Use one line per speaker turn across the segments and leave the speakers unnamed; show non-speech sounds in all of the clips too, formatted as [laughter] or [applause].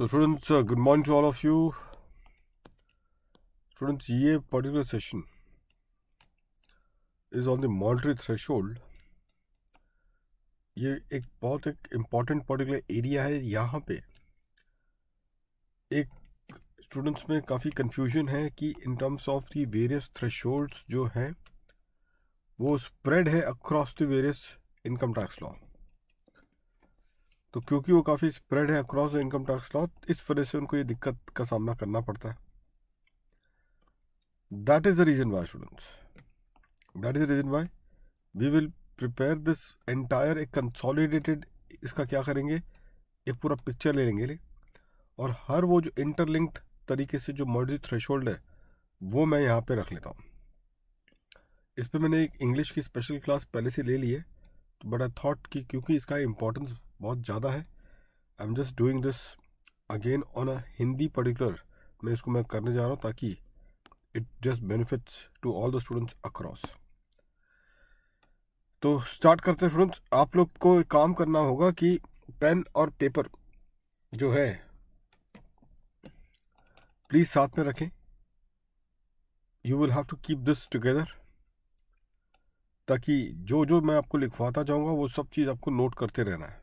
So students, uh, good morning to all of you. Students, EA particular session is on the monetary threshold. ये एक बहुत एक important particular area है यहाँ पे एक स्टूडेंट्स में काफ़ी कंफ्यूजन है कि in terms of the various threshold जो हैं वो स्प्रेड है across the various income tax law तो क्योंकि वो काफ़ी स्प्रेड है across the income tax law इस वजह से उनको ये दिक्कत का सामना करना पड़ता है that is the reason why students that is the reason why we will prepare this entire एक कंसोलिडेटेड इसका क्या करेंगे एक पूरा पिक्चर ले लेंगे ले। और हर वो जो इंटरलिंक्ड तरीके से जो मर्जी थ्रेशोल्ड है वो मैं यहाँ पे रख लेता हूँ इस पर मैंने एक इंग्लिश की स्पेशल क्लास पहले से ले ली है तो बट आई थॉट कि क्योंकि इसका इम्पोर्टेंस बहुत ज़्यादा है I am just doing this again on a Hindi particular मैं इसको मैं करने जा रहा हूँ ताकि it just benefits to all the students across तो स्टार्ट करते हैं स्टूडेंट्स आप लोग को एक काम करना होगा कि पेन और पेपर जो है प्लीज़ साथ में रखें you will have to keep this together ताकि जो जो मैं आपको लिखवाता जाऊंगा वो सब चीज़ आपको नोट करते रहना है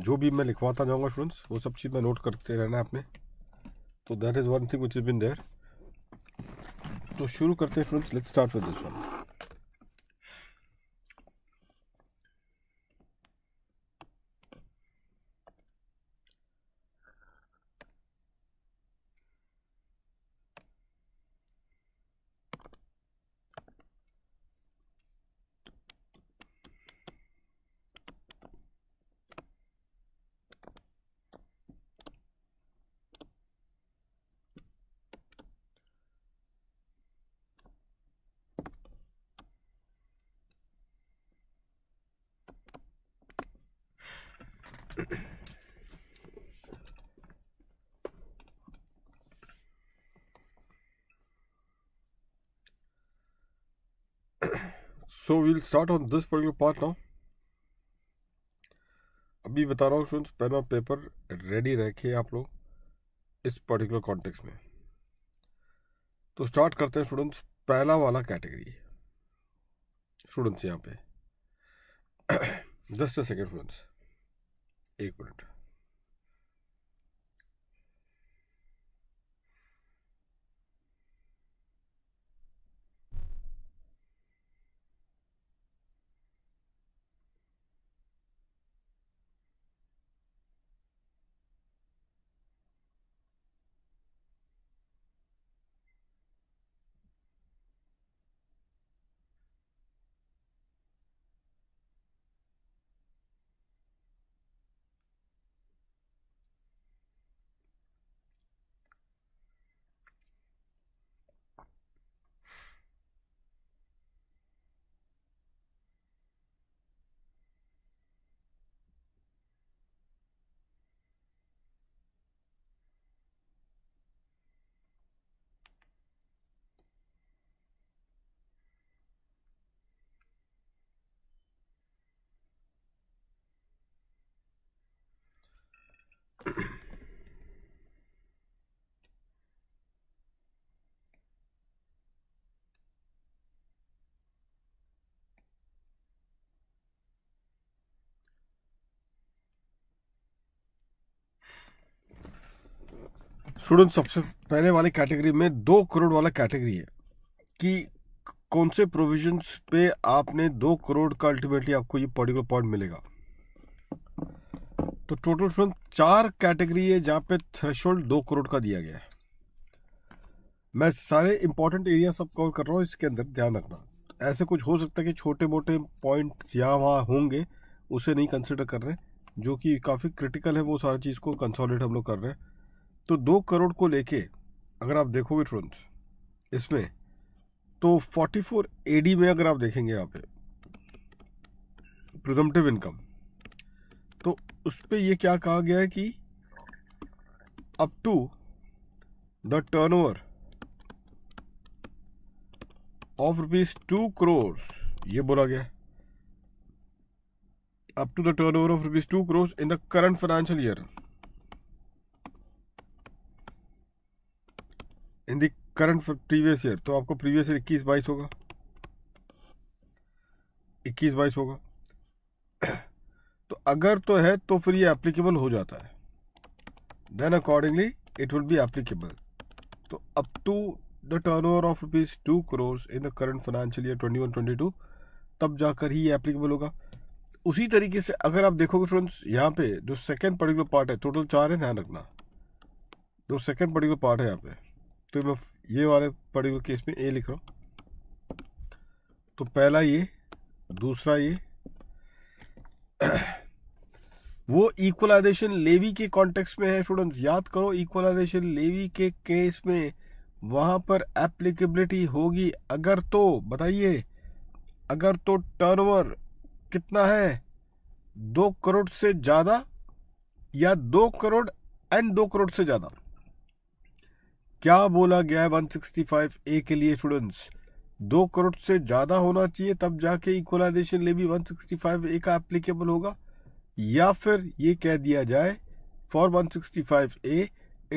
जो भी मैं लिखवाता जाऊँगा स्टूडेंट्स वो सब चीज़ मैं नोट करते रहना आपने तो that is one thing which is been there तो शुरू करते हैं students let's start with this one we'll start on this particular part now. अभी बता रहा हूँ स्टूडेंट्स पेन और पेपर रेडी रखिए आप लोग इस पर्टिकुलर कॉन्टेक्स में तो स्टार्ट करते हैं स्टूडेंट्स पहला वाला कैटेगरी स्टूडेंट्स यहाँ पे जस्ट अ सेकेंड स्टूडेंट्स एक मिनट स्टूडेंट सबसे पहले वाली कैटेगरी में दो करोड़ वाला कैटेगरी है कि कौन से प्रोविजंस पे आपने दो करोड़ का अल्टीमेटली आपको ये पर्टिकुलर पॉइंट मिलेगा तो टोटल स्टूडेंट चार कैटेगरी है जहाँ पे थ्रेशोल्ड दो करोड़ का दिया गया है मैं सारे इंपॉर्टेंट एरिया सब कवर कर रहा हूँ इसके अंदर ध्यान रखना ऐसे कुछ हो सकता है कि छोटे मोटे पॉइंट यहाँ वहाँ होंगे उसे नहीं कंसिडर कर रहे जो कि काफ़ी क्रिटिकल है वो सारी चीज़ को कंसोलिडेट हम लोग कर रहे हैं तो दो करोड़ को लेके अगर आप देखोगे तुरंत इसमें तो 44 एडी में अगर आप देखेंगे यहाँ पे प्रिजम्पटिव इनकम तो उस पर यह क्या कहा गया है कि up to the turnover of rupees two crores ये बोला गया up to the turnover of rupees two crores in the current financial year in the current previous year तो आपको प्रीवियस ईयर इक्कीस बाईस होगा इक्कीस बाईस होगा [coughs] तो अगर तो है तो फिर ये एप्लीकेबल हो जाता है then accordingly it will be applicable तो up to the turnover of rupees two crores in the current financial year twenty one twenty two तब जाकर ही ये एप्लीकेबल होगा उसी तरीके से अगर आप देखोगे फ्रेंड्स यहाँ पे जो सेकेंड पर्टिकुलर पार्ट है टोटल चार है ध्यान रखना जो सेकेंड पर्टिकुलर पार्ट है यहाँ पे तो मैं ये वाले पर्टिकुलर केस में ए लिख रहा हूँ तो पहला ये दूसरा ये वो इक्वलाइजेशन लेवी के कॉन्टेक्स्ट में है स्टूडेंट्स याद करो इक्वलाइजेशन लेवी के केस में वहां पर एप्लीकेबिलिटी होगी अगर तो बताइए अगर तो टर्नओवर कितना है दो करोड़ से ज्यादा या दो करोड़ एंड दो करोड़ से ज्यादा क्या बोला गया है 165 ए के लिए स्टूडेंट्स दो करोड़ से ज़्यादा होना चाहिए तब जाके इक्वलाइजेशन भी 165 ए का एप्लीकेबल होगा या फिर ये कह दिया जाए for 165 A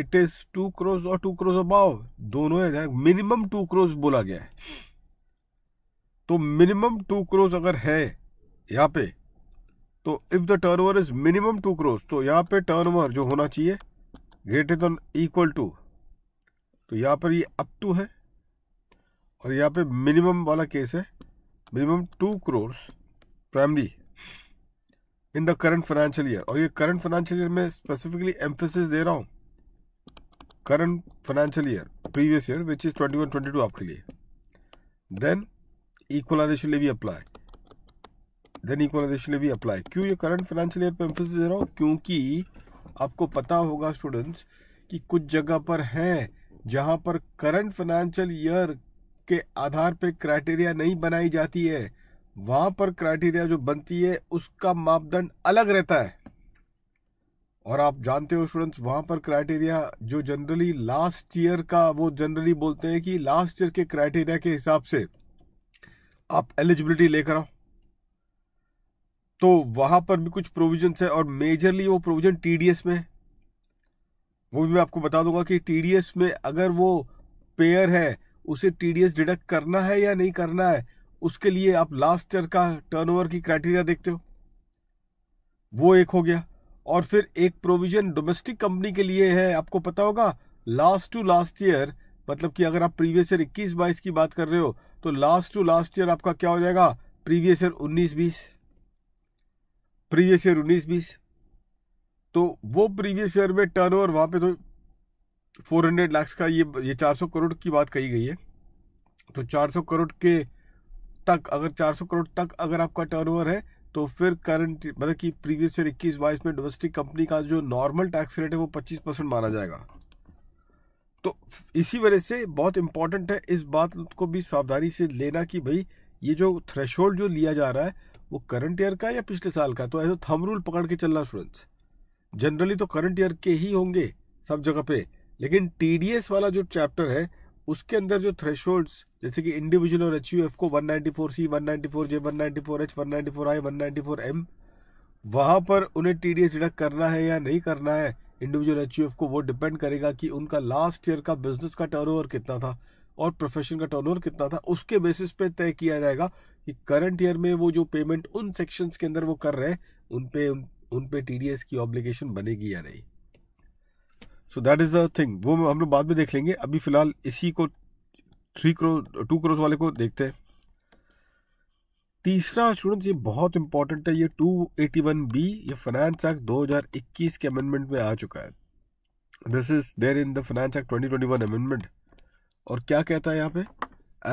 it is two crores और टू क्रोज अबाव दोनों मिनिमम टू क्रोज बोला गया है तो मिनिमम टू क्रोज अगर है यहाँ पे तो if the over is minimum two crores तो यहाँ पे ओवर जो होना चाहिए ग्रेटर देन इक्वल टू तो यहाँ पर ये अप टू है और यहाँ पे मिनिमम वाला केस है minimum two crores primary in the current financial year और ये करंट फाइनेंशियल ईयर में स्पेसिफिकली एम्फोसिस दे रहा हूँ current financial year previous year which is twenty one twenty two आपके लिए देन इक्वलाइजेशन ले भी अप्लाई देन इक्वलाइजेशन ले भी अप्लाई क्यों ये करंट फाइनेंशियल ईयर पर एम्फोसिस दे रहा हूँ क्योंकि आपको पता होगा स्टूडेंट्स कि कुछ जगह पर है जहां पर करंट फाइनेंशियल ईयर के आधार पर क्राइटेरिया नहीं बनाई जाती है वहां पर क्राइटेरिया जो बनती है उसका मापदंड अलग रहता है और आप जानते हो स्टूडेंट्स वहां पर क्राइटेरिया जो जनरली लास्ट ईयर का वो जनरली बोलते हैं कि लास्ट ईयर के क्राइटेरिया के हिसाब से आप एलिजिबिलिटी लेकर आओ तो वहां पर भी कुछ प्रोविजन है और मेजरली वो प्रोविजन टीडीएस में है वो भी मैं आपको बता दूंगा कि टीडीएस में अगर वो पेयर है उसे टीडीएस डिडक्ट करना है या नहीं करना है उसके लिए आप लास्ट ईयर का टर्नओवर की क्राइटेरिया देखते हो वो एक हो गया और फिर एक प्रोविजन डोमेस्टिक कंपनी के लिए है आपको पता होगा लास्ट टू लास्ट ईयर मतलब कि अगर आप प्रीवियस ईयर इक्कीस बाईस की बात कर रहे हो तो लास्ट टू लास्ट ईयर आपका क्या हो जाएगा प्रीवियस ईयर उन्नीस बीस प्रीवियस ईयर उन्नीस बीस तो वो प्रीवियस ईयर में टर्न ओवर वहाँ पे तो फोर हंड्रेड लैक्स का ये ये चार सौ करोड़ की बात कही गई है तो चार सौ करोड़ के तक अगर चार सौ करोड़ तक अगर आपका टर्न ओवर है तो फिर करंट मतलब कि प्रीवियस ईयर इक्कीस बाईस में डोमेस्टिक कंपनी का जो नॉर्मल टैक्स रेट है वो पच्चीस परसेंट माना जाएगा तो इसी वजह से बहुत इंपॉर्टेंट है इस बात को भी सावधानी से लेना कि भाई ये जो थ्रेशोल्ड जो लिया जा रहा है वो करंट ईयर का या पिछले साल का तो ऐसा थम रूल पकड़ के चलना स्टूडेंट्स जनरली तो करंट ईयर के ही होंगे सब जगह पे लेकिन टीडीएस वाला जो चैप्टर है उसके अंदर जो थ्रेश जैसे कि इंडिविजुअल और एच को 194 सी 194 जे 194 एच 194 आई 194 एम वहाँ पर उन्हें टी डी डिडक्ट करना है या नहीं करना है इंडिविजुअल एच को वो डिपेंड करेगा कि उनका लास्ट ईयर का बिजनेस का टर्न कितना था और प्रोफेशन का टर्न कितना था उसके बेसिस पे तय किया जाएगा कि करंट ईयर में वो जो पेमेंट उन सेक्शंस के अंदर वो कर रहे हैं उन पे उन उन पे टीडीएस की ऑब्लिगेशन बनेगी या नहीं so that is the thing वो हम लोग बाद में देख लेंगे अभी फ़िलहाल इसी को थ्री करोड़ टू करोड़ वाले को देखते हैं तीसरा स्टूडेंट ये बहुत इंपॉर्टेंट है ये 281 बी ये फाइनेंस एक्ट 2021 के अमेंडमेंट में आ चुका है this is there in the finance act 2021 amendment और क्या कहता है यहाँ पे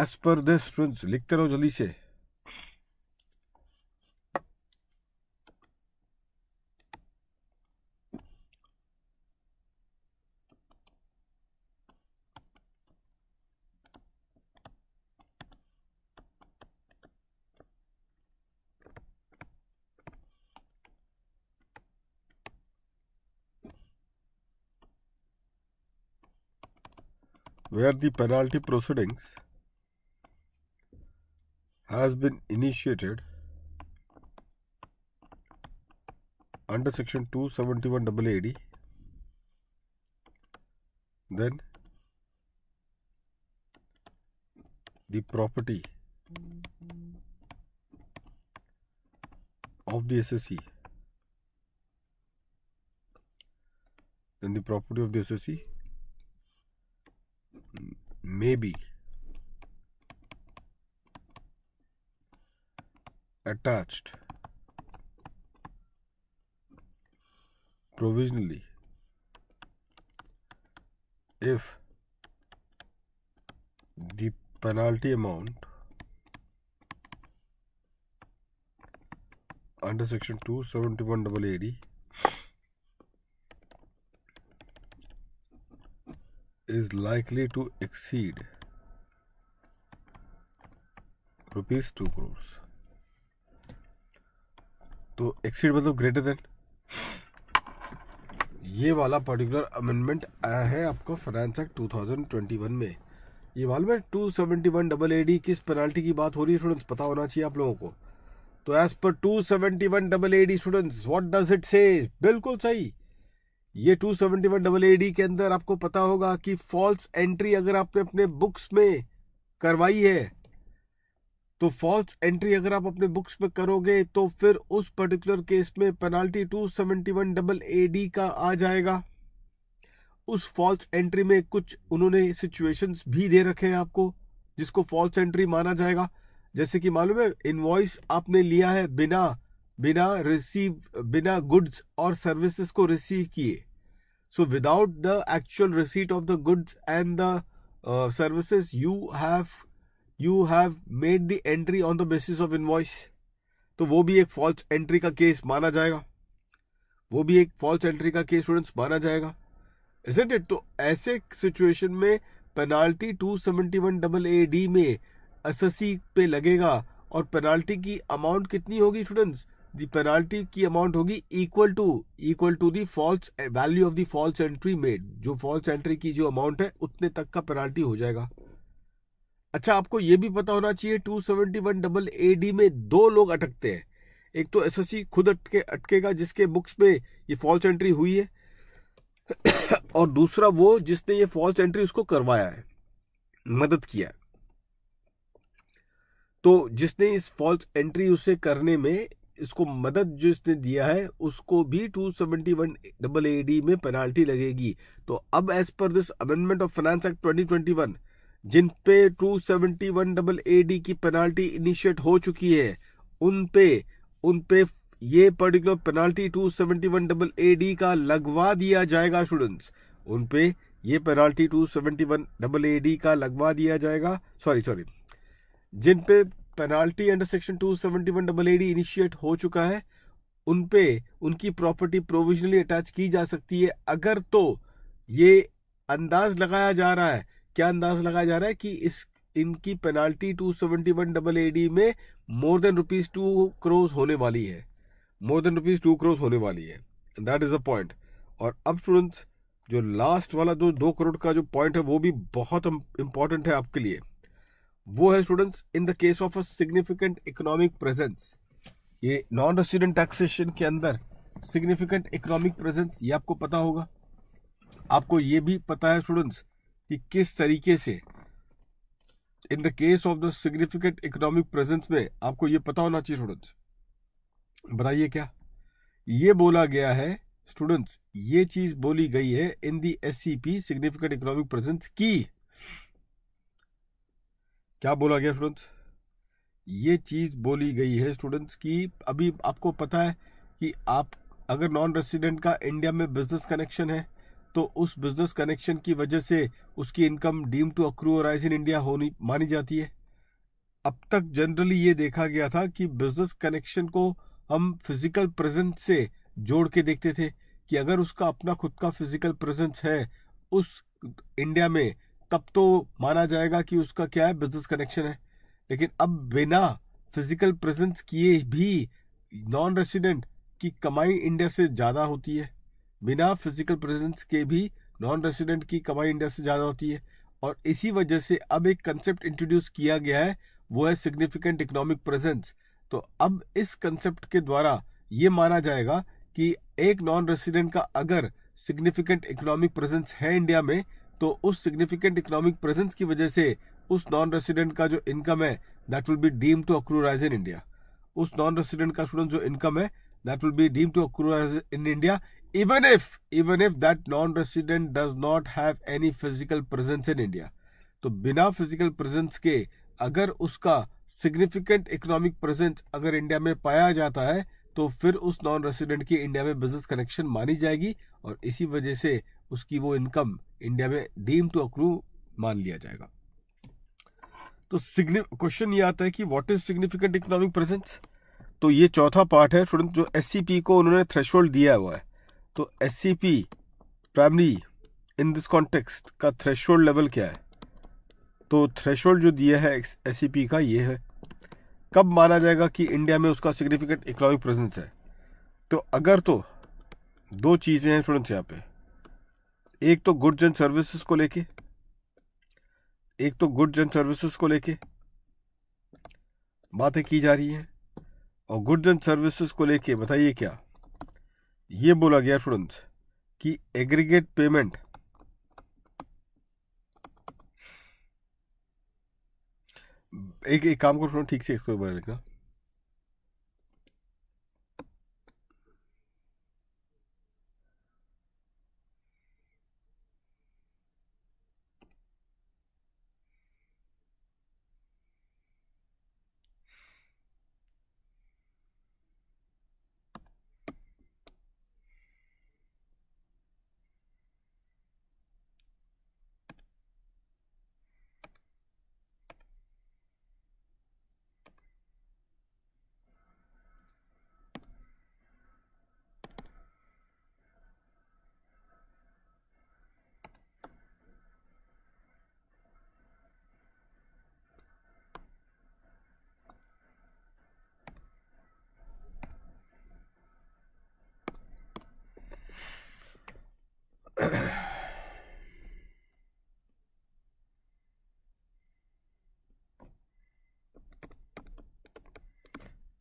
एज पर दिस स्टूडेंट्स लिखते रहो जल्दी से where the penalty proceedings has been initiated under section 271 AD then the property of the SSE then the property of the SSE maybe attached provisionally if the penalty amount under section 271 AD is likely to exceed rupees two crores तो exceed मतलब greater than ये वाला particular amendment आया है आपको finance act 2021 में ये मालूम है two seventy one double A D किस पेनाल्टी की बात हो रही है स्टूडेंट्स पता होना चाहिए आप लोगों को तो as per two seventy one double A D students what does it say बिल्कुल सही ये two seventy one double AD के अंदर आपको पता होगा कि फॉल्स एंट्री अगर आपने अपने बुक्स में करवाई है तो फॉल्स एंट्री अगर आप अपने बुक्स में करोगे तो फिर उस पर्टिकुलर केस में penalty two seventy one double A D का आ जाएगा उस फॉल्स एंट्री में कुछ उन्होंने सिचुएशंस भी दे रखे हैं आपको जिसको फॉल्स एंट्री माना जाएगा जैसे कि मालूम है इनवॉइस आपने लिया है बिना बिना रिसीव बिना गुड्स और सर्विसेज को रिसीव किए so without the actual receipt of the goods and the services you have you have made the entry on the basis of invoice तो वो भी एक फॉल्स एंट्री का केस माना जाएगा वो भी एक फॉल्स एंट्री का केस स्टूडेंट्स माना जाएगा इट तो ऐसे सिचुएशन में penalty two seventy one double A D में एस पे लगेगा और पेनाल्टी की अमाउंट कितनी होगी स्टूडेंट्स दी पेनाल्टी की अमाउंट होगी equal to equal to the false value of the false entry made जो फॉल्स एंट्री की जो अमाउंट है उतने तक का पेनाल्टी हो जाएगा अच्छा आपको ये भी पता होना चाहिए two seventy one double A D में दो लोग अटकते हैं एक तो एस एस सी खुद अटके अटकेगा जिसके बुक्स में ये फॉल्स एंट्री हुई है और दूसरा वो जिसने ये फॉल्स एंट्री उसको करवाया है मदद किया है तो जिसने इस फॉल्स एंट्री उसे करने में इसको मदद जो इसने दिया है उसको भी two seventy one double AD में पेनाल्टी लगेगी तो अब as per this amendment of finance act twenty twenty one जिन पे two seventy one double AD की पेनाल्टी इनिशिएट हो चुकी है उन पे उन पे ये particular penalty two seventy one double AD का लगवा दिया जाएगा स्टूडेंट्स उन पे ये penalty two seventy one double AD का लगवा दिया जाएगा सॉरी सॉरी जिन पे penalty under section two seventy one double AD initiate हो चुका है उनपे उनकी प्रॉपर्टी प्रोविजनली अटैच की जा सकती है अगर तो ये अंदाज लगाया जा रहा है क्या अंदाज लगाया जा रहा है कि इस इनकी penalty two seventy one double AD में more than rupees two crores होने वाली है more than rupees two crores होने वाली है दैट इज अ पॉइंट और अब स्टूडेंट्स जो लास्ट वाला जो दो करोड़ का जो पॉइंट है वो भी बहुत इंपॉर्टेंट है आपके लिए वो है students in the case of a significant economic presence ये नॉन रेसिडेंट टैक्सेशन के अंदर सिग्निफिकेंट इकोनॉमिक प्रेजेंस ये आपको पता होगा आपको ये भी पता है स्टूडेंट्स कि किस तरीके से in the case of the significant economic presence में आपको ये पता होना चाहिए स्टूडेंट्स बताइए क्या ये बोला गया है स्टूडेंट्स ये चीज बोली गई है in the S C P significant economic presence की क्या बोला गया स्टूडेंट्स ये चीज़ बोली गई है स्टूडेंट्स कि अभी आपको पता है कि आप अगर नॉन रेसिडेंट का इंडिया में बिजनेस कनेक्शन है तो उस बिजनेस कनेक्शन की वजह से उसकी इनकम डीम टू अक्रू और इन इंडिया होनी मानी जाती है अब तक जनरली ये देखा गया था कि बिजनेस कनेक्शन को हम फिजिकल प्रेजेंस से जोड़ के देखते थे कि अगर उसका अपना खुद का फिजिकल प्रेजेंस है उस इंडिया में तब तो माना जाएगा कि उसका क्या है बिजनेस कनेक्शन है लेकिन अब बिना फिजिकल प्रेजेंस किए भी नॉन रेसिडेंट की कमाई इंडिया से ज़्यादा होती है बिना फिजिकल प्रेजेंस के भी नॉन रेसिडेंट की कमाई इंडिया से ज़्यादा होती है और इसी वजह से अब एक कंसेप्ट इंट्रोड्यूस किया गया है वो है सिग्निफिकेंट इकोनॉमिक प्रेजेंस तो अब इस कंसेप्ट के द्वारा ये माना जाएगा कि एक नॉन रेसिडेंट का अगर सिग्निफिकेंट इकोनॉमिक प्रेजेंस है इंडिया में तो उस सिग्निफिकेंट इकोनॉमिक प्रेजेंस की वजह से उस नॉन रेसिडेंट का जो इनकम है that will be deem to accrue arise in India उस नॉन रेसिडेंट का स्टूडेंट जो इनकम है that will be deem to accrue arise in India even if even if that non resident does not have any physical presence in India तो बिना physical presence के अगर उसका significant economic presence अगर India में पाया जाता है तो फिर उस नॉन रेसिडेंट की इंडिया में बिजनेस कनेक्शन मानी जाएगी और इसी वजह से उसकी वो इनकम इंडिया में डीम टू अक्रू मान लिया जाएगा तो क्वेश्चन ये आता है कि what is significant economic presence तो ये चौथा पार्ट है स्टूडेंट जो एस को उन्होंने थ्रेश दिया हुआ है तो as primary in this context का थ्रेश लेवल क्या है तो थ्रेश जो दिया है एस का ये है कब माना जाएगा कि इंडिया में उसका सिग्निफिकेंट इकोनॉमिक प्रेजेंस है तो अगर तो दो चीज़ें हैं स्टूडेंट्स यहाँ पे एक तो गुड्स एंड सर्विसेज को लेके एक तो गुड्स एंड सर्विसेज को लेके बातें की जा रही हैं और गुड्स एंड सर्विसेज को लेके बताइए क्या ये बोला गया स्टूडेंट्स कि एग्रीगेट पेमेंट एक एक काम करो ठीक से इसको बारे लिखना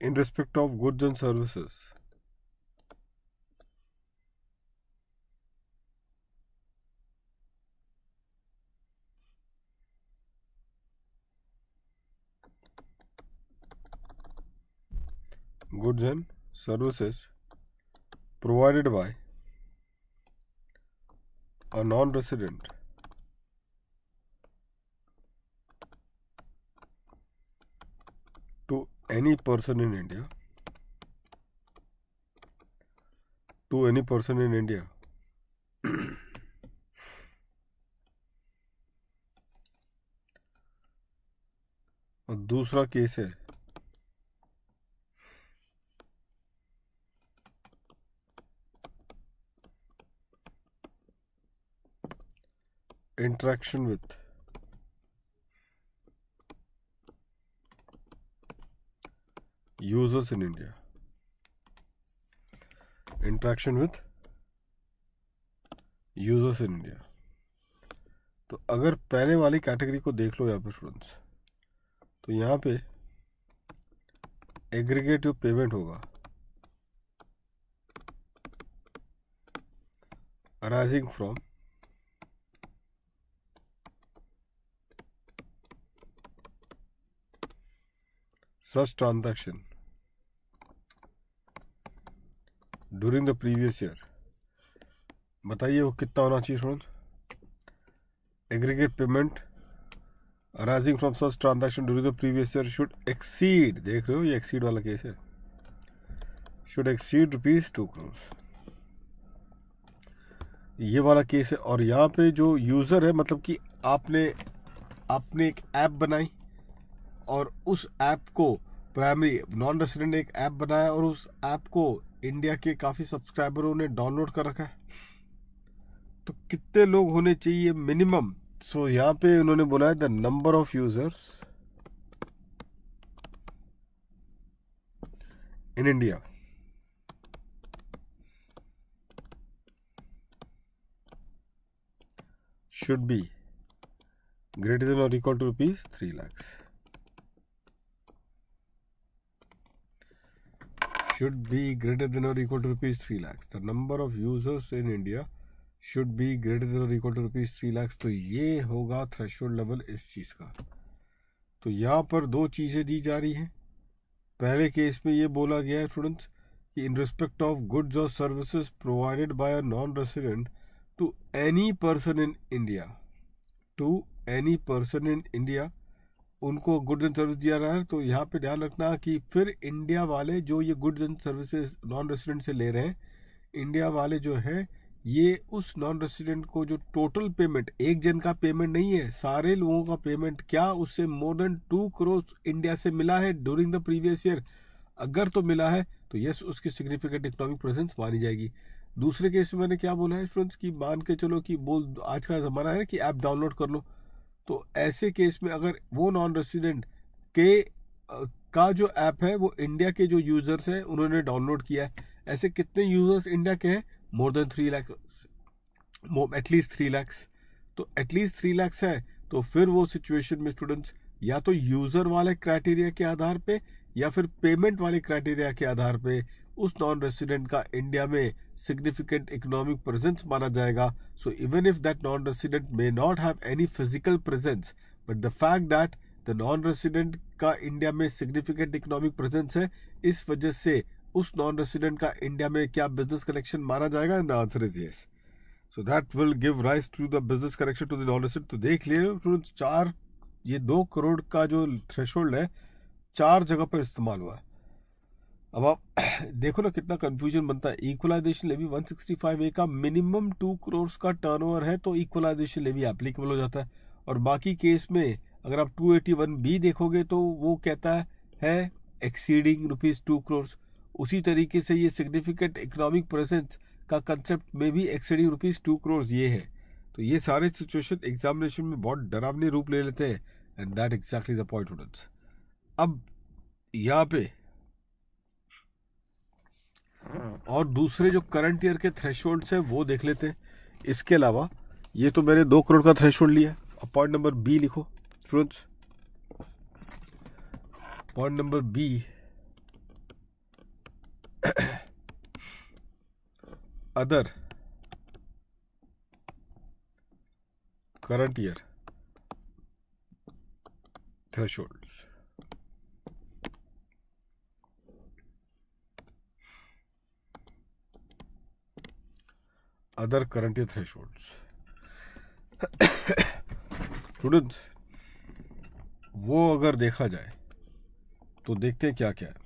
in respect of goods and services. goods and services provided by a non-resident any person in India to any person in India. और दूसरा केस है interaction with users in india interaction with users in india तो अगर पहले वाली category को देख लो यहाँ पे स्टूडेंट्स तो यहाँ पे एग्रीगेटिव पेमेंट होगा arising from such transaction during the previous year बताइए वो कितना होना चाहिए student aggregate payment arising from such transaction during the previous year should exceed देख रहे हो ये एक्सीड वाला केस है should exceed rupees two crores ये वाला केस है और यहाँ पे जो यूज़र है मतलब कि आपने आपने एक ऐप बनाई और उस ऐप को प्राइमरी नॉन रेसिडेंट एक ऐप बनाया और उस ऐप को इंडिया के काफ़ी सब्सक्राइबरों ने डाउनलोड कर रखा है तो कितने लोग होने चाहिए मिनिमम सो so, यहाँ पे उन्होंने बोला है the number of users in India should be greater than और equal to rupees three lakhs should be greater than or equal to rupees 3 lakhs the number of users in india should be greater than or equal to rupees 3 lakhs तो ये होगा threshold level इस चीज़ का तो यहाँ पर दो चीज़ें दी जा रही हैं पहले केस में ये बोला गया है स्टूडेंट्स कि इन रिस्पेक्ट ऑफ गुड्स और services provided by a non resident to any person in India to any person in India उनको गुड्स एंड सर्विस दिया रहा है तो यहाँ पे ध्यान रखना कि फिर इंडिया वाले जो ये goods and services non resident से ले रहे हैं इंडिया वाले जो है ये उस नॉन रेसिडेंट को जो टोटल पेमेंट एक जन का पेमेंट नहीं है सारे लोगों का पेमेंट क्या उससे more than two crore India से मिला है ड्यूरिंग द प्रीवियस ईयर अगर तो मिला है तो यस उसकी सिग्निफिकेंट इकोनॉमिक प्रेजेंस मानी जाएगी दूसरे केस में मैंने क्या बोला है स्टूडेंट्स कि मान के चलो कि बोल आज का ज़माना है कि ऐप डाउनलोड कर लो तो ऐसे केस में अगर वो नॉन रेसिडेंट के का जो ऐप है वो इंडिया के जो यूज़र्स हैं उन्होंने डाउनलोड किया है ऐसे कितने यूज़र्स इंडिया के हैं more than three lakhs at least three lakhs तो एटलीस्ट थ्री लैक्स है तो फिर वो सिचुएशन में स्टूडेंट्स या तो यूज़र वाले क्राइटेरिया के आधार पे या फिर पेमेंट वाले क्राइटेरिया के आधार पे उस नॉन रेसिडेंट का इंडिया में significant economic presence माना जाएगा so even if that non-resident may not have any physical presence but the fact that the non-resident का इंडिया में significant economic presence है इस वजह से उस नॉन रेसिडेंट का इंडिया में क्या बिजनेस कनेक्शन माना जाएगा and the answer is yes so that will give rise to the business connection to the non resident तो देख लिए चार ये दो करोड़ का जो थ्रेशोल्ड है चार जगह पर इस्तेमाल हुआ है अब आप [clears throat] देखो ना कितना कंफ्यूजन बनता है इक्वलाइजेशन लेवी 165 ए का मिनिमम टू करोड़ का टर्नओवर है तो इक्वलाइजेशन लेवी एप्लीकेबल हो जाता है और बाकी केस में अगर आप 281 बी देखोगे तो वो कहता है एक्सीडिंग रुपीज टू करोर्स उसी तरीके से ये सिग्निफिकेंट इकोनॉमिक प्रेजेंस का कंसेप्ट में भी एक्सीडिंग रुपीज टू करोर्स ये है तो ये सारे सिचुएशन एग्जामिनेशन में बहुत डरावने रूप ले लेते हैं and that exactly the point अब यहाँ पे और दूसरे जो करंट ईयर के थ्रेश है वो देख लेते हैं इसके अलावा ये तो मैंने दो करोड़ का थ्रेश लिया अब पॉइंट नंबर बी लिखो students point number B other current year hold other current thresholds. [coughs] Students वो अगर देखा जाए तो देखते हैं क्या क्या है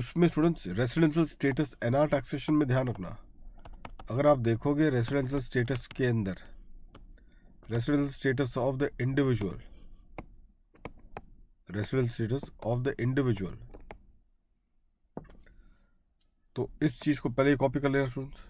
उसमें students residential status in taxation में ध्यान रखना अगर आप देखोगे रेसिडेंशियल स्टेटस के अंदर residential status of the individual residential status of the individual तो इस चीज़ को पहले ही कॉपी कर लेना स्टूडेंट्स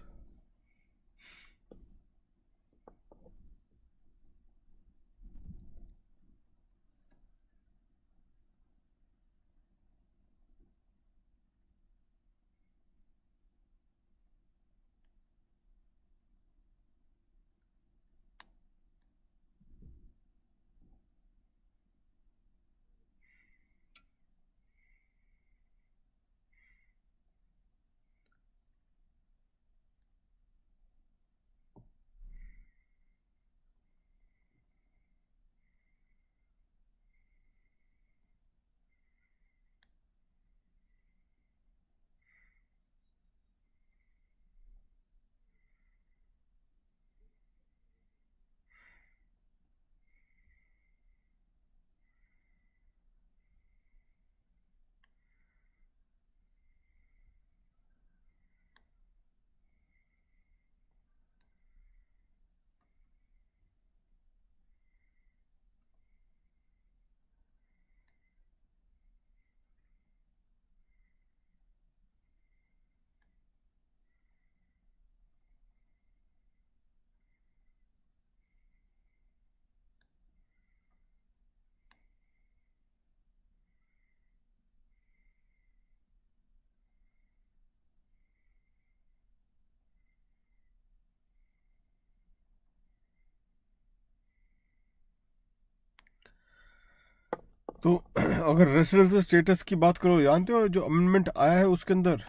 तो [clears throat] अगर रेसिडेंशियल स्टेटस की बात करो जानते हो जो अमेंडमेंट आया है उसके अंदर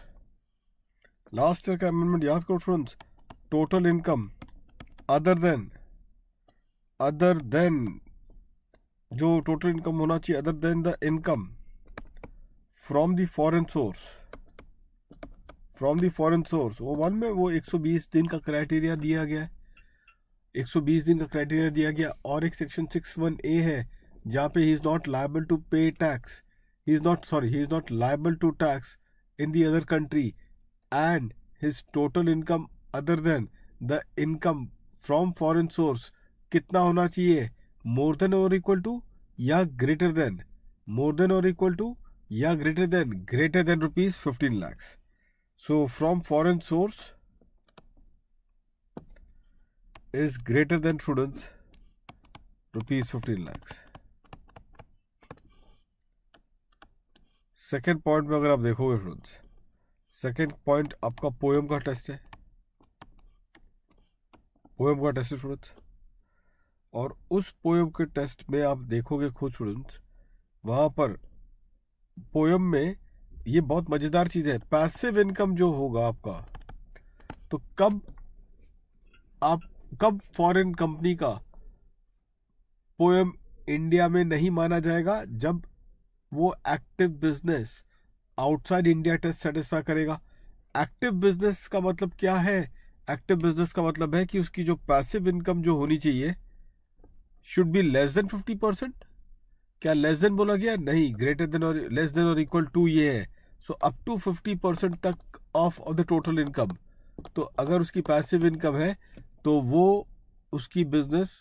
लास्ट ईयर का अमेंडमेंट याद करो students total income other than other than जो टोटल इनकम होना चाहिए other than the income from the foreign source from the foreign source वो वन में वो 120 दिन का क्राइटेरिया दिया गया है 120 दिन का क्राइटेरिया दिया गया और एक सेक्शन वन ए है jahan he is not liable to pay tax he is not sorry he is not liable to tax in the other country and his total income other than the income from foreign source kitna hona chahiye more than or equal to ya greater than, more than or equal to, ya greater than, greater than rupees fifteen lakhs. So from foreign source is greater than students rupees 15 lakhs second point में अगर आप देखोगे friends second point आपका POEM का test है POEM का test है और उस पोएम के टेस्ट में आप देखोगे खुद फ्रेंड्स वहाँ पर पोएम में ये बहुत मज़ेदार चीज़ है पैसिव इनकम जो होगा आपका तो कब आप कब फॉरेन कंपनी का पोएम इंडिया में नहीं माना जाएगा जब वो active business outside India test satisfy करेगा एक्टिव बिजनेस का मतलब क्या है एक्टिव बिजनेस का मतलब है कि उसकी जो पैसिव इनकम जो होनी चाहिए should be less than fifty percent क्या लेस देन बोला गया नहीं ग्रेटर देन और लेस देन और इक्वल टू ये है so up to fifty percent तक of of the total income तो अगर उसकी पैसिव इनकम है तो वो उसकी बिजनेस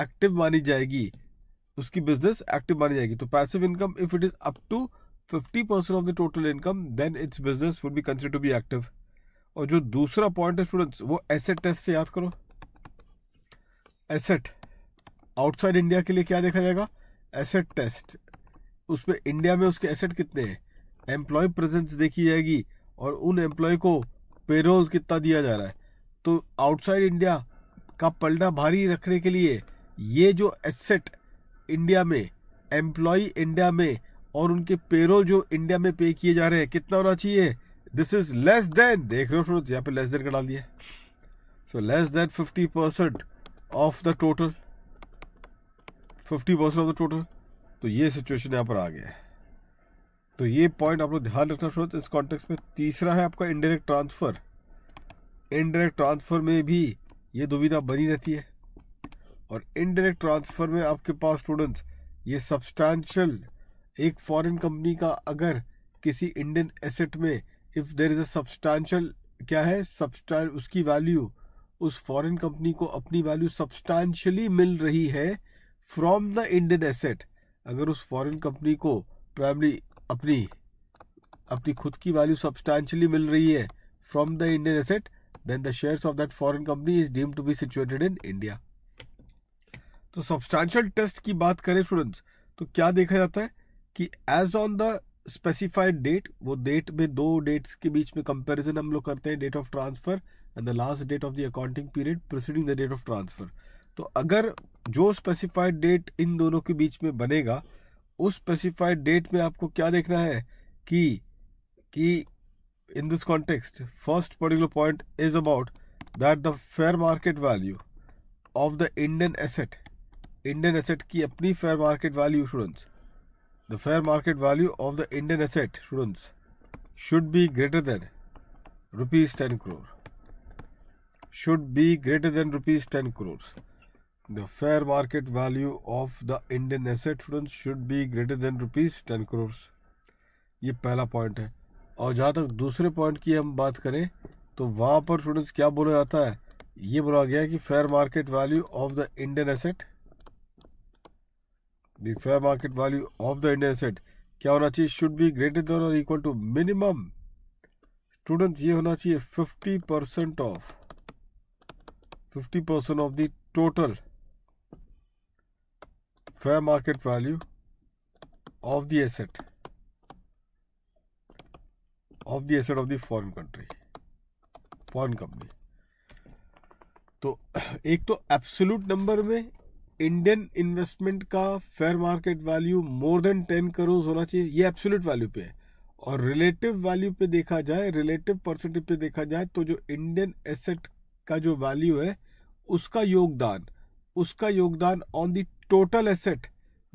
एक्टिव मानी जाएगी उसकी बिजनेस एक्टिव मानी जाएगी तो passive income if it is up to fifty percent of the total income then its business would be consider to be active और जो दूसरा पॉइंट है स्टूडेंट्स वो एसेट टेस्ट से याद करो एसेट आउटसाइड इंडिया के लिए क्या देखा जाएगा एसेट टेस्ट उसमें इंडिया में उसके एसेट कितने हैं एम्प्लॉय प्रेजेंस देखी जाएगी और उन एम्प्लॉय को पेरोल कितना दिया जा रहा है तो आउटसाइड इंडिया का पलटा भारी रखने के लिए ये जो एसेट इंडिया में एम्प्लॉय इंडिया में और उनके पेरोल जो इंडिया में पे किए जा रहे हैं कितना होना चाहिए दिस इज लेस देन देख रहे हो सुनो यहाँ पे लेस देन का डाल दिया so less than fifty percent of the total fifty percent of the total तो ये सिचुएशन यहाँ पर आ गया है तो ये पॉइंट आप लोग ध्यान रखना शुरू तो इस कॉन्टेक्स्ट में तीसरा है आपका इनडायरेक्ट ट्रांसफ़र इनडायरेक्ट ट्रांसफ़र में भी ये दुविधा बनी रहती है और इनडायरेक्ट ट्रांसफ़र में आपके पास स्टूडेंट्स ये सब्सटैंशियल एक फॉरेन कंपनी का अगर किसी इंडियन एसेट में इफ़ देर इज़ अब्सटैंशियल क्या है सब्सटैंड उसकी वैल्यू उस फॉरेन कंपनी को अपनी वैल्यू सब्सटैंशियली मिल रही है फ्रॉम द इंडियन एसेट अगर उस फॉरेन कंपनी को प्राइमरी अपनी अपनी खुद की वैल्यू सब्सटैंशियली मिल रही है from the Indian asset then the shares of that foreign company is deem to be situated in India तो सब्सटैंशियल टेस्ट की बात करें स्टूडेंट्स तो क्या देखा जाता है कि as on the specified date वो डेट में दो डेट्स के बीच में कंपैरिजन हम लोग करते हैं date of transfer and the last date of the accounting period proceeding the date of transfer तो अगर जो स्पेसिफाइड डेट इन दोनों के बीच में बनेगा उस स्पेसिफाइड डेट में आपको क्या देखना है कि कि in this context first particular point is about that the fair market value of the Indian asset Indian asset की अपनी fair market value students the fair market value of the Indian asset students should be greater than rupees ten crore should be greater than rupees ten crore the fair market value of the Indian asset students should be greater than rupees ten crore ये पहला point है और जहाँ तक दूसरे point की हम बात करें तो वहाँ पर स्टूडेंट्स क्या बोला जाता है ये बोला गया कि fair market value of the Indian asset the fair market value of the Indian asset क्या होना चाहिए शुड बी ग्रेटर देन और इक्वल टू मिनिमम स्टूडेंट ये होना चाहिए fifty percent of fifty percent of the total fair market value of the asset of the asset of the foreign country foreign company तो एक तो absolute number में Indian investment का fair market value more than ten crore होना चाहिए ये absolute value पे है और रिलेटिव वैल्यू पे देखा जाए रिलेटिव परसेंटेज पे देखा जाए तो जो इंडियन एसेट का जो वैल्यू है उसका योगदान उसका योगदान ऑन दी टोटल एसेट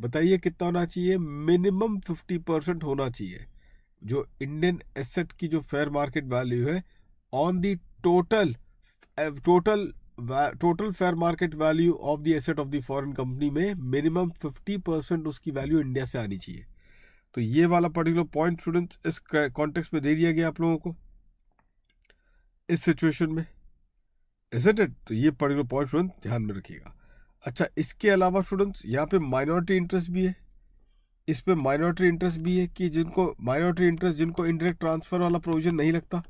बताइए कितना होना चाहिए मिनिमम फिफ्टी परसेंट होना चाहिए जो इंडियन एसेट की जो फेयर मार्केट वैल्यू है on the total total total fair market value of the asset of the foreign company में मिनिमम 50 परसेंट उसकी वैल्यू इंडिया से आनी चाहिए तो ये वाला पर्टिकुलर पॉइंट स्टूडेंट इस कॉन्टेक्स्ट में दे दिया गया आप लोगों को इस सिचुएशन में इजट इट तो ये पर्टिकुलर पॉइंट स्टूडेंट ध्यान में रखिएगा अच्छा इसके अलावा स्टूडेंट्स यहाँ पे माइनॉरिटी इंटरेस्ट भी है इस पर माइनॉरिटी इंटरेस्ट भी है कि जिनको माइनॉरिटी इंटरेस्ट जिनको इंडायरेक्ट ट्रांसफर वाला प्रोविजन नहीं लगता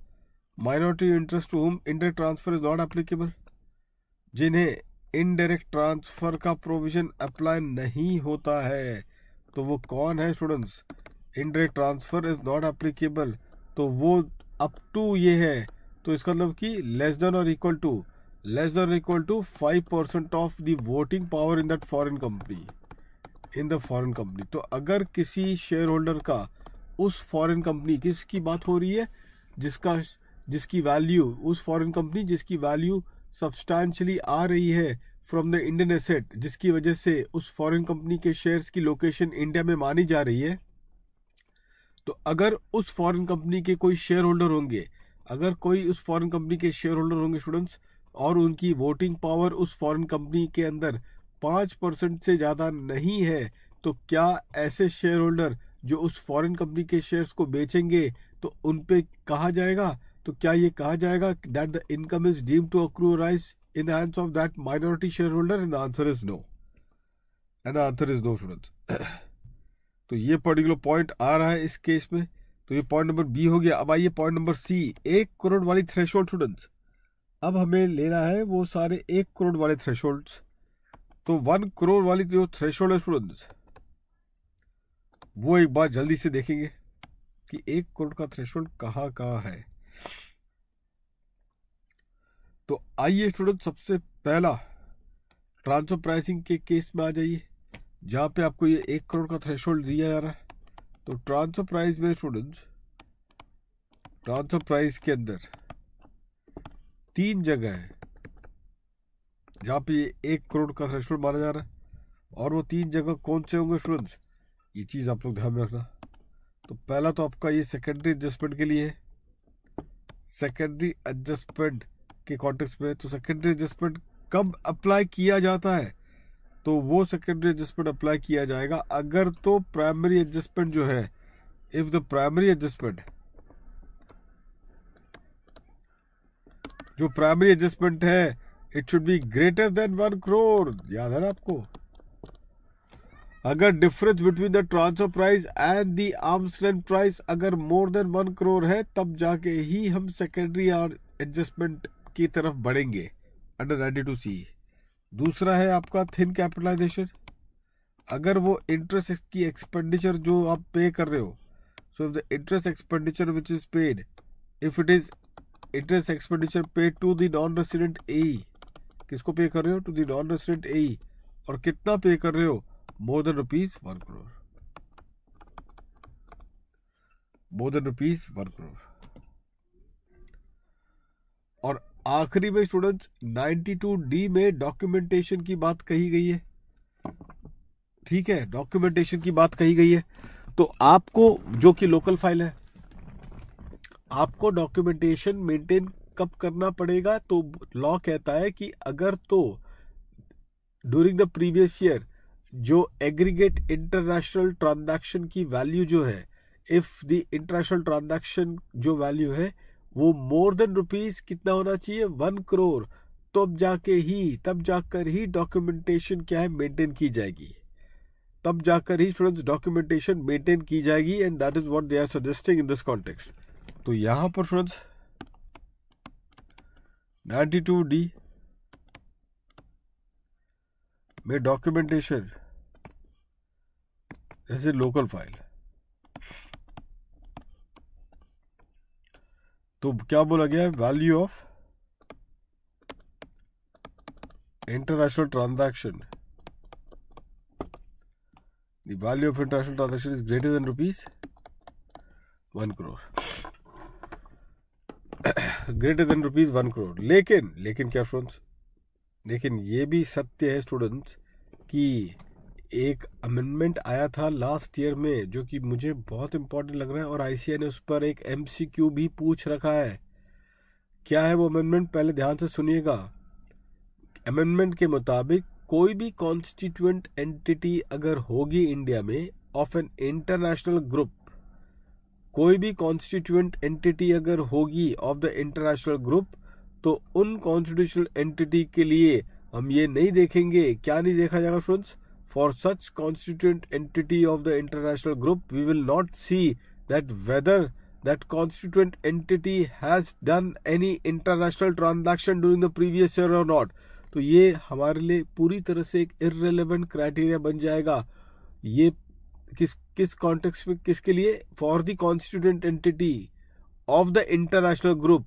minority interest to whom indirect transfer is not applicable जिन्हें इनडायरेक्ट ट्रांसफ़र का प्रोविज़न अप्लाई नहीं होता है तो वो कौन है students indirect transfer is not applicable तो वो अप टू ये है तो इसका मतलब कि लेस देन और equal to less than equal to five percent of the voting power in that foreign company in the foreign company तो अगर किसी शेयर होल्डर का उस फॉरेन कंपनी किसकी बात हो रही है जिसका जिसकी वैल्यू उस फॉरेन कंपनी जिसकी वैल्यू सब्सटैंशली आ रही है फ्रॉम द इंडियन एसेट जिसकी वजह से उस फॉरेन कंपनी के शेयर्स की लोकेशन इंडिया में मानी जा रही है तो अगर उस फॉरेन कंपनी के कोई शेयर होल्डर होंगे अगर कोई उस फॉरेन कंपनी के शेयर होल्डर होंगे स्टूडेंट्स और उनकी वोटिंग पावर उस फॉरेन कंपनी के अंदर पाँच परसेंट से ज़्यादा नहीं है तो क्या ऐसे शेयर होल्डर जो उस फॉरेन कंपनी के शेयर्स को बेचेंगे तो उन कहा जाएगा तो क्या ये कहा जाएगा that the income is deem to accrue arise in the hands of that minority share holder in the answer is no and the answer is no student तो ये पर्टिकुलर पॉइंट आ रहा है इस केस में तो ये पॉइंट नंबर बी हो गया अब आइए पॉइंट नंबर सी एक करोड़ वाली थ्रेश स्टूडेंट्स अब हमें लेना है वो सारे एक करोड़ वाले थ्रेश तो वन करोड़ वाली जो थ्रेश है स्टूडेंट्स वो एक बार जल्दी से देखेंगे कि एक करोड़ का थ्रेश होल्ड कहाँ है तो आइए स्टूडेंट सबसे पहला ट्रांसफर प्राइसिंग के केस में आ जाइए जहाँ पे आपको ये एक करोड़ का थ्रेश दिया जा रहा है तो ट्रांसफर प्राइस में स्टूडेंट ट्रांसफर प्राइस के अंदर तीन जगह है जहाँ पे ये एक करोड़ का थ्रेश माना जा रहा है और वो तीन जगह कौन से होंगे स्टूडेंट्स ये चीज़ आप लोग ध्यान में रखना तो पहला तो आपका ये सेकेंडरी एडजस्टमेंट के लिए है सेकेंडरी एडजस्टमेंट के कॉन्टेक्स में तो सेकेंडरी एडजस्टमेंट कब अप्लाई किया जाता है तो वो सेकेंडरी एडजस्टमेंट अप्लाई किया जाएगा अगर तो प्राइमरी एडजस्टमेंट जो है इफ द प्राइमरी एडजस्टमेंट जो प्राइमरी एडजस्टमेंट है it should be greater than one crore याद है ना आपको अगर difference between the transfer price and the arm's length price अगर मोर देन वन करोड़ है तब जाके ही हम सेकेंडरी एडजस्टमेंट की तरफ बढ़ेंगे अंडर नाइन्टी टू सी दूसरा है आपका थिन कैपिटलाइजेशन अगर वो इंटरेस्ट की एक्सपेंडिचर जो आप पे कर रहे हो so if the interest expenditure which is paid if it is interest expenditure paid to the non resident a किसको पे कर रहे हो to the non resident a और कितना पे कर रहे हो more than rupees one crore more than rupees one crore और आखिरी में स्टूडेंट्स 92 डी में डॉक्यूमेंटेशन की बात कही गई है ठीक है डॉक्यूमेंटेशन की बात कही गई है तो आपको जो कि लोकल फाइल है आपको डॉक्यूमेंटेशन मेंटेन कब करना पड़ेगा तो लॉ कहता है कि अगर तो ड्यूरिंग द प्रीवियस ईयर जो एग्रीगेट इंटरनेशनल ट्रांजैक्शन की वैल्यू जो है इफ द इंटरनेशनल ट्रांजैक्शन जो वैल्यू है वो मोर देन रुपीज कितना होना चाहिए वन करोड़ तब जाके ही तब जाकर ही डॉक्यूमेंटेशन क्या है मेंटेन की जाएगी तब जाकर ही स्टूडेंट्स डॉक्यूमेंटेशन मेंटेन की जाएगी and that is what they are suggesting in this context तो यहां पर स्टूडेंट्स टू डी में documentation as a local file तो क्या बोला गया value of international transaction the value of international transaction is greater than rupees one crore greater than rupees one crore लेकिन लेकिन क्या स्टूडेंट्स लेकिन ये भी सत्य है स्टूडेंट्स कि एक अमेंडमेंट आया था लास्ट ईयर में जो कि मुझे बहुत इंपॉर्टेंट लग रहा है और आईसीआई ने उस पर एक एम भी पूछ रखा है क्या है वो अमेंडमेंट पहले ध्यान से सुनिएगा अमेंडमेंट के मुताबिक कोई भी कॉन्स्टिट्यूएंट एंटिटी अगर होगी इंडिया में ऑफ एन इंटरनेशनल ग्रुप कोई भी कॉन्स्टिट्यूएंट एंटिटी अगर होगी ऑफ द इंटरनेशनल ग्रुप तो उन कॉन्स्टिट्यूशनल एंटिटी के लिए हम ये नहीं देखेंगे क्या नहीं देखा जाएगा friends for such constituent entity of the international group, we will not see that whether that constituent entity has done any international transaction during the previous year or not. तो ये हमारे लिए पूरी तरह से एक इरेलीवेंट क्राइटेरिया बन जाएगा ये किस किस कॉन्टेक्स्ट में किसके लिए for the constituent entity of the international group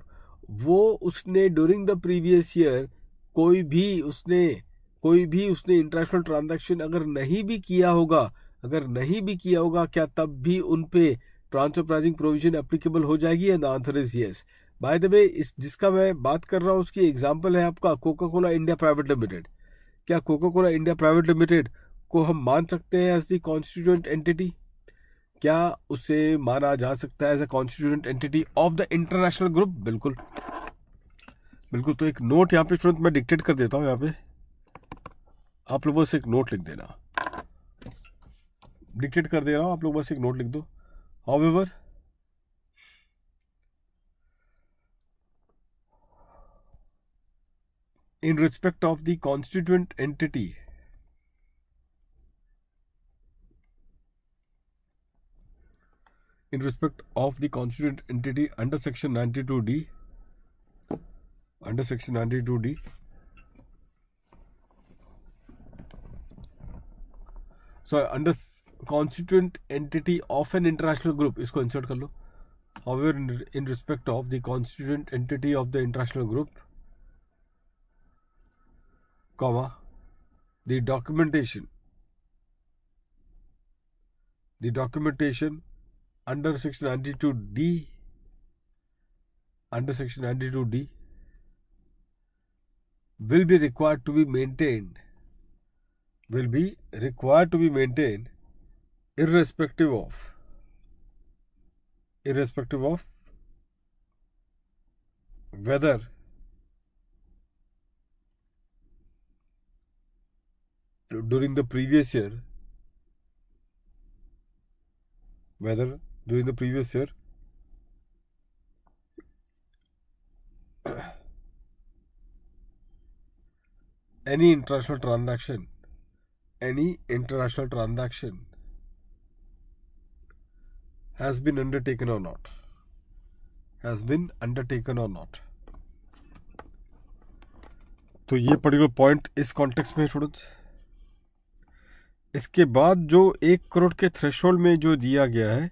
वो उसने ड्यूरिंग द प्रीवियस ईयर कोई भी उसने कोई भी उसने इंटरनेशनल ट्रांजैक्शन अगर नहीं भी किया होगा अगर नहीं भी किया होगा क्या तब भी उन पे ट्रांसफर प्राइजिंग प्रोविजन एप्लीकेबल हो जाएगी and answer is yes by the way इस जिसका मैं बात कर रहा हूँ उसकी एग्जाम्पल है आपका Coca Cola India private limited क्या Coca Cola India private limited को हम मान सकते हैं एज दी कॉन्स्टिट्यूंट एंटिटी क्या उसे माना जा सकता है as a constituent entity of the international group बिल्कुल बिल्कुल तो एक नोट यहाँ पे स्टूडेंट मैं डिक्टेट कर देता हूँ यहाँ पे आप लोग बस एक नोट लिख देना डिक्टेट कर दे रहा हूं आप लोग बस एक नोट लिख दो however in respect of the constituent entity in respect of the constituent entity under section 92 D under section 92 D so under constituent entity of an international group इसको insert कर however in, in respect of the constituent entity of the international group comma the documentation the documentation under section 92d under section 92d will be required to be maintained will be required to be maintained irrespective of irrespective of whether during the previous year whether during the previous year [coughs] any international transaction any international transaction has been undertaken or not has been undertaken or not तो ये particular point इस context में students इसके बाद जो एक करोड़ के threshold में जो दिया गया है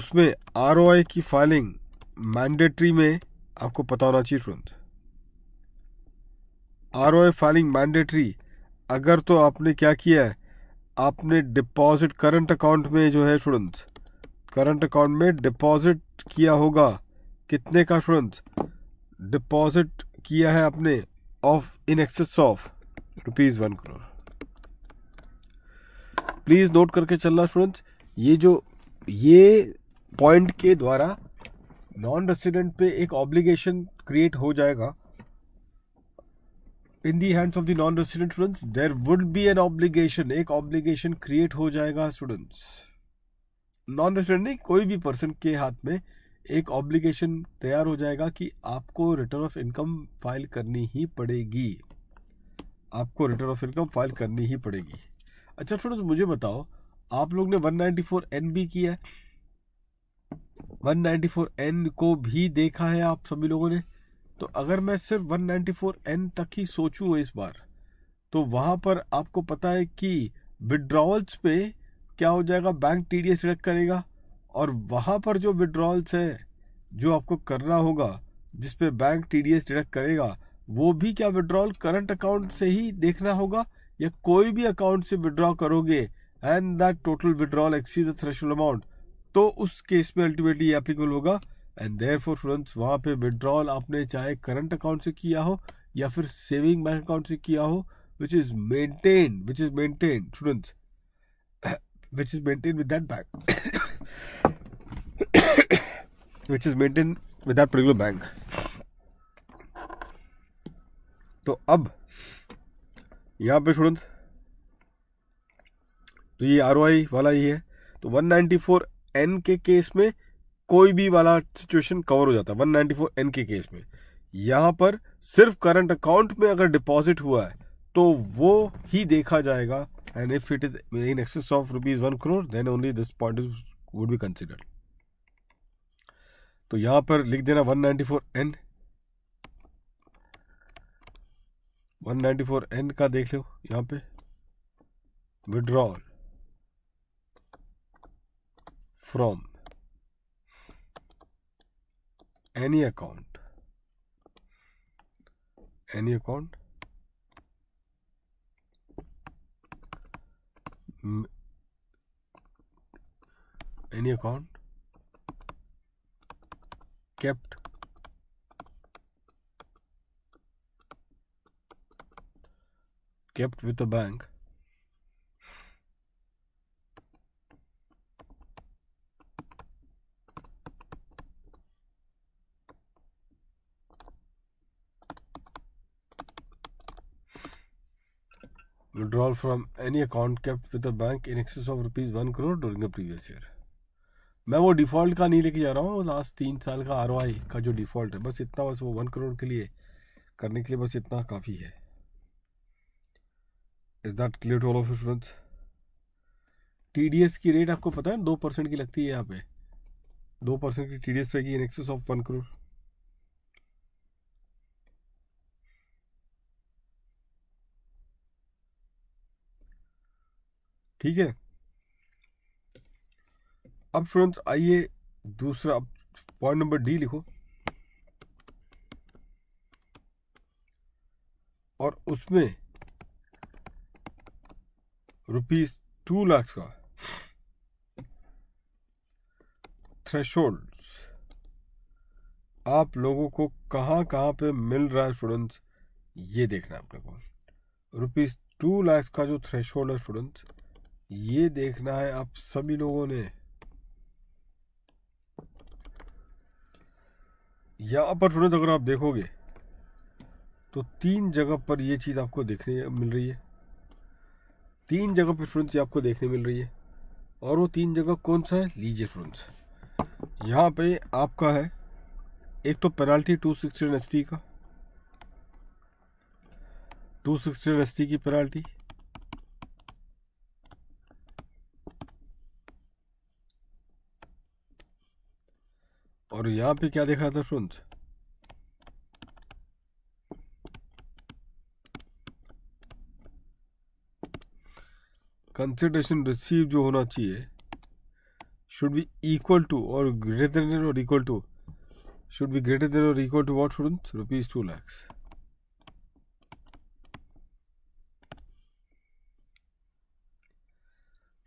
उसमें आर की फाइलिंग मैंडेटरी में आपको पता होना चाहिए स्टूडेंट आर फाइलिंग मैंडेटरी अगर तो आपने क्या किया है आपने डिपॉजिट करंट अकाउंट में जो है स्टूडेंट्स करंट अकाउंट में डिपॉजिट किया होगा कितने का स्टूडेंट्स डिपॉजिट किया है आपने of in excess of rupees one crore please note करके चलना स्टूडेंट्स ये जो ये पॉइंट के द्वारा नॉन रेसिडेंट पे एक ऑब्लिगेशन क्रिएट हो जाएगा in the hands of the non resident students there would be an obligation एक ऑब्लिगेशन क्रिएट हो जाएगा स्टूडेंट्स नॉन रेसिडेंट नहीं कोई भी पर्सन के हाथ में एक ऑब्लिगेशन तैयार हो जाएगा कि आपको रिटर्न ऑफ इनकम फाइल करनी ही पड़ेगी आपको रिटर्न ऑफ इनकम फाइल करनी ही पड़ेगी अच्छा स्टूडेंट्स मुझे बताओ आप लोग ने 194 भी किया है 194 एन को भी देखा है आप सभी लोगों ने तो अगर मैं सिर्फ 194N तक ही सोचू इस बार तो वहाँ पर आपको पता है कि विड्रॉवल्स पे क्या हो जाएगा बैंक टी डी करेगा और वहाँ पर जो विड्रॉवल्स है जो आपको करना होगा जिस पे बैंक टी डी करेगा वो भी क्या विड्रॉल करंट अकाउंट से ही देखना होगा या कोई भी अकाउंट से विड्रॉ करोगे and that total withdrawal exceed the threshold amount तो उस केस में अल्टीमेटली एप्लीकेबल होगा एंड फोर स्टूडेंट्स वहाँ पे विड्रॉल आपने चाहे करंट अकाउंट से किया हो या फिर सेविंग बैंक अकाउंट से किया हो which is maintain which is maintain students which is maintain with that bank which is maintain with that particular bank तो अब यहाँ पे स्टूडेंट तो ये आर वाला ही है तो 194 एन के केस में कोई भी वाला सिचुएशन कवर हो जाता है 194 एन के केस में यहाँ पर सिर्फ करंट अकाउंट में अगर डिपॉजिट हुआ है तो वो ही देखा जाएगा and if it is in excess of rupees one crore then only this point would be considered तो यहाँ पर लिख देना फोर एन फोर एन का देख लो यहाँ पे withdrawal from any account any account any account kept kept with the bank withdrawal from any account kept with a bank in excess of rupees one crore during the previous year मैं वो default का नहीं लेके जा रहा हूँ last तीन साल का आर का जो डिफ़ॉल्ट है बस इतना बस वो वन करोड़ के लिए करने के लिए बस इतना काफ़ी है is that clear to all of students T D S की रेट आपको पता है दो परसेंट की लगती है यहाँ पे दो परसेंट की टी डी एस रहेगी in excess of one crore ठीक है अब स्टूडेंट्स आइए दूसरा पॉइंट नंबर डी लिखो और उसमें रुपीज टू लाख का थ्रेशोल्ड आप लोगों को कहां कहां पे मिल रहा है स्टूडेंट्स ये देखना है आप लोगों को रुपीज़ टू लाख का जो थ्रेशोल्ड है स्टूडेंट्स ये देखना है आप सभी लोगों ने यहां पर तुरंत तो अगर आप देखोगे तो तीन जगह पर यह चीज़ आपको देखने मिल रही है तीन जगह पर स्टूडेंट्स तो आपको देखने मिल रही है और वो तीन जगह कौन सा है लीजिए स्टूडेंट्स तो। यहाँ पे आपका है एक तो penalty two sixty S T का टू सिक्सटी एस टी की पेनाल्टी और यहाँ पे क्या देखा था फ्रेंड्स कंसिडरेशन रिसीव जो होना चाहिए शुड बी इक्वल टू और ग्रेटर देन और equal to should be greater than और equal to what front rupees two lakhs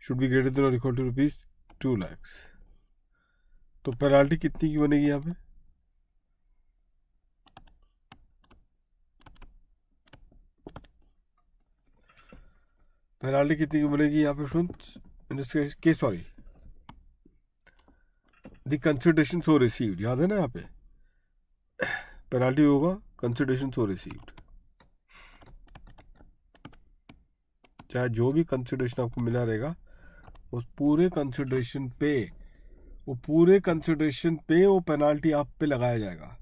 should be greater than और equal to rupees two lakhs तो पेनाल्टी कितनी की बनेगी यहाँ पे पेनाल्टी कितनी की बनेगी यहाँ पे सुन in case sorry the consideration so received याद है ना यहाँ पे पेनाल्टी होगा कंसिडरेशन सो रिसीव्ड चाहे जो भी कंसिडरेशन आपको मिला रहेगा उस पूरे कंसिडरेशन पे वो पूरे कंसिडरेशन पे वो पेनाल्टी आप पे लगाया जाएगा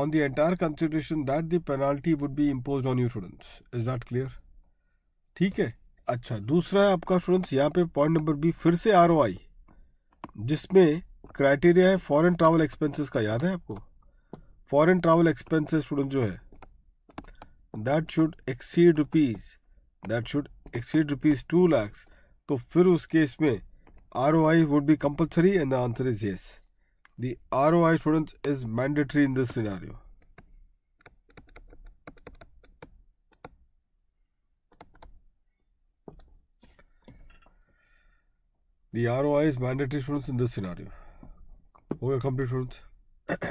on the entire consideration that the penalty would be impose on you students is that clear ठीक है अच्छा दूसरा है आपका स्टूडेंट्स यहाँ पे पॉइंट नंबर बी फिर से आर जिसमें क्राइटेरिया है फॉरेन ट्रैवल एक्सपेंसेस का याद है आपको फॉरेन ट्रैवल एक्सपेंसेस स्टूडेंट जो है that should exceed rupees that should exceed rupees two lakhs तो फिर उस केस में ROI would be compulsory and the answer is yes. The ROI students is mandatory in this scenario. The ROI is mandatory students in this scenario. Okay, complete students. [coughs]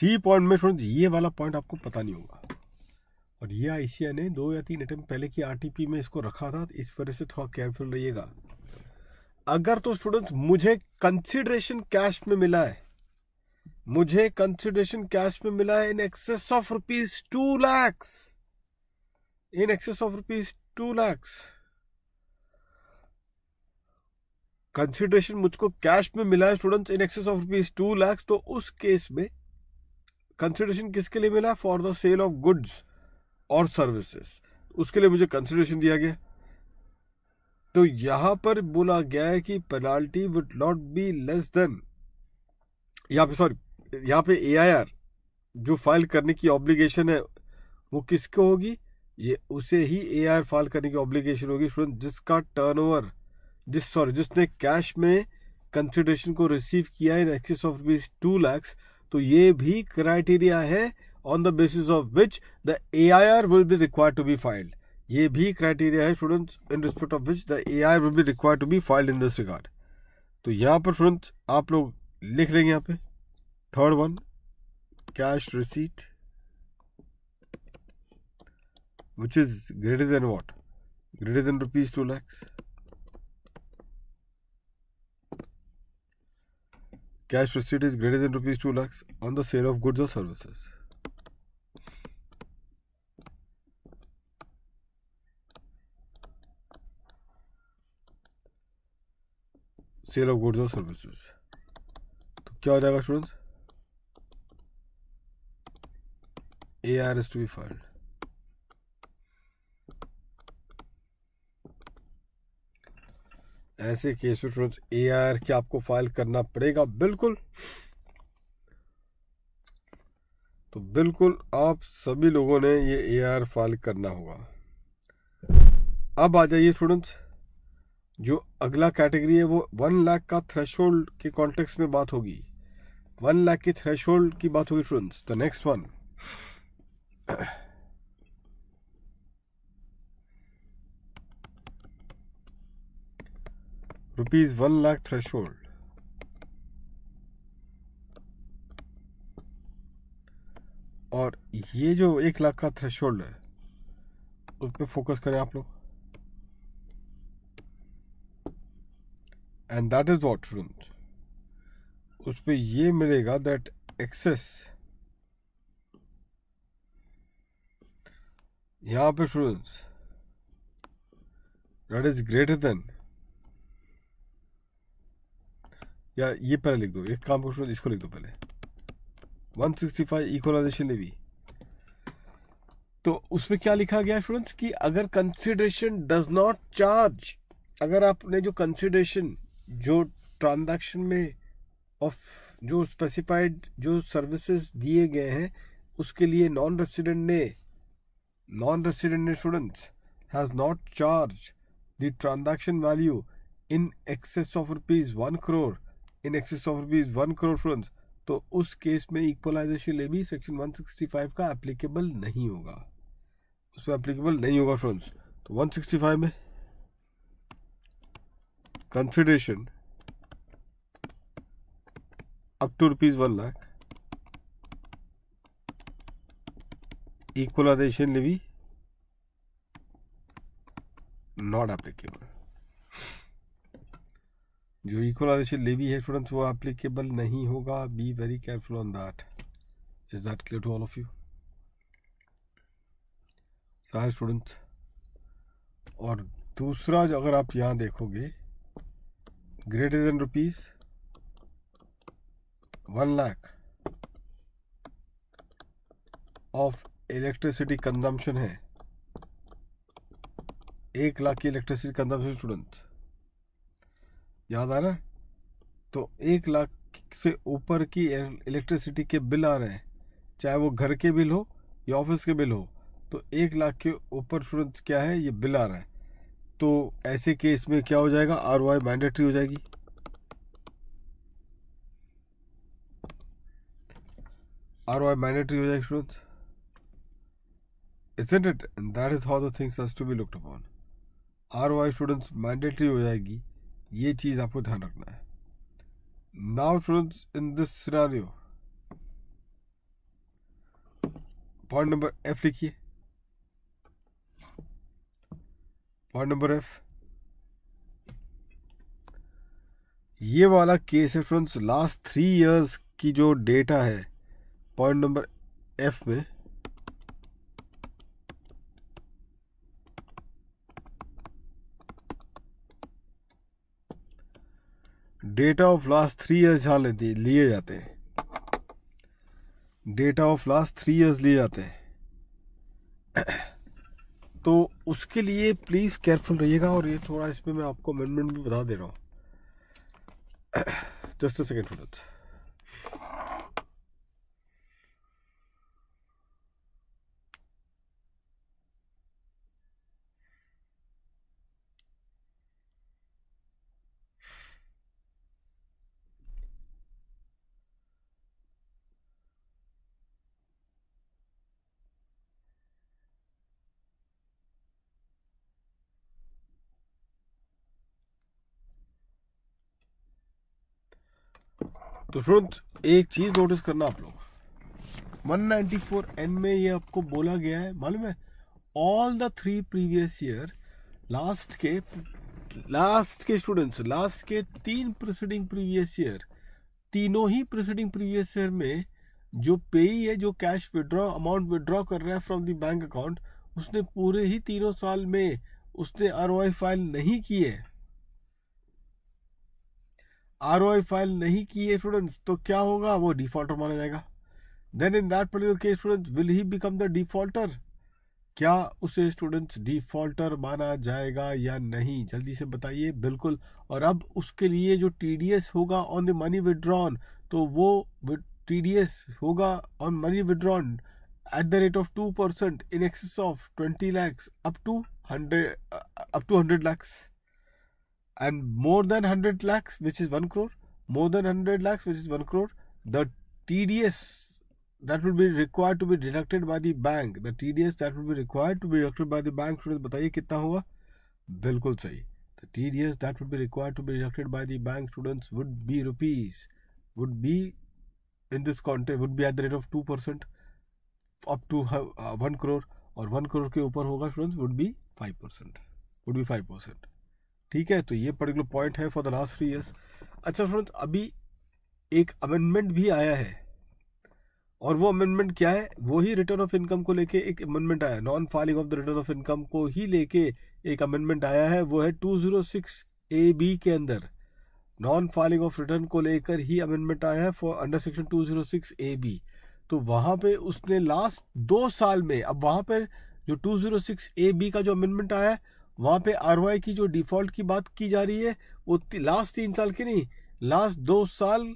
C point में student ये वाला point आपको पता नहीं होगा और ये आई ने दो या तीन अटैम्प पहले की आर में इसको रखा था तो इस वजह से थोड़ा केयरफुल रहिएगा अगर तो स्टूडेंट्स मुझे कंसिडरेशन कैश में मिला है मुझे कंसिडरेशन कैश में मिला है in excess of rupees two lakhs in excess of rupees two lakhs consideration मुझको कैश में मिला है students in excess of rupees two lakhs तो उस केस में कंसिडरेशन किसके लिए मिला for the sale of goods और सर्विसेज उसके लिए मुझे कंसिडरेशन दिया गया तो यहां पर बोला गया है कि penalty would not be less than यहां पे सॉरी यहाँ पे ए जो फाइल करने की ऑब्लिगेशन है वो किसको होगी ये उसे ही ए फाइल करने की ऑब्लिगेशन होगी स्टूडेंट जिसका टर्नओवर जिस सॉरी जिसने कैश में कंसिडरेशन को रिसीव किया in excess of rupees two lakhs तो ये भी क्राइटेरिया है on the basis of which the A I R will be require to be filed ये भी क्राइटेरिया है students in respect of which the A I will be require to be filed in this regard तो यहाँ पर students आप लोग लिख लेंगे यहाँ पे third one cash receipt which is greater than what greater than rupees two lakhs cash receipt is greater than rupees two lakhs on the sale of goods और services सेल ऑफ गुड्स और सर्विसेज तो क्या हो जाएगा students A R S to be file ऐसे case में students A R क्या आपको फाइल करना पड़ेगा बिल्कुल तो बिल्कुल आप सभी लोगों ने ये ए आर फाइल करना होगा अब आ जाइए स्टूडेंट्स जो अगला कैटेगरी है वो वन लाख का थ्रेश के कॉन्टेक्स में बात होगी वन लाख की थ्रेश की बात होगी friends the next one rupees one lakh threshold और ये जो एक लाख का थ्रेश है उस पर फोकस करें आप लोग and that is what truth उस पर यह मिलेगा दैट एक्सेस यहां पे students that is greater than या ये पहले लिख दो एक काम करो इसको लिख दो पहले 165 सिक्सटी फाइव इक्वलाइजेशन ने भी तो उसमें क्या लिखा गया स्टूडेंट्स कि अगर कंसिडरेशन डज नॉट चार्ज अगर आपने जो कंसिडरेशन जो ट्रांजैक्शन में ऑफ जो स्पेसिफाइड जो सर्विसेज दिए गए हैं उसके लिए नॉन रेसिडेंट ने non resident students has not charge the transaction value in excess of rupees one crore in excess of rupees one crore students तो उस केस में इक्वलाइजेशन ले भी सेक्शन 165 का एप्लीकेबल नहीं होगा उसमें एप्लीकेबल नहीं होगा स्टूडेंट्स तो 165 में consideration up to rupees 1 lakh equalization levy not applicable जो इक्वलाइजेशन लेवी है स्टूडेंट्स वो एप्लीकेबल नहीं होगा be very careful on that is that clear to all of you सारे स्टूडेंट्स और दूसरा जो अगर आप यहाँ देखोगे greater than rupees one lakh of electricity consumption है एक लाख की इलेक्ट्रिसिटी कंजम्पशन स्टूडेंट याद आ रहा है तो एक लाख से ऊपर की इलेक्ट्रिसिटी के बिल आ रहे हैं चाहे वो घर के बिल हो या ऑफिस के बिल हो तो एक लाख के ऊपर स्टूडेंट क्या है ये बिल आ रहा है तो ऐसे केस में क्या हो जाएगा आर वाई मैंडेटरी हो जाएगी आर वाई मैंडेटरी हो जाएगी student it it that is how the things has to be looked upon R Y students mandatory हो जाएगी ये चीज़ आपको ध्यान रखना है now students in this scenario point number F लिखिए और नंबर एफ ये वाला केस है फ्रेंड्स लास्ट थ्री इयर्स की जो डेटा है पॉइंट नंबर एफ में data of last three years यहाँ लेते लिए जाते हैं data of last three years लिए जाते हैं तो उसके लिए प्लीज़ केयरफुल रहिएगा और ये थोड़ा इसमें मैं आपको अमेंडमेंट भी बता दे रहा हूँ जस्ट अ सेकेंड फॉर तो तुरंत एक चीज नोटिस करना आप लोग 194N में ये आपको बोला गया है मालूम है all the three previous year last के लास्ट के स्टूडेंट्स लास्ट के तीन प्रिसीडिंग प्रीवियस ईयर तीनों ही प्रिसीडिंग प्रीवियस ईयर में जो पे है जो कैश विड्रॉ अमाउंट विड्रॉ कर रहा है फ्रॉम दी बैंक अकाउंट उसने पूरे ही तीनों साल में उसने आर फाइल नहीं किए आर फाइल नहीं की है स्टूडेंट्स तो क्या होगा वो डिफॉल्टर माना जाएगा then in that particular case students will he become the defaulter क्या उसे स्टूडेंट्स डिफॉल्टर माना जाएगा या नहीं जल्दी से बताइए बिल्कुल और अब उसके लिए जो टी होगा ऑन द मनी विड्रॉन तो वो टी होगा on money withdrawn at the rate of two percent in excess of twenty lakhs up to hundred up to hundred lakhs and more than 100 lakhs, which is 1 crore, more than 100 lakhs, which is 1 crore, the TDS that will be required to be deducted by the bank, the TDS that will be required to be deducted by the bank, student बताइए कितना hoga? बिल्कुल सही The TDS that will be required to be deducted by the bank students would be rupees, would be in this context would be at the rate of 2% up to uh, 1 crore or 1 crore ke ऊपर hoga, students would be 5% would be 5% ठीक है तो ये particular point है for the last three years अच्छा student तो अभी एक अमेंडमेंट भी आया है और वो अमेंडमेंट क्या है वो ही रिटर्न ऑफ इनकम को लेके एक अमेंडमेंट आया non filing of the return of income को ही लेके एक अमेंडमेंट आया है वो है two zero six A B के अंदर नॉन फाइलिंग ऑफ रिटर्न को लेकर ही अमेंडमेंट आया है for under section two zero six A B तो वहां पे उसने लास्ट दो साल में अब वहां पर जो two zero six A B का जो अमेंडमेंट आया है वहां पे आर की जो डिफॉल्ट की बात की जा रही है वो लास्ट तीन साल की नहीं लास्ट दो साल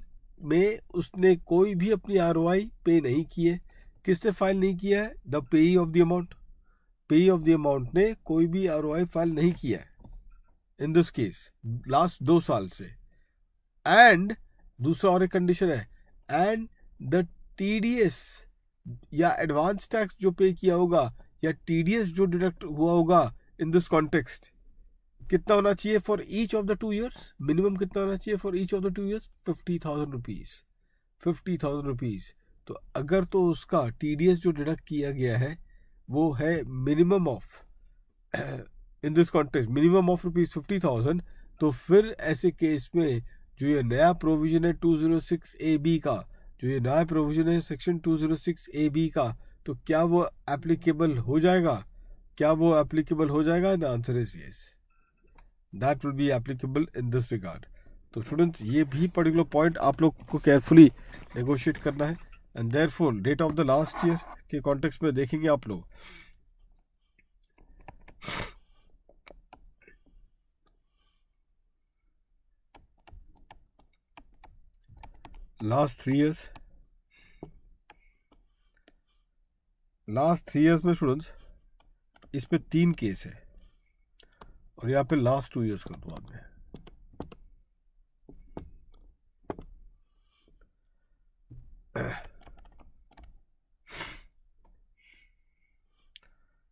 में उसने कोई भी अपनी आर पे नहीं की है किसने फाइल नहीं किया है the pay of the amount pay of the amount ने कोई भी आर फाइल नहीं किया है इन दिस केस लास्ट दो साल से एंड दूसरा और एक कंडीशन है एंड द टीडीएस या एडवांस टैक्स जो पे किया होगा या टीडीएस जो डिडक्ट हुआ होगा इन दिस कॉन्टेक्स्ट कितना होना चाहिए for each of the two years minimum कितना होना चाहिए for each of the two years fifty thousand rupees fifty thousand rupees तो अगर तो उसका टी डी एस जो डिडक्ट किया गया है वो है minimum of in this context minimum of rupees fifty thousand तो फिर ऐसे केस में जो ये नया प्रोविज़न है two zero six A B का जो ये नया प्रोविज़न है section two zero six A B का तो क्या वो एप्लीकेबल हो जाएगा क्या वो एप्लीकेबल हो जाएगा the answer is yes that will be applicable in this regard तो स्टूडेंट्स ये भी पर्टिकुलर पॉइंट आप लोग को केयरफुली नेगोशिएट करना है and therefore date of the last year के कॉन्टेक्स्ट में देखेंगे आप लोग last three years last three years में स्टूडेंट्स इसमें तीन केस है और यहाँ पे लास्ट टू ईयर्स का दो तो है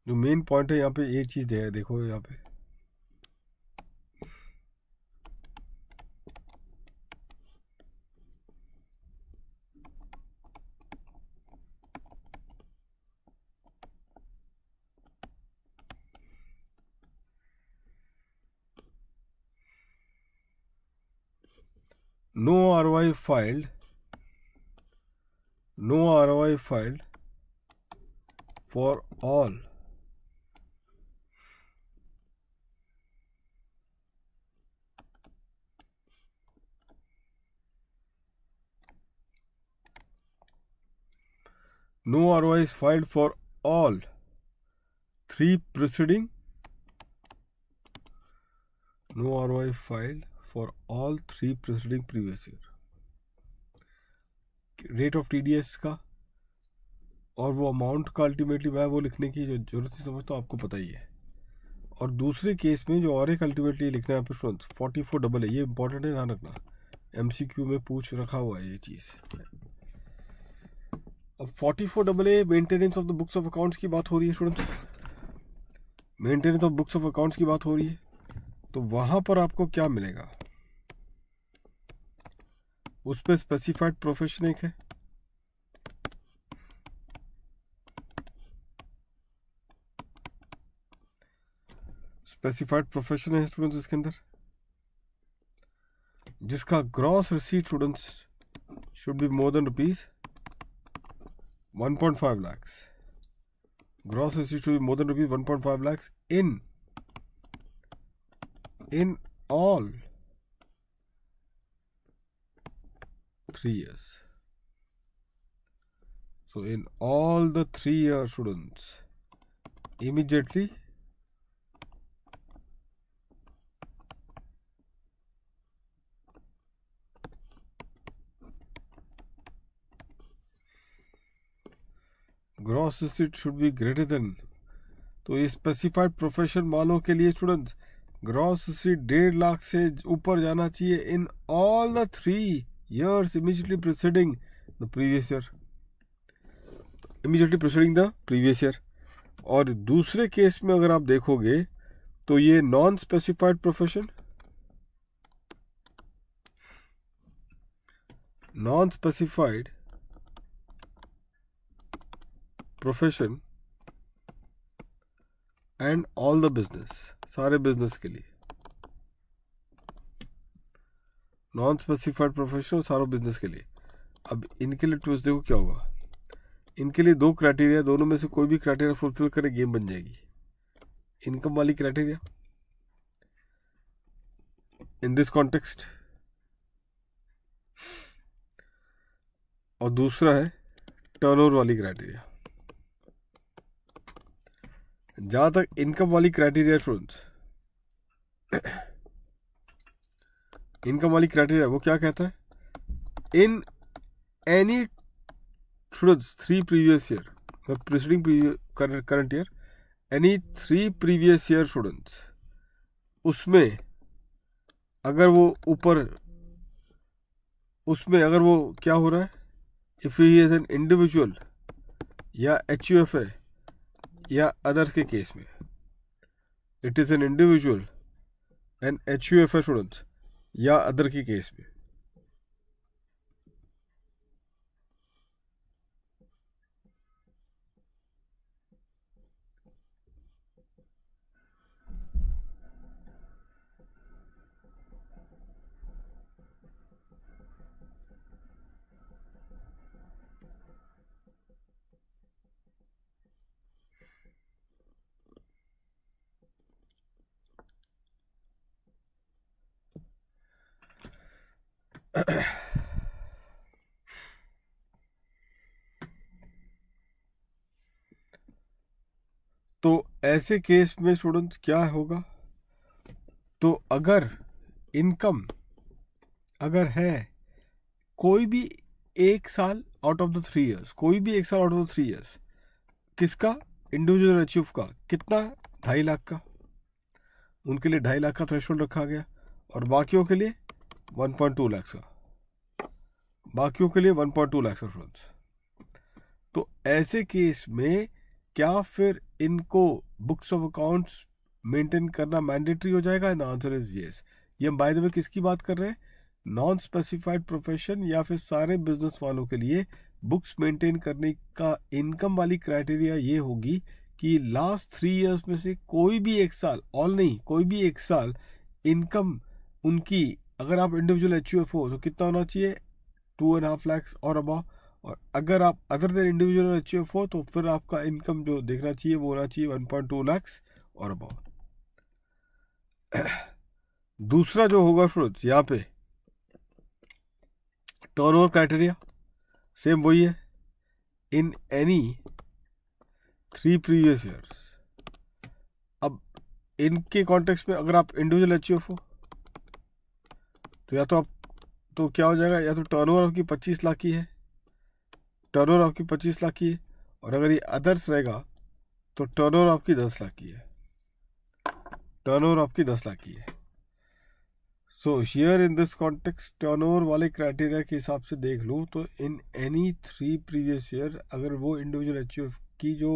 जो मेन पॉइंट है यहाँ पे ये चीज़ दे, देखो यहाँ पे ROI filed, no ROI filed for all. No ROI is filed for all three preceding no ROI filed for all three preceding previous year. Rate of T का और वो अमाउंट का अल्टीमेटली मैं वो लिखने की जो जरूरत नहीं समझता तो आपको पता ही है और दूसरे केस में जो और एक अल्टीमेटली लिखना है आपको फोर्टी फोर डबल है ये इंपॉर्टेंट है ध्यान रखना एम में पूछ रखा हुआ है ये चीज़ अब forty four double A maintenance of the books of accounts की बात हो रही है students maintenance of books of accounts की बात हो रही है तो वहाँ पर आपको क्या मिलेगा उसमें स्पेसिफाइड प्रोफेशन एक है स्पेसिफाइड प्रोफेशन है स्टूडेंट्स इसके अंदर जिसका gross receipt students should be more than rupees 1.5 lakhs should receipts more than rupees one point 1.5 lakhs in in all three years. So in all the three year students, immediately gross receipt should be greater than तो ये specified profession वालों के लिए students gross receipt डेढ़ लाख से ऊपर जाना चाहिए in all the three years immediately preceding the previous year immediately preceding the previous year और दूसरे केस में अगर आप देखोगे तो ये non specified profession non specified profession and all the business सारे बिजनेस के लिए नॉन स्पेसिफाइड प्रोफेशनल्स सारो बिजनेस के लिए अब इनके लिए ट्विस्ट देखो क्या होगा इनके लिए दो क्राइटेरिया दोनों में से कोई भी क्राइटेरिया फुलफिल करे गेम बन जाएगी इनकम वाली क्राइटेरिया इन दिस कॉन्टेक्स्ट और दूसरा है टर्नओवर वाली क्राइटेरिया जहां तक इनकम वाली क्राइटेरिया स्टूडेंट्स इनकम वाली क्राइटेरिया वो क्या कहता है in any students three previous year the current year any three previous year students उसमें अगर वो ऊपर उसमें अगर वो क्या हो रहा है if he as an individual या एच यू एफ ए या अदर्स के केस में it is an individual and H U F a students या अदर की केस में [clears throat] तो ऐसे केस में स्टूडेंट्स क्या होगा तो अगर इनकम अगर है कोई भी एक साल out of the three years कोई भी एक साल out of the three years किसका इंडिविजुअल अचीव का कितना ढाई लाख का उनके लिए ढाई लाख का थ्रेशोल्ड रखा गया और बाकियों के लिए वन पॉइंट टू लैक्स का बाकियों के लिए one point two lakhs reference तो ऐसे केस में क्या फिर इनको बुक्स ऑफ अकाउंट्स मेंटेन करना मैंडेटरी हो जाएगा एंड आंसर इज येस ये हम बाय द वे किसकी बात कर रहे हैं नॉन स्पेसिफाइड प्रोफेशन या फिर सारे बिजनेस वालों के लिए बुक्स मेंटेन करने का इनकम वाली क्राइटेरिया ये होगी कि लास्ट थ्री इयर्स में से कोई भी एक साल ऑल नहीं कोई भी एक साल इनकम उनकी अगर आप इंडिविजुअल एच हो तो कितना होना चाहिए टू एंड हाफ लैक्स और अबाव और अगर आप अदर देन इंडिविजुअल एच हो तो फिर आपका इनकम जो देखना चाहिए वो होना चाहिए वन पॉइंट टू लैक्स और अबाव दूसरा जो होगा स्टूडेंट्स यहाँ पे टर्न ओवर क्राइटेरिया सेम वही है in any three previous years अब इनके कॉन्टेक्स्ट में अगर आप इंडिविजुअल एच हो तो या तो आप तो क्या हो जाएगा या तो टर्नओवर आपकी पच्चीस लाख की है टर्नओवर आपकी पच्चीस लाख की है और अगर ये अदर्स रहेगा तो टर्नओवर आपकी दस लाख की है टर्नओवर आपकी दस लाख की है so here in this turn turnover वाले क्राइटेरिया के हिसाब से देख लूँ तो in any three previous year अगर वो इंडिविजुअल एच की जो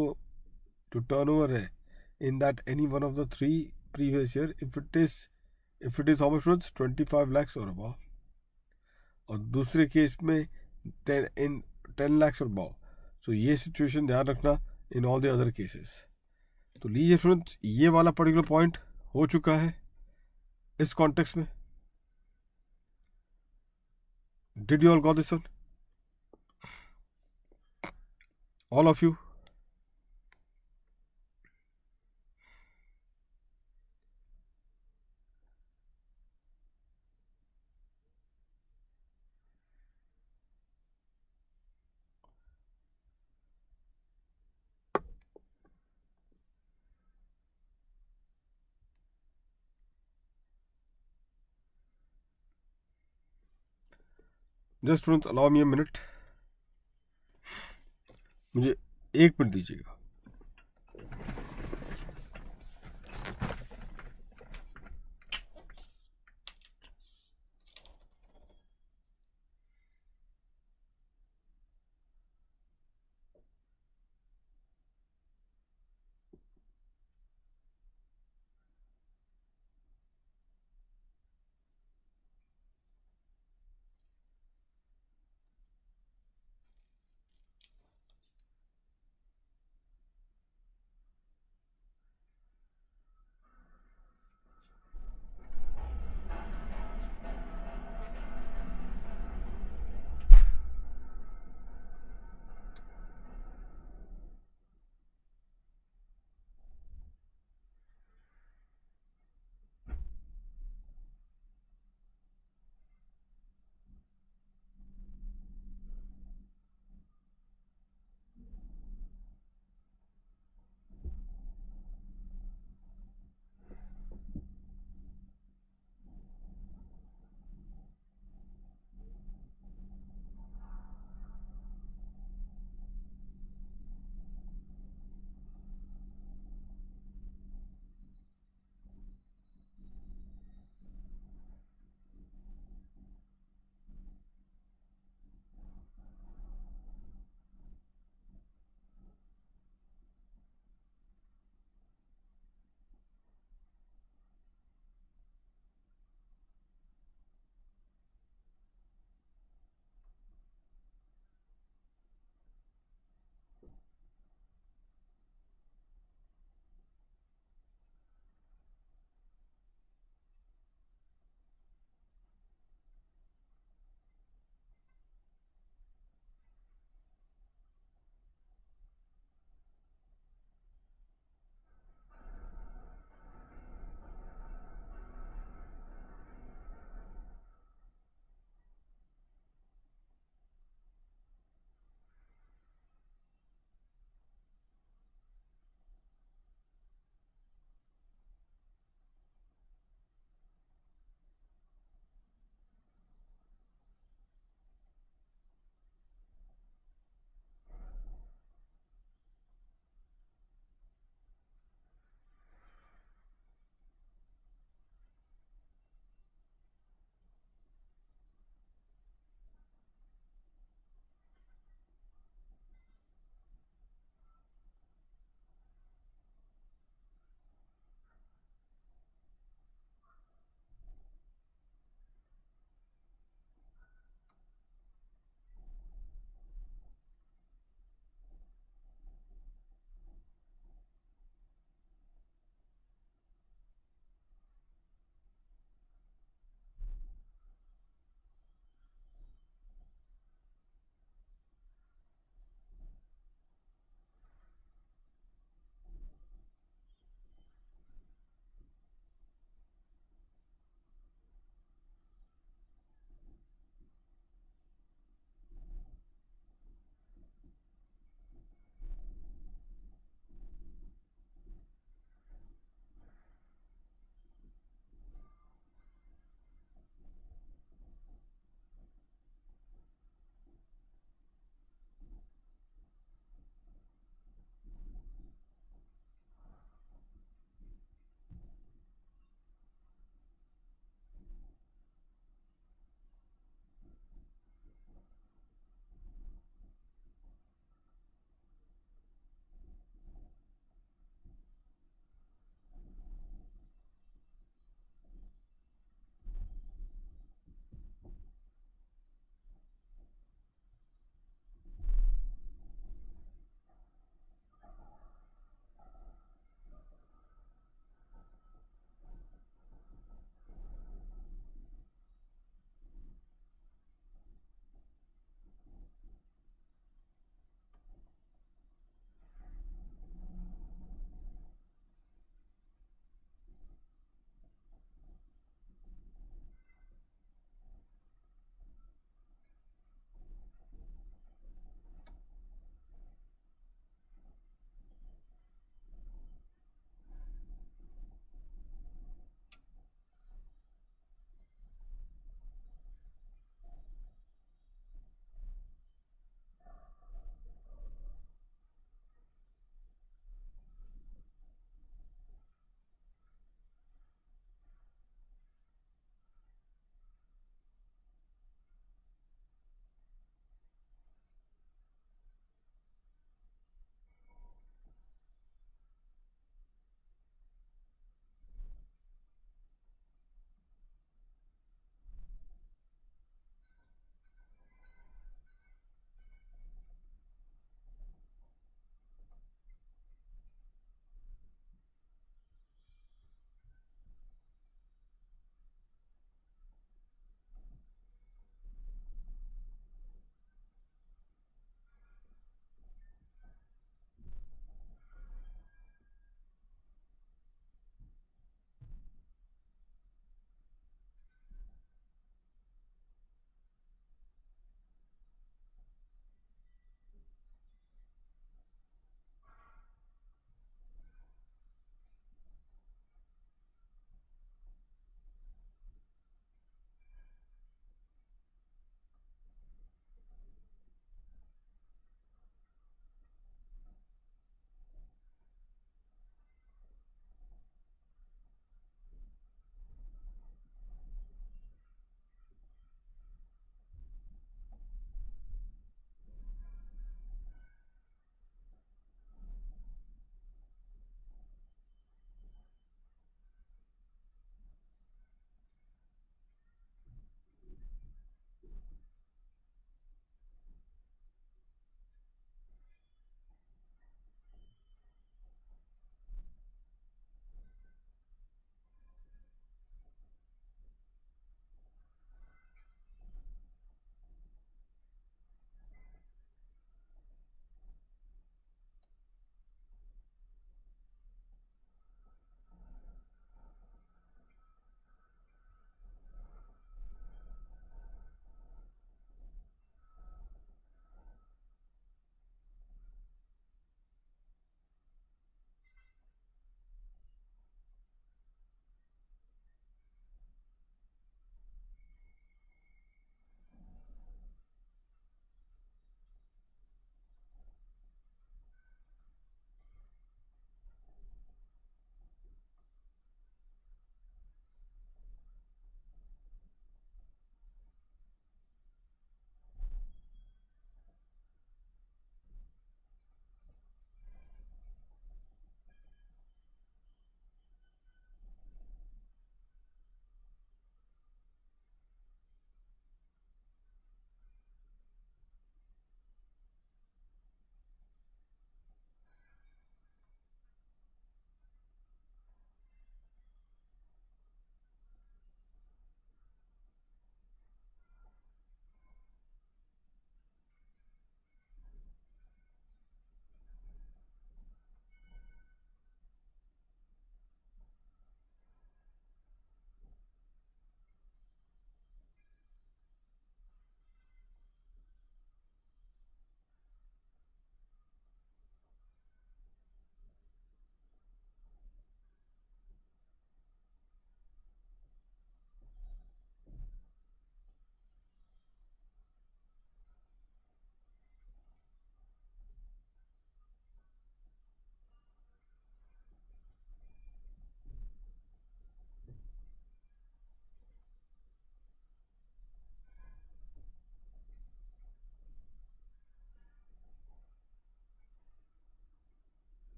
जो ओवर है in that any one of the three previous year if it is if it is how much twenty five lakhs और अबाव और दूसरे केस में टेन इन टेन लैक्स और अबाव सो ये सिचुएशन ध्यान रखना in all the other cases तो लीजिए स्टूडेंट्स ये वाला पर्टिकुलर पॉइंट हो चुका है इस कॉन्टेक्स में did you all got this one of you just students allow me a minute मुझे एक मिनट दीजिएगा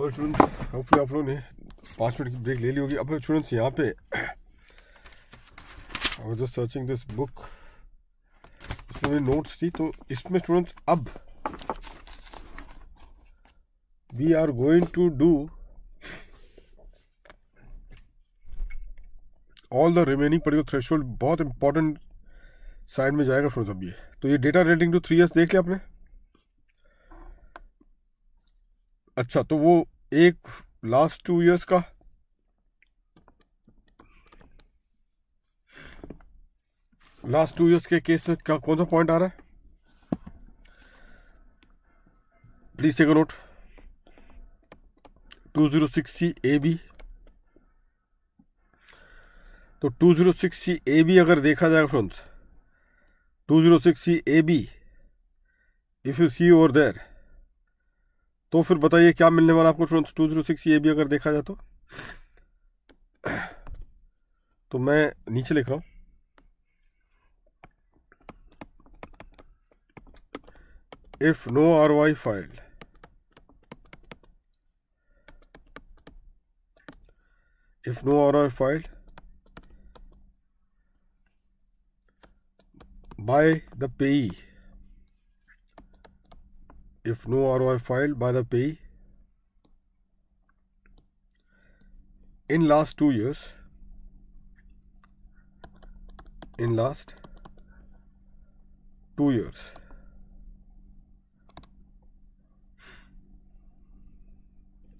सो स्टूडेंट्स होपफुल आप लोगों ने पाँच मिनट की ब्रेक ले ली होगी अब स्टूडेंट्स यहाँ पे I just searching this book इसमें नोट्स थी तो इसमें स्टूडेंट्स अब we are going to do all the remaining particular thresh बहुत इंपॉर्टेंट साइड में जाएगा फ्रोज अब ये तो ये data rating to three years देख लिया आपने अच्छा तो वो एक लास्ट टू इयर्स का लास्ट टू इयर्स के केस में क्या कौन सा पॉइंट आ रहा है please take note two zero six C A B तो two zero six C A B अगर देखा जाए friends two zero six C A B if you see over there तो फिर बताइए क्या मिलने वाला आपको टू जीरो सिक्स ये भी अगर देखा जाए तो तो मैं नीचे लिख रहा हूं if no R Y file if no R Y file by the payee if no ROI filed by the payee in last 2 years in last 2 years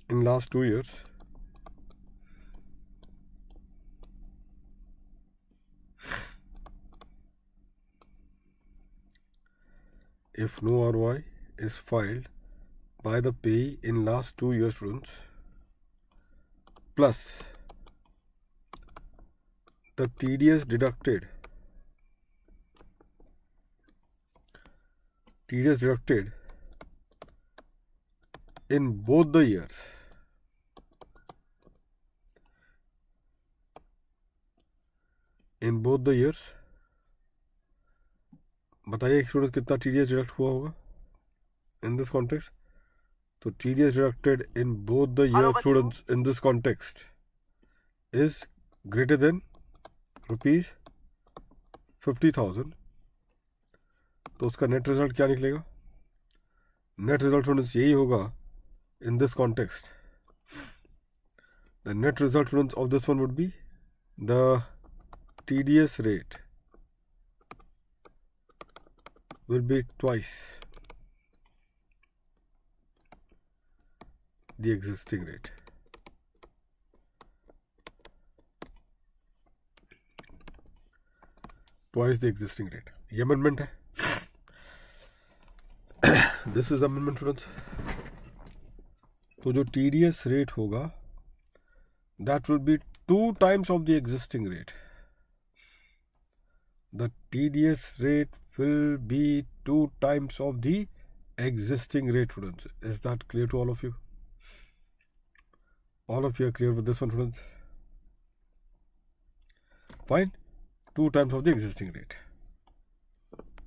in last 2 years if no ROI is filed by the payee in last two years runs plus the TDS deducted TDS deducted in both the years in both the years बताइए एक student कितना T D S deduct हुआ होगा in this context? So TDS deducted in both the year students in this context is greater than rupees fifty thousand तो उसका net result क्या निकलेगा net result students यही होगा in this context the net result students of this one would be the T D S rate will be twice the existing rate. Twice the existing rate. ये amendment है this is amendment friends तो जो T D S rate होगा that will be two times of the TDS rate will be two times of the existing rate students. Is that clear to all of you? all of you are clear with this one students fine two times of the existing rate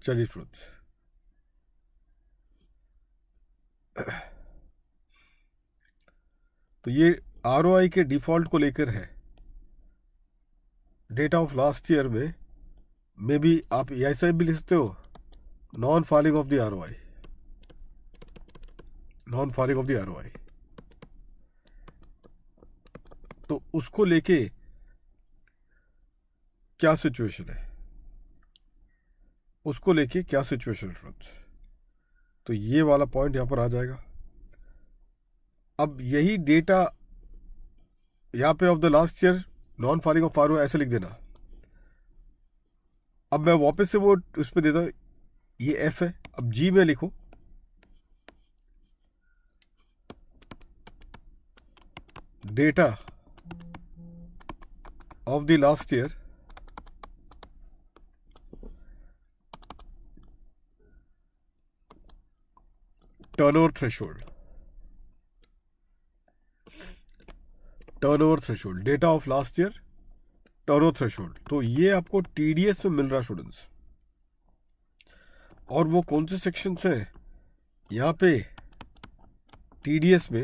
चलिए students [clears throat] तो ये are के default को लेकर है data of last year में may be आप ऐसा भी लिख सकते हो non filing of the R non filing of the R तो उसको लेके क्या सिचुएशन है उसको लेके क्या सिचुएशन फ्रेंड्स तो ये वाला पॉइंट यहां पर आ जाएगा अब यही डेटा यहां पे of the last year non filing of फारो ऐसे लिख देना अब मैं वापस से वो उस पर देता ये एफ है अब जी में लिखो data of the last year turnover threshold turnover threshold data of last year turn turnover threshold तो ये आपको टीडीएस में मिल रहा स्टूडेंट्स और वो कौन से सेक्शन से यहाँ पे टीडीएस में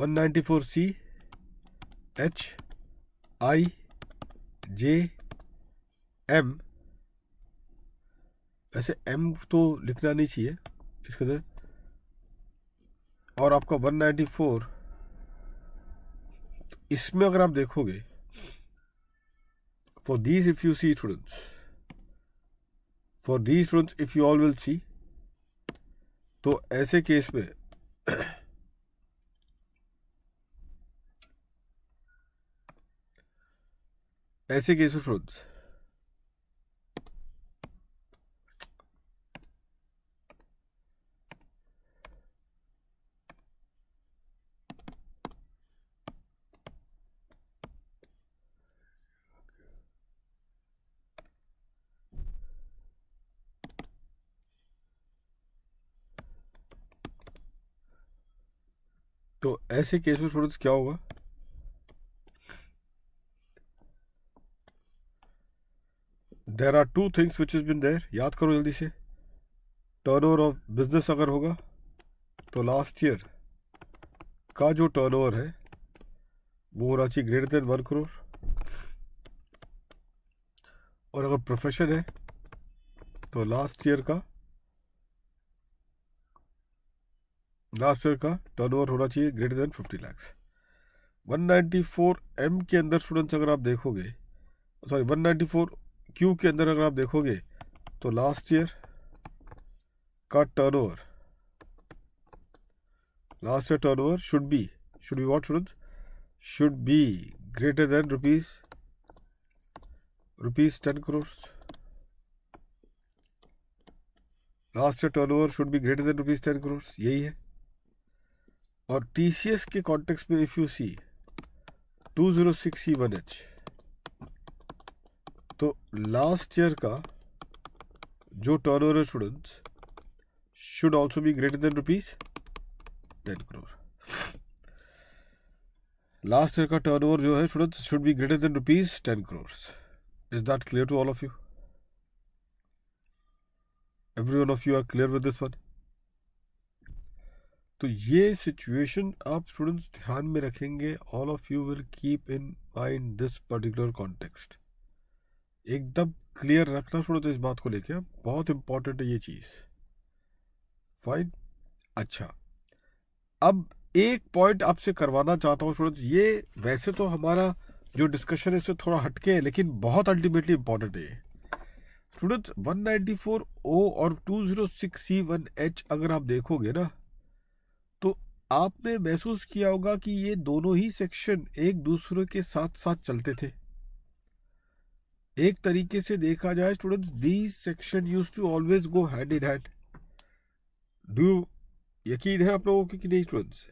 one four C H I J M ऐसे एम तो लिखना नहीं चाहिए इसके अंदर और आपका 194 नाइन्टी फोर इसमें अगर आप देखोगे for these if you see students for these students if you all will see तो ऐसे केस में ऐसे केसो शोध तो ऐसे केसो शोध क्या होगा there are two things which is been there याद करो जल्दी से टर्न ओवर ऑफ बिजनेस अगर होगा तो लास्ट ईयर का जो टर्न ओवर है वो होना चाहिए ग्रेटर देन वन करोड़ और अगर प्रोफेशन है तो लास्ट ईयर का लास्ट ईयर का ओवर होना चाहिए greater than fifty lakhs 194 M के अंदर स्टूडेंट्स अगर आप देखोगे सॉरी 194 क्यू के अंदर अगर आप देखोगे तो लास्ट ईयर का turnover last year turnover should be should be what should should be greater than rupees rupees ten crore last year turnover should be greater than rupees ten crore यही है और टीसीएस के कॉन्टेक्स में if you see two zero six C one H तो last year का जो turnover students should also be greater than rupees ten crore last year का turn turnover जो है students should be greater than rupees ten crore is that clear to all of you every one of you are clear with this one तो ये situation आप students ध्यान में रखेंगे all of you will keep in mind this particular context एकदम clear रखना छोड़ो तो इस बात को लेके बहुत इंपॉर्टेंट है ये चीज़ फाइन अच्छा अब एक पॉइंट आपसे करवाना चाहता हूँ सूरज ये वैसे तो हमारा जो डिस्कशन है इससे थोड़ा हटके है लेकिन बहुत अल्टीमेटली इंपॉर्टेंट है स्टूडेंट 194 ओ और 206 एच अगर आप देखोगे ना तो आपने महसूस किया होगा कि ये दोनों ही सेक्शन एक दूसरे के साथ साथ चलते थे एक तरीके से देखा जाए students the section use to always go hand in hand डू यकीन है आप लोगों की कि नहीं स्टूडेंट्स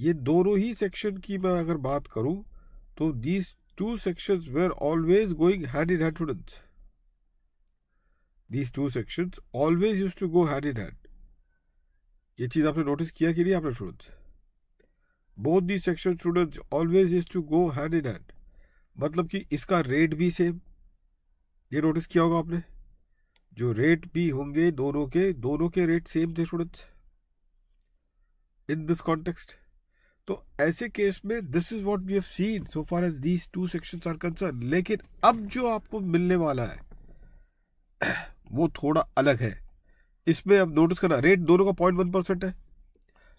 ये दोनों ही सेक्शन की मैं अगर बात करूं तो these two sections were always going hand in hand students these two sections always use to go hand in hand ये चीज़ आपने नोटिस किया कि नहीं आपने students both the section students always use to go hand in hand मतलब कि इसका रेट भी सेम ये नोटिस किया होगा आपने जो रेट भी होंगे दोनों के दोनों के रेट सेम थे स्टूडेंट्स इन दिस कॉन्टेक्स्ट तो ऐसे केस में this is what we have seen so far as these two sections are concern लेकिन अब जो आपको मिलने वाला है [clears throat] वो थोड़ा अलग है इसमें अब नोटिस करना रेट दोनों का पॉइंट वन परसेंट है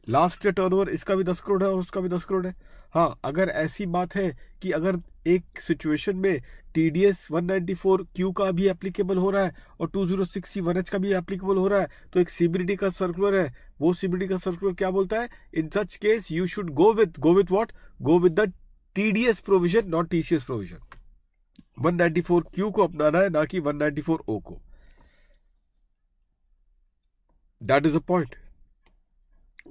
लास्ट ईयर टर्नओवर इसका भी दस करोड़ है और उसका भी दस करोड़ है हाँ अगर ऐसी बात है कि अगर एक सिचुएशन में T D S one ninety four Q का भी एप्लीकेबल हो रहा है और two zero six C one H का भी एप्लीकेबल हो रहा है तो एक सीबीडी का सर्कुलर है वो सीबीडी का सर्कुलर क्या बोलता है in such case you should go with go with what go with the T D S provision not T C S provision one ninety four Q को अपनाना है ना कि वन नाइनटी फोर ओ को that is a point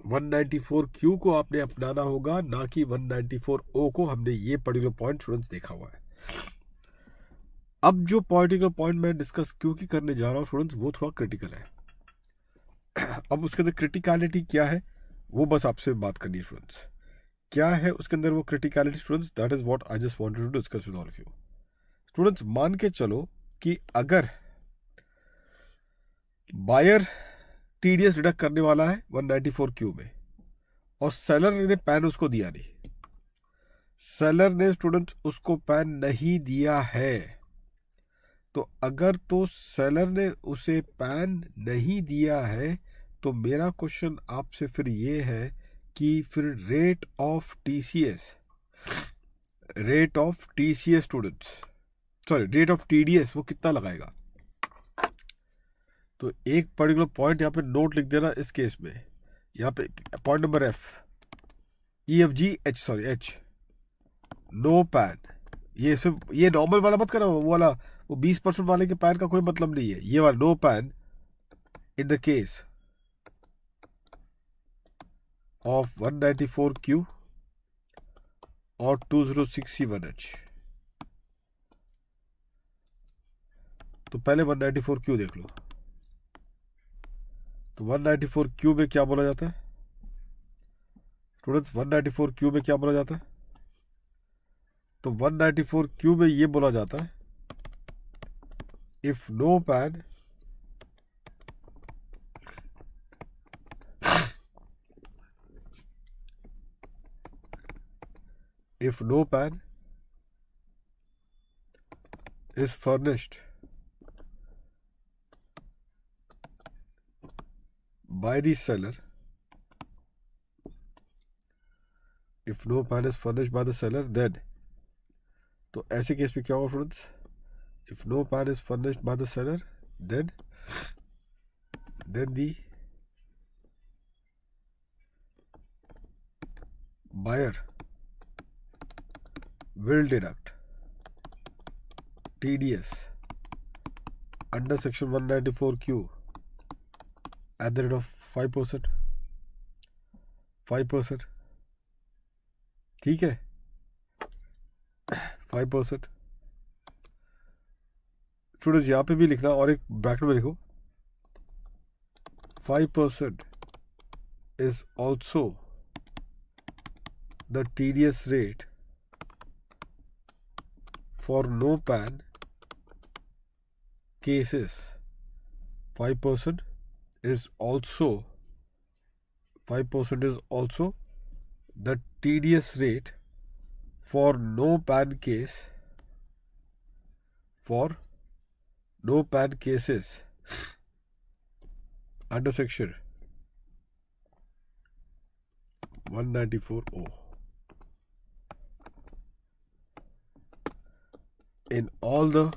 194Q को आपने अपनाना होगा ना कि 194O को हमने ये पर्टिकुलर पॉइंट स्टूडेंट देखा हुआ है अब जो पर्टिकुलर पॉइंट मैं डिस्कस क्यों की करने जा रहा हूँ स्टूडेंट्स वो थोड़ा क्रिटिकल है [clears throat] अब उसके अंदर क्रिटिकलिटी क्या है वो बस आपसे बात करनी है स्टूडेंट्स क्या है उसके अंदर वो criticality students that is what I just wanted to discuss with all of you students मान के चलो कि अगर बायर टीडीएस डिडक्ट करने वाला है 194 क्यू में और सेलर ने पैन उसको दिया नहीं सेलर ने स्टूडेंट उसको पैन नहीं दिया है तो अगर तो सेलर ने उसे पैन नहीं दिया है तो मेरा क्वेश्चन आपसे फिर ये है कि फिर rate of TCS rate of TCS students sorry rate of TDS वो कितना लगाएगा तो एक पर्टिकुलर पॉइंट यहाँ पे नोट लिख देना इस केस में यहाँ पे point number F E F G H sorry H no PAN ये सिर्फ ये नॉर्मल वाला मत करा वो वाला वो बीस परसेंट वाले के पैन का कोई मतलब नहीं है ये वाला no PAN in the case of one ninety four Q और two zero six C one H तो पहले वन नाइन्टी फोर क्यू देख लो तो 194 क्यू में क्या बोला जाता है स्टूडेंट्स 194 क्यू में क्या बोला जाता है तो 194 क्यू में ये बोला जाता है if no PAN if no PAN is furnished by the seller if no plan is furnished by the seller then तो ऐसे केस में क्या होगा friends if no PAN is furnished by the seller then then the buyer will deduct TDS under section 194 ninety four Q at the rate of five percent five percent ठीक है five percent students यहाँ पे भी लिखना और एक bracket में लिखो five percent is also the T D S rate for no PAN cases five percent is also 5% is also the TDS rate for no pan case for no pan cases [sniffs] under section 194O in all the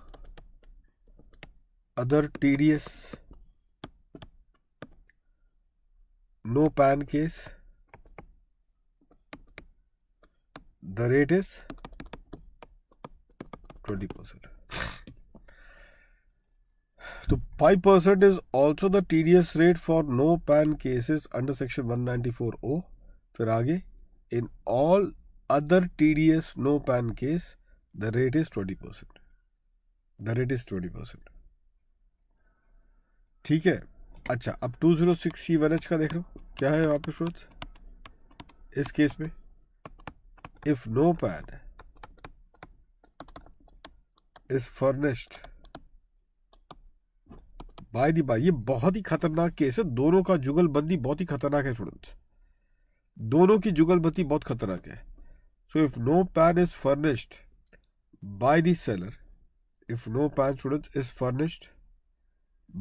other TDS no pan case the rate is 20 percent so 5 percent is also the tds rate for no pan cases under section 194o फिर आगे in all other tds no pan case the rate is 20 percent the rate is 20 percent ठीक है अच्छा अब two zero six C one H का देख रहा हूँ क्या है वापस रोज इस केस में if no PAN is furnished by the buy ये बहुत ही खतरनाक केस है दोनों का जुगलबंदी बहुत ही खतरनाक है स्टूडेंट्स दोनों की जुगलबंदी बहुत खतरनाक है so if no PAN is furnished by the seller if no PAN students is furnished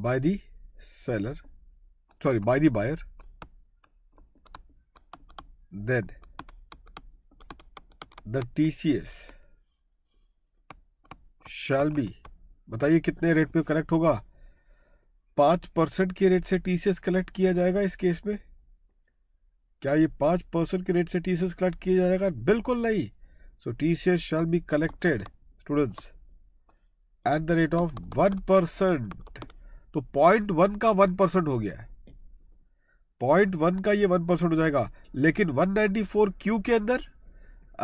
by the seller sorry by the buyer then the TCS shall be बताइए कितने रेट पे कलेक्ट होगा पांच परसेंट के रेट से TCS collect किया जाएगा इस केस में क्या ये पांच परसेंट के रेट से टीसीएस कलेक्ट किया जाएगा बिल्कुल नहीं so TCS shall be collected students at the rate of one percent तो पॉइंट वन का वन परसेंट हो गया है पॉइंट वन का ये वन परसेंट हो जाएगा लेकिन वन नाइन्टी फोर क्यू के अंदर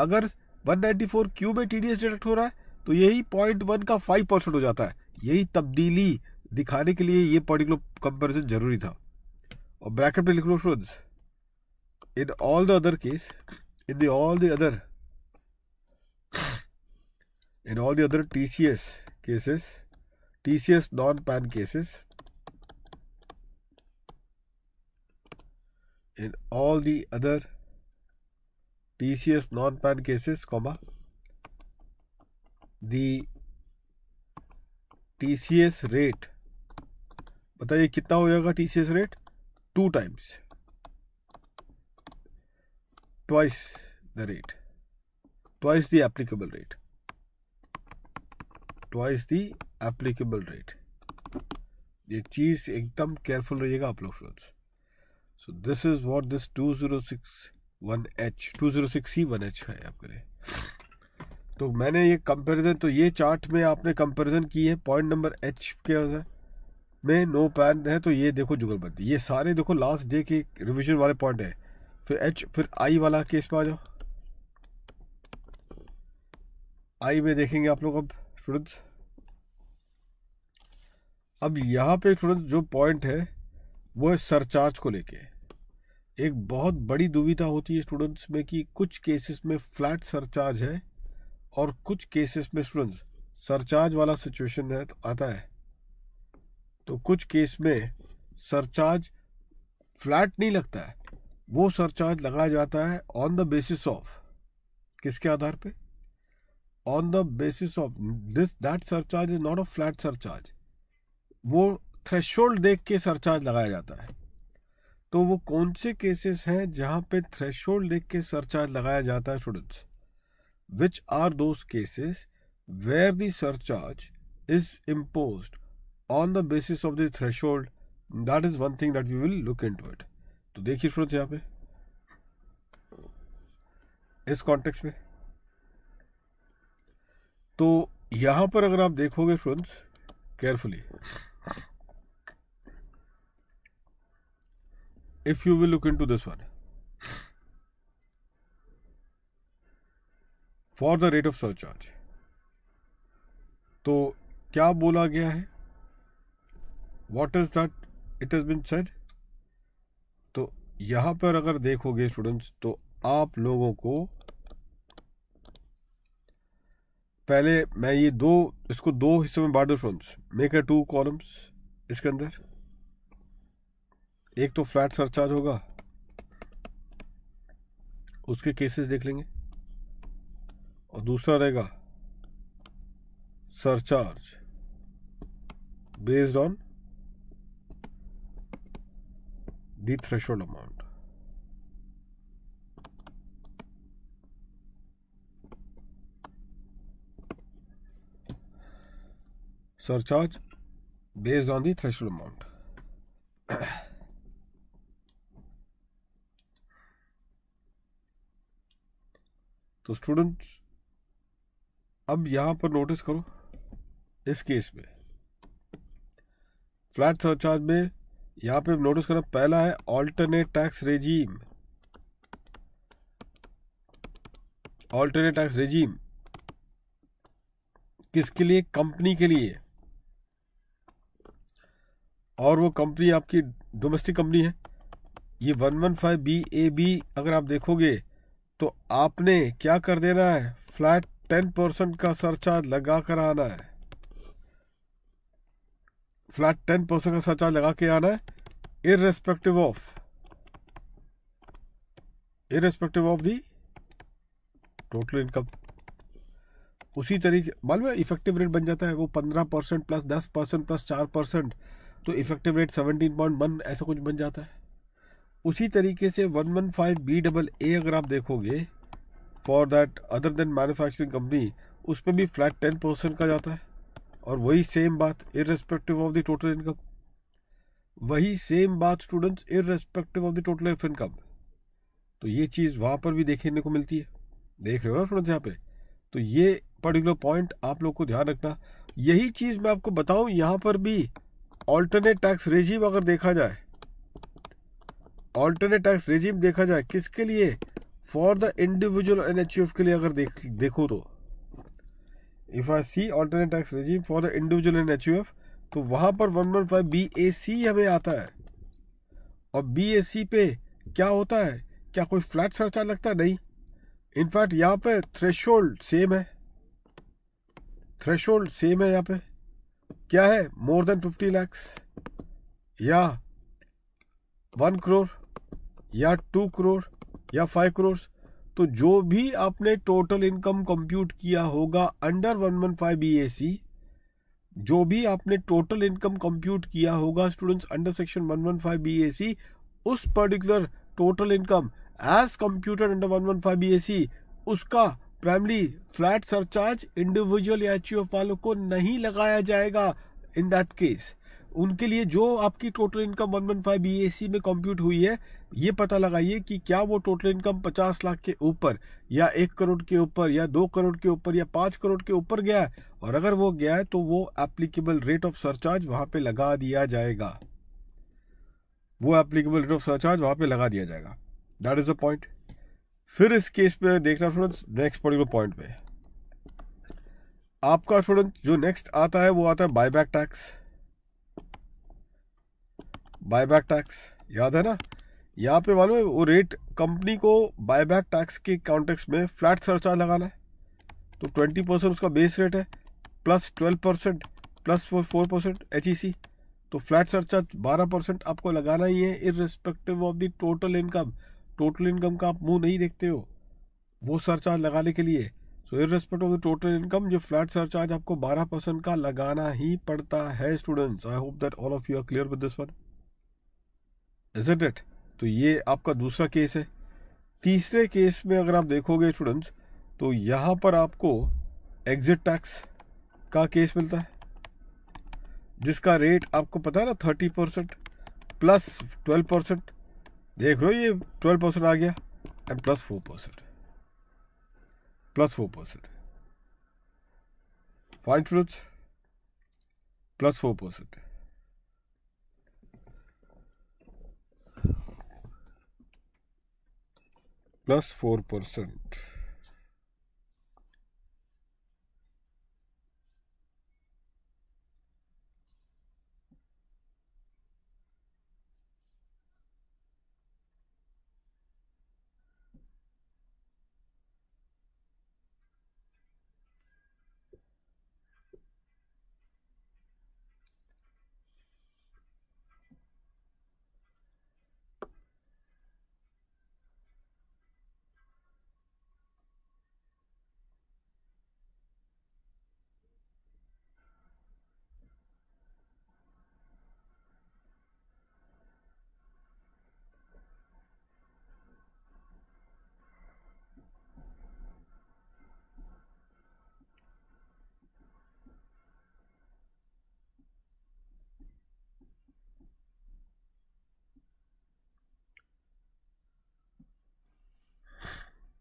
अगर वन नाइन्टी फोर क्यू में टी डी एस डिडक्ट हो रहा है तो यही पॉइंट वन का फाइव परसेंट हो जाता है यही तब्दीली दिखाने के लिए ये पर्टिकुलर कंपेरिजन जरूरी था और ब्रैकेट में लिख लो शुद्ध in all the other case in the all the other the other T C S cases TCS non-PAN cases in all the other TCS non-PAN cases, comma, the TCS rate बताइए कितना हो जाएगा TCS rate two times twice the rate twice the applicable rate twice the applicable rate ये चीज़ एकदम careful रहिएगा आप लोग friends so this is what this two zero six one H two zero six one H है आपके लिए तो मैंने ये कंपैरिजन तो ये चार्ट में आपने कंपैरिजन की है पॉइंट नंबर एच के में नो पैन है तो ये देखो जुगलबंदी ये सारे देखो लास्ट डे के रिविजन वाले पॉइंट है फिर एच फिर आई वाला केस में आ जाओ आई में देखेंगे आप लोग अब स्टूडेंट्स अब यहाँ पे स्टूडेंट जो पॉइंट है वो है सरचार्ज को लेके एक बहुत बड़ी दुविधा होती है स्टूडेंट्स में कि कुछ केसेस में फ्लैट सरचार्ज है और कुछ केसेस में स्टूडेंट्स सरचार्ज वाला सिचुएशन है तो आता है तो कुछ केस में सरचार्ज फ्लैट नहीं लगता है वो सरचार्ज लगाया जाता है ऑन द बेसिस ऑफ किसके आधार पे on the basis of this that surcharge is not a flat surcharge वो थ्रेश देख के सरचार्ज लगाया जाता है तो वो कौन से केसेस हैं जहाँ पे थ्रेशोल्ड देख के सरचार्ज लगाया जाता है students which are those cases where the surcharge is impose on the basis of the threshold that is one thing that we will look in to it तो देखिए स्टूडेंट्स यहाँ पे इस कॉन्टेक्स्ट में तो यहां पर अगर आप देखोगे friends carefully you will look in to this one for the rate of surcharge तो क्या बोला गया है what is that it is been said तो यहां पर अगर देखोगे स्टूडेंट्स तो आप लोगों को पहले मैं ये दो इसको दो हिस्सों में बांट दो students make a two columns इसके अंदर एक तो फ्लैट सरचार्ज होगा उसके केसेस देख लेंगे और दूसरा रहेगा surcharge based on the threshold amount surcharge based on the threshold amount. [coughs] तो स्टूडेंट अब यहां पर नोटिस करो इस केस में फ्लैट सरचार्ज में यहां पे नोटिस करो पहला है alternate tax regime alternate tax regime किसके लिए कंपनी के लिए और वो कंपनी आपकी डोमेस्टिक कंपनी है ये one one five B A B अगर आप देखोगे तो आपने क्या कर देना है फ्लैट टेन परसेंट का सरचार्ज लगा कर आना है फ्लैट टेन परसेंट का सरचार्ज लगा के आना है irrespective of irrespective of the total income उसी तरीके मालूम है इफेक्टिव रेट बन जाता है वो पंद्रह परसेंट प्लस दस परसेंट प्लस चार परसेंट तो effective rate seventeen point one ऐसा कुछ बन जाता है उसी तरीके से one one five B double A अगर आप देखोगे for that other than manufacturing company उस पर भी फ्लैट टेन परसेंट का जाता है और वही सेम बात respective of the total income वही सेम बात students respective of the total of income तो ये चीज़ वहाँ पर भी देखने को मिलती है देख रहे हो ना स्टूडेंट्स यहाँ पे तो ये पर्टिकुलर पॉइंट आप लोग को ध्यान रखना यही चीज़ मैं आपको बताऊँ यहाँ पर भी ऑल्टरनेट टैक्स रेजिम अगर देखा जाए ऑल्टरनेट टैक्स रेजिम देखा जाए किसके लिए for the individual and H के लिए अगर देख देखो तो if I see alternate tax regime for the individual and H तो वहां पर one one five B A C हमें आता है और बी ए सी पे क्या होता है क्या कोई फ्लैट सर्चा लगता है नहीं इनफैक्ट यहाँ पे थ्रेश सेम है थ्रेश सेम है यहाँ पे क्या है मोर देन फिफ्टी लैक्स या वन करोड़ या टू करोड़ या फाइव करोर तो जो भी आपने टोटल इनकम कंप्यूट किया होगा under one one five B A C जो भी आपने टोटल इनकम कंप्यूट किया होगा students under section one one five B A C उस particular total income as computer under one one five B A C उसका primary flat surcharge individual या H वालों को नहीं लगाया जाएगा इन दैट केस उनके लिए जो आपकी total income one one five B में कंप्यूट हुई है ये पता लगाइए कि क्या वो टोटल इनकम पचास लाख के ऊपर या एक करोड़ के ऊपर या दो करोड़ के ऊपर या पाँच करोड़ के ऊपर गया है और अगर वो गया है तो वो एप्लीकेबल रेट ऑफ सरचार्ज वहाँ पे लगा दिया जाएगा वो एप्लीकेबल रेट ऑफ सरचार्ज वहाँ पे लगा दिया जाएगा दैट इज द पॉइंट फिर इस केस पे देखना स्टूडेंट्स नेक्स्ट पर्टिकुलर पॉइंट पे आपका स्टूडेंट जो नेक्स्ट आता है वो आता है बायबैक टैक्स बायबैक टैक्स याद है ना यहाँ पे मालूम है वो रेट कंपनी को बायबैक टैक्स के कॉन्टेक्स में फ्लैट सरचार्ज लगाना है तो ट्वेंटी परसेंट उसका बेस रेट है plus twelve percent plus four percent H तो फ्लैट सरचार्ज बारह परसेंट आपको लगाना ही है in respective of the total income total income का आप मुंह नहीं देखते हो वो सरचार्ज लगाने के लिए so in respect of the total income जो फ्लैट सरचार्ज आपको 12 परसेंट का लगाना ही पड़ता है students I hope that all of you are clear with this one is it it तो ये आपका दूसरा केस है तीसरे केस में अगर आप देखोगे स्टूडेंट्स तो यहाँ पर आपको एग्जिट टैक्स का केस मिलता है जिसका रेट आपको पता है ना thirty percent plus twelve percent देख लो ये ट्वेल्व परसेंट आ गया and plus four percent plus four percent fine truth plus four percent plus four percent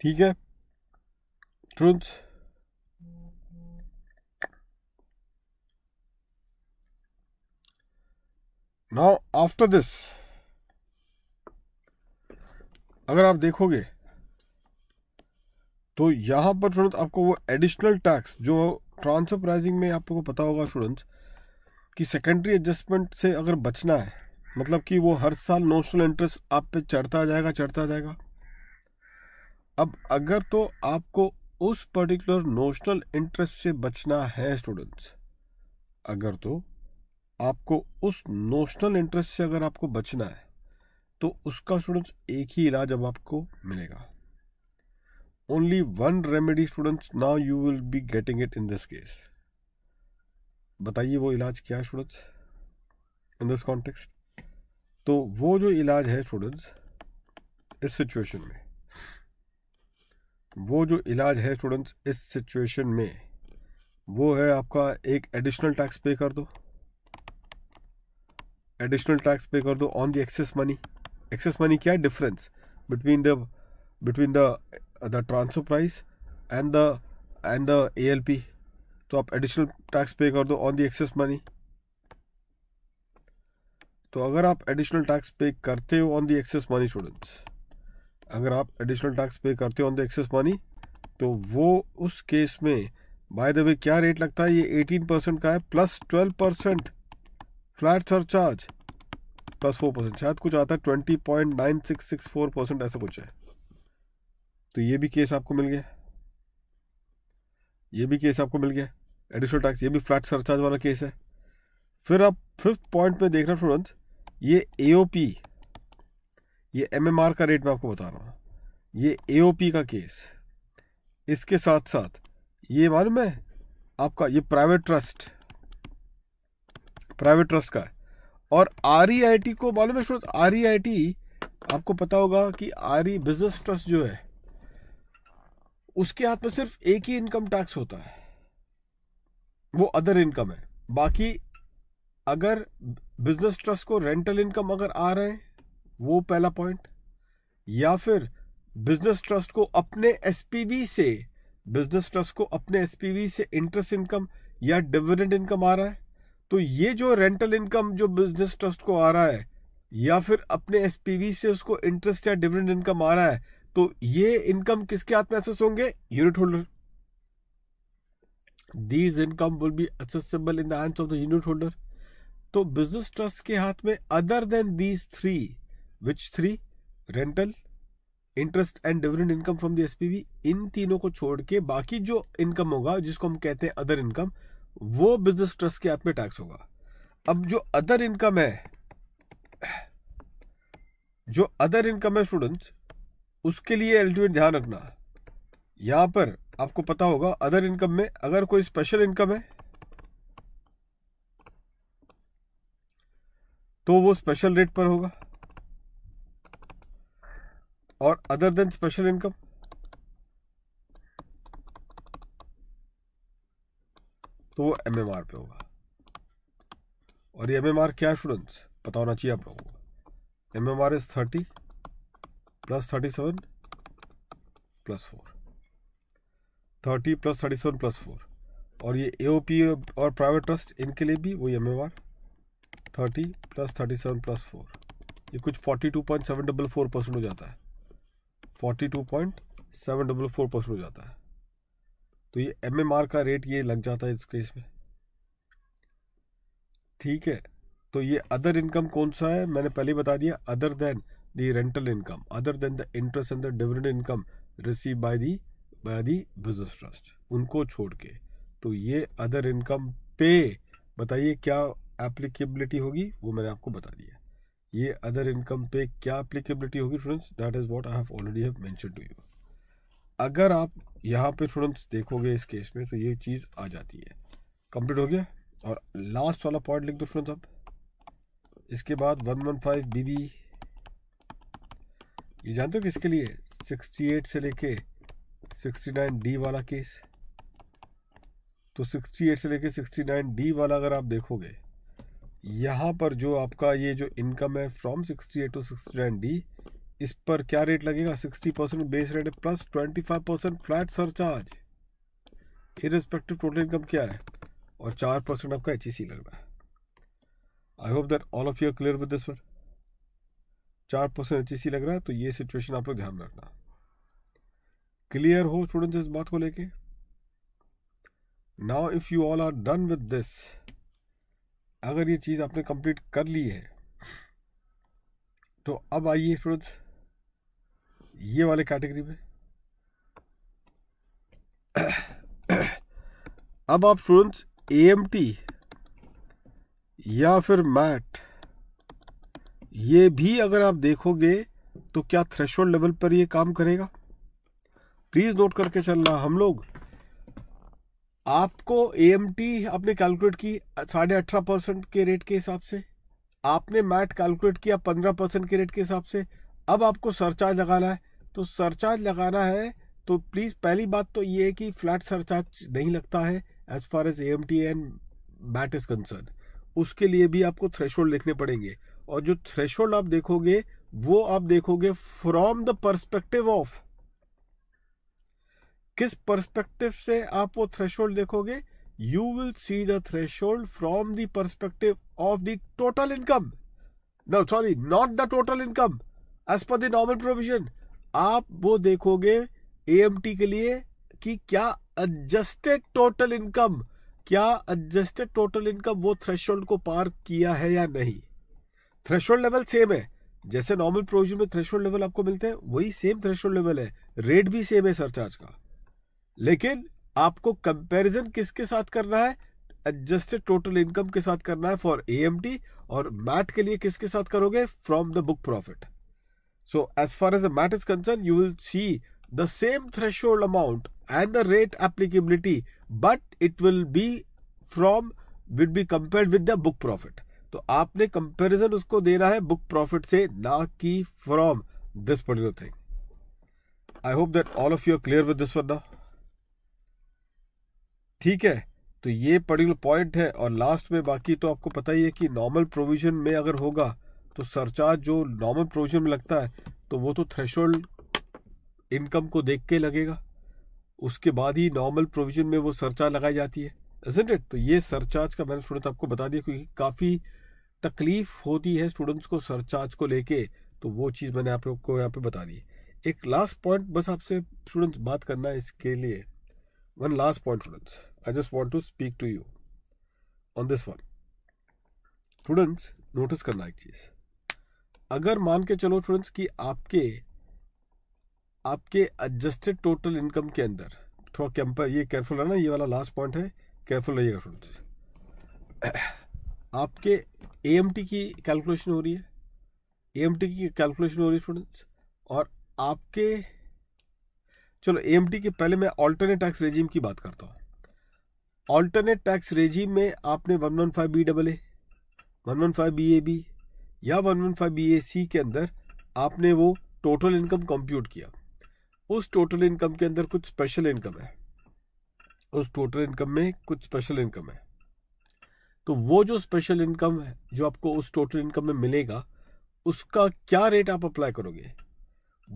ठीक है ट्रुथ नाउ आफ्टर दिस अगर आप देखोगे तो यहां पर स्टूडेंट आपको वो एडिशनल टैक्स जो ट्रांसफर प्राइजिंग में आपको पता होगा स्टूडेंट्स कि सेकेंडरी एडजस्टमेंट से अगर बचना है मतलब कि वो हर साल नोशनल इंटरेस्ट आप पे चढ़ता जाएगा चढ़ता जाएगा अब अगर तो आपको उस पर्टिकुलर नोशनल इंटरेस्ट से बचना है स्टूडेंट्स अगर तो आपको उस नोशनल इंटरेस्ट से अगर आपको बचना है तो उसका स्टूडेंट्स एक ही इलाज अब आपको मिलेगा only one remedy students now you will be getting it in this case बताइए वो इलाज क्या है स्टूडेंट्स इन दिस कॉन्टेक्स्ट तो वो जो इलाज है स्टूडेंट्स इस सिचुएशन में वो जो इलाज है स्टूडेंट्स इस सिचुएशन में वो है आपका एक एडिशनल टैक्स पे कर दो एडिशनल टैक्स पे कर दो on the excess money excess money क्या है difference between the between the the transfer price and the and the ALP तो आप एडिशनल टैक्स पे कर दो ऑन द एक्सेस मनी तो अगर आप एडिशनल टैक्स पे करते हो on the excess money students अगर आप एडिशनल टैक्स पे करते हो ऑन द एक्सेस मनी तो वो उस केस में बाय द वे क्या रेट लगता है ये 18 परसेंट का है plus 12 percent flat surcharge plus four percent शायद कुछ आता है twenty point nine six six four percent ऐसा कुछ है तो ये भी केस आपको मिल गया ये भी केस आपको मिल गया एडिशनल टैक्स ये भी फ्लैट सरचार्ज वाला केस है फिर आप फिफ्थ पॉइंट में देख रहे हैं स्टूडेंट ये ए पी ये एमएमआर का रेट मैं आपको बता रहा हूँ ये एओपी का केस इसके साथ साथ ये मालूम है आपका ये प्राइवेट ट्रस्ट प्राइवेट ट्रस्ट का है और आर e को मालूम है स्टूडेंट आर e आपको पता होगा कि आर बिजनेस ट्रस्ट जो है उसके हाथ में सिर्फ एक ही इनकम टैक्स होता है वो अदर इनकम है बाकी अगर बिजनेस ट्रस्ट को रेंटल इनकम अगर आ रहे हैं वो पहला पॉइंट या फिर बिजनेस ट्रस्ट को अपने एसपीवी से बिजनेस ट्रस्ट को अपने एसपीवी से इंटरेस्ट इनकम या डिविडेंड इनकम आ रहा है तो ये जो रेंटल इनकम जो बिजनेस ट्रस्ट को आ रहा है या फिर अपने एसपीवी से उसको इंटरेस्ट या डिविडेंड इनकम आ रहा है तो ये इनकम किसके हाथ में एसेस होंगे unit holder these income will be assessable in the hands of the unit holder तो बिजनेस ट्रस्ट के हाथ में other than these three which three rental interest and dividend income from the SPV in तीनों को छोड़ के बाकी जो इनकम होगा जिसको हम कहते हैं अदर इनकम वो बिजनेस ट्रस्ट के हाथ में टैक्स होगा अब जो अदर इनकम है जो अदर इनकम है स्टूडेंट्स उसके लिए अल्टीमेट ध्यान रखना यहां पर आपको पता होगा अदर इनकम में अगर कोई स्पेशल इनकम है तो वो स्पेशल रेट पर होगा और अदर देन स्पेशल इनकम तो वो एम एम आर पे होगा और ये एम एम आर क्या स्टूडेंट्स पता होना चाहिए आप लोगों को M M R is thirty plus thirty seven plus four thirty plus thirty seven plus four और ये एओपी और प्राइवेट ट्रस्ट इनके लिए भी वही M M R thirty plus thirty seven plus four ये कुछ forty two point seven double four percent हो जाता है forty two point seven double four percent हो जाता है तो ये एम का रेट ये लग जाता है इस केस में ठीक है तो ये अदर इनकम कौन सा है मैंने पहले बता दिया other than the rental income other than the interest and the dividend income receive by the by the business trust उनको छोड़ के तो ये अदर इनकम पे बताइए क्या एप्लीकेबिलिटी होगी वो मैंने आपको बता दिया ये अदर इनकम पे क्या अप्लीकेबिलिटी होगी students that is what I have already have mention to you अगर आप यहाँ पे स्टूडेंट्स देखोगे इस केस में तो ये चीज़ आ जाती है कंप्लीट हो गया और लास्ट वाला पॉइंट लिख दो स्टूडेंट्स आप इसके बाद one one five B B ये जानते हो किसके लिए सिक्सटी एट से लेके सिक्सटी नाइन डी वाला केस तो सिक्सटी एट से लेके सिक्सटी नाइन डी वाला अगर आप देखोगे यहाँ पर जो आपका ये जो इनकम है from sixty eight to sixty nine D इस पर क्या रेट लगेगा सिक्सटी परसेंट बेस रेट है plus twenty five percent flat surcharge irrespective total income क्या है और चार परसेंट आपका एच ई e लग रहा है I hope that all of you are clear with this one चार परसेंट एच e लग रहा है तो ये सिचुएशन आप लोग ध्यान में रखना क्लियर हो स्टूडेंट्स इस बात को लेके now if you all are done with this अगर ये चीज़ आपने कंप्लीट कर ली है तो अब आइए स्टूडेंट्स ये वाले कैटेगरी में अब आप स्टूडेंट्स ए या फिर मैट ये भी अगर आप देखोगे तो क्या थ्रेशोल्ड लेवल पर ये काम करेगा प्लीज़ नोट करके चलना हम लोग आपको ए आपने कैलकुलेट की साढ़े अठारह परसेंट के रेट के हिसाब से आपने मैट कैलकुलेट किया पंद्रह परसेंट के रेट के हिसाब से अब आपको सरचार्ज लगाना है तो सरचार्ज लगाना है तो प्लीज़ पहली बात तो ये है कि फ्लैट सरचार्ज नहीं लगता है as far as A M T and MAT is concern उसके लिए भी आपको थ्रेशोल्ड देखने पड़ेंगे और जो थ्रेशोल्ड आप देखोगे वो आप देखोगे फ्रॉम द परस्पेक्टिव ऑफ किस परस्पेक्टिव से आप वो थ्रेश देखोगे you will see the thresh from the perspective of the total income no sorry not the total income as per the normal provision आप वो देखोगे एएमटी के लिए कि क्या एडजस्टेड टोटल इनकम क्या एडजस्टेड टोटल इनकम वो थ्रेश को पार किया है या नहीं थ्रेश लेवल सेम है जैसे नॉर्मल प्रोविजन में थ्रेश लेवल आपको मिलते हैं वही सेम थ्रेश लेवल है रेट भी सेम है सरचार्ज का लेकिन आपको कंपैरिजन किसके साथ करना है एडजस्टेड टोटल इनकम के साथ करना है फॉर ए और मैट के लिए किसके साथ करोगे from the book profit so as far as the MAT is concern you will see the same thresh amount and the rate applicability but it will be from will be compare with the book profit तो आपने comparison उसको देना है book profit से ना कि from this particular thing I hope that all of you are clear with this one ठीक है तो ये पर्टिकुलर पॉइंट है और लास्ट में बाकी तो आपको पता ही है कि नॉर्मल प्रोविजन में अगर होगा तो सरचार्ज जो नॉर्मल प्रोविजन में लगता है तो वो तो थ्रेशोल्ड इनकम को देख के लगेगा उसके बाद ही नॉर्मल प्रोविजन में वो सरचार्ज लगाई जाती है इट तो ये सरचार्ज का मैंने स्टूडेंट आपको बता दिया क्योंकि काफ़ी तकलीफ होती है स्टूडेंट्स को सरचार्ज को लेके तो वो चीज़ मैंने आपको यहाँ पे बता दी एक लास्ट पॉइंट बस आपसे स्टूडेंट्स बात करना है इसके लिए one last point students i just want to speak to you on this one students notice करना एक चीज़ अगर मान के चलो स्टूडेंट्स कि आपके आपके एडजस्टेड टोटल इनकम के अंदर थोड़ा कैंपर ये केयरफुल रहना ये वाला लास्ट पॉइंट है केयरफुल रहिएगा स्टूडेंट्स [clears throat] आपके ए की कैलकुलेशन हो रही है ए की कैलकुलेशन हो रही है स्टूडेंट्स और आपके चलो एम के पहले मैं ऑल्टरनेट टैक्स रेजीम की बात करता हूँ ऑल्टरनेट टैक्स रेजीम में आपने one one five B double A one one five B A B या one one five B A C के अंदर आपने वो टोटल इनकम कंप्यूट किया उस टोटल इनकम के अंदर कुछ स्पेशल इनकम है उस टोटल इनकम में कुछ स्पेशल इनकम है तो वो जो स्पेशल इनकम है जो आपको उस टोटल इनकम में मिलेगा उसका क्या रेट आप अप्लाई करोगे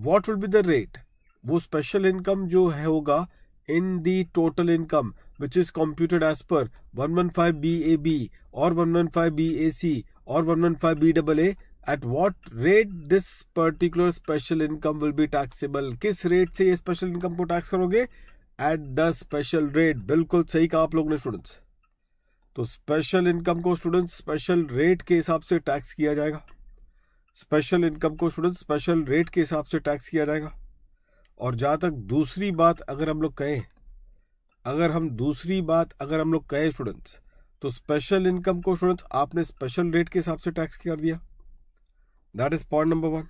what will be the rate वो स्पेशल इनकम जो है होगा in the total income which is computed as per one one five B A B और one one five B A C और one one five B double A at what rate this particular special income will be taxable किस rate से ये special income को tax करोगे at the special rate बिल्कुल सही कहा आप लोग ने स्टूडेंट्स तो स्पेशल इनकम को स्टूडेंट्स स्पेशल रेट के हिसाब से टैक्स किया जाएगा स्पेशल इनकम को स्टूडेंट्स स्पेशल रेट के हिसाब से टैक्स किया जाएगा और जहाँ तक दूसरी बात अगर हम लोग कहें अगर हम दूसरी बात अगर हम लोग कहें स्टूडेंट्स तो स्पेशल इनकम को स्टूडेंट्स आपने स्पेशल रेट के हिसाब से टैक्स कर दिया that is point number one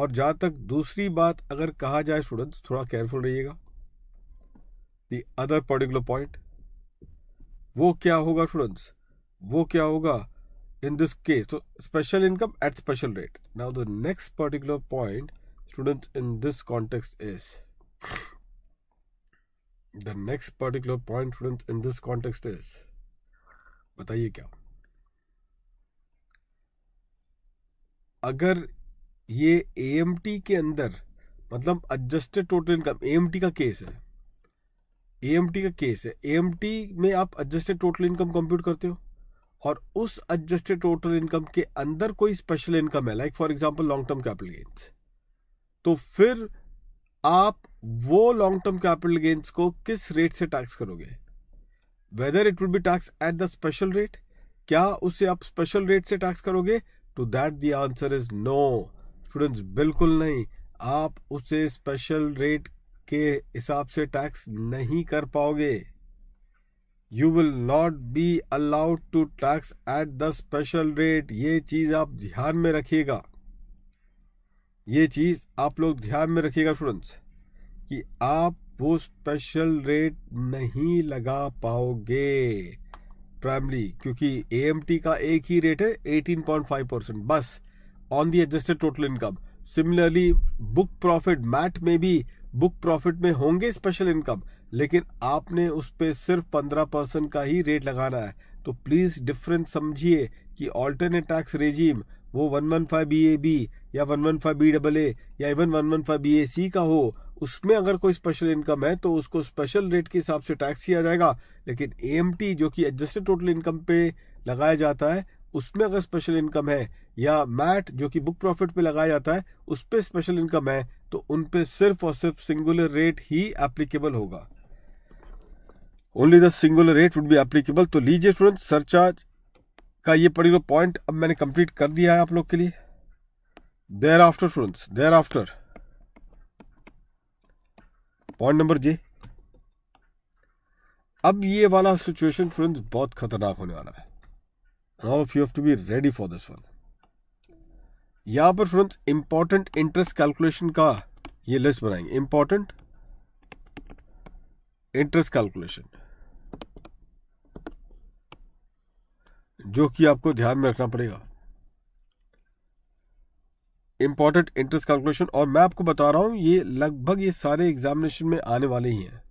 और जहाँ तक दूसरी बात अगर कहा जाए स्टूडेंट्स थोड़ा केयरफुल रहिएगा द अदर पर्टिकुलर पॉइंट वो क्या होगा स्टूडेंट्स वो क्या होगा इन दिस केस तो special income at special rate now the next particular point students in this context is the next particular point students in this context is बताइए क्या अगर ये ए के अंदर मतलब एडजस्टेड टोटल इनकम ए का केस है ए का केस है ए में आप एडजस्टेड टोटल इनकम कंप्यूट करते हो और उस एडजस्टेड टोटल इनकम के अंदर कोई स्पेशल इनकम है like for example long term capital gains तो फिर आप वो लॉन्ग टर्म कैपिटल गेन्स को किस रेट से टैक्स करोगे whether it would be tax at the special rate क्या उसे आप स्पेशल रेट से टैक्स करोगे to that the answer is no students बिल्कुल नहीं आप उसे स्पेशल रेट के हिसाब से टैक्स नहीं कर पाओगे you will not be allowed to tax at the special rate ये चीज़ आप ध्यान में रखिएगा ये चीज़ आप लोग ध्यान में रखिएगा स्टूडेंट्स कि आप वो स्पेशल रेट नहीं लगा पाओगे प्राइमरी क्योंकि ए का एक ही रेट है 18.5 परसेंट बस on the adjusted total income similarly book profit MAT में भी बुक प्रॉफिट में होंगे स्पेशल इनकम लेकिन आपने उस पर सिर्फ पंद्रह परसेंट का ही रेट लगाना है तो प्लीज डिफरेंस समझिए कि ऑल्टरनेट टैक्स रेजीम वो one one five B A B या one one five B double A या even one one five B A C का हो उसमें अगर कोई स्पेशल इनकम है तो उसको स्पेशल रेट के हिसाब से टैक्स किया जाएगा लेकिन ए जो कि एडजस्टेड टोटल इनकम पे लगाया जाता है उसमें अगर स्पेशल इनकम है या मैट जो कि बुक प्रॉफिट पे लगाया जाता है उस पर स्पेशल इनकम है तो उन पे सिर्फ और सिर्फ सिंगुलर रेट ही एप्लीकेबल होगा only the singular rate would be applicable तो लीजिए स्टूडेंट सरचार्ज का ये पर्टिकुलर पॉइंट अब मैंने कंप्लीट कर दिया है आप लोग के लिए thereafter students thereafter point number जे अब ये वाला सिचुएशन स्टूडेंट्स बहुत खतरनाक होने वाला है now you have to be ready for this one यहां पर स्टूडेंट्स इंपॉर्टेंट इंटरेस्ट कैलकुलेशन का ये लिस्ट बनाएंगे इंपॉर्टेंट इंटरेस्ट कैलकुलेशन जो कि आपको ध्यान में रखना पड़ेगा इंपॉर्टेंट इंटरेस्ट कैलकुलेशन और मैं आपको बता रहा हूं ये लगभग ये सारे एग्जामिनेशन में आने वाले ही हैं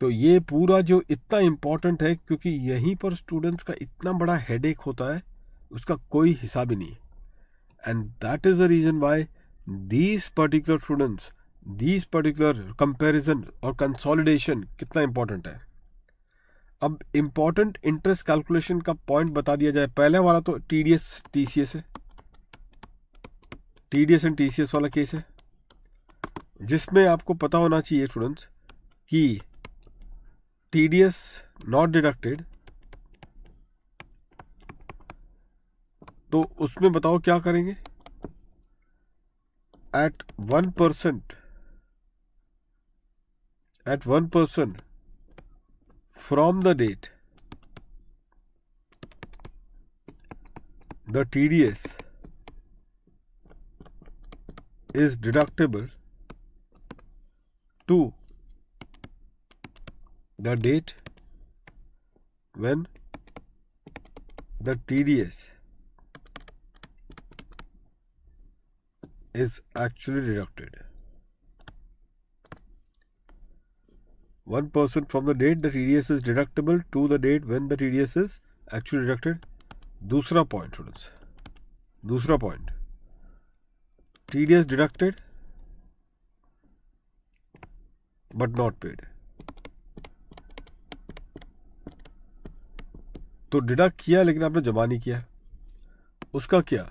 तो ये पूरा जो इतना इंपॉर्टेंट है क्योंकि यहीं पर स्टूडेंट्स का इतना बड़ा हेडेक होता है उसका कोई हिसाब ही नहीं and that is the reason why these particular students these particular comparison और कंसोलिडेशन कितना इंपॉर्टेंट है अब इंपॉर्टेंट इंटरेस्ट कैलकुलेशन का पॉइंट बता दिया जाए पहले वाला तो टीडीएस टीसीएस है टीडीएस एंड टीसीएस वाला केस है जिसमें आपको पता होना चाहिए स्टूडेंट्स कि टीडीएस नॉट डिडक्टेड तो उसमें बताओ क्या करेंगे at one percent at one percent from the date the TDS is deductible to the date when the TDS is actually deducted. one percent from the date the TDS is deductible to the date when the TDS is actually deducted. दूसरा point students. दूसरा point. TDS deducted but not paid. तो deduct किया लेकिन आपने जमा नहीं किया उसका क्या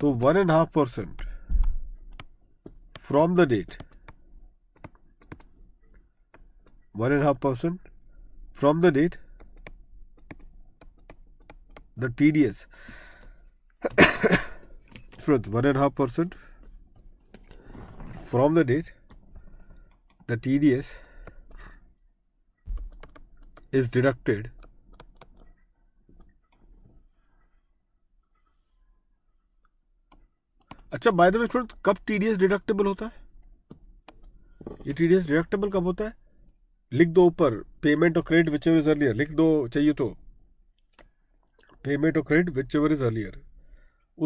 तो one and half percent from the date one and a half percent from the date the TDS Friends, one and a half percent from the date the TDS is deducted अच्छा बाय द वे स्टूडेंट कब TDS deductible होता है ये TDS deductible कब होता है लिख दो ऊपर पेमेंट और credit whichever is earlier लिख दो चाहिए तो पेमेंट और credit whichever is earlier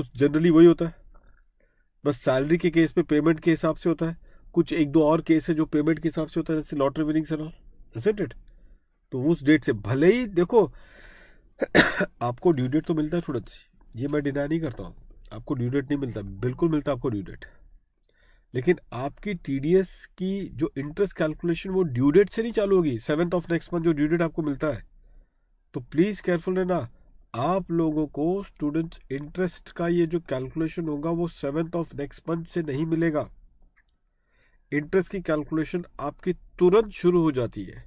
उस जनरली वही होता है बस सैलरी के केस में पेमेंट के हिसाब से होता है कुछ एक दो और केस है जो पेमेंट के हिसाब से होता है जैसे लॉटरी विनिंग एंड इट तो उस डेट से भले ही देखो [coughs] आपको ड्यू डेट तो मिलता है स्टूडेंट्स ये मैं डिनाई नहीं करता हूँ आपको ड्यू डेट नहीं मिलता बिल्कुल मिलता आपको ड्यू डेट लेकिन आपकी टीडीएस की जो इंटरेस्ट कैलकुलेशन वो ड्यू डेट से नहीं चालू होगी सेवन्थ ऑफ नेक्स्ट मंथ जो ड्यू डेट आपको मिलता है तो प्लीज़ केयरफुल रहना आप लोगों को स्टूडेंट्स इंटरेस्ट का ये जो कैलकुलेशन होगा वो सेवन्थ ऑफ नेक्स्ट मंथ से नहीं मिलेगा इंटरेस्ट की कैलकुलेशन आपकी तुरंत शुरू हो जाती है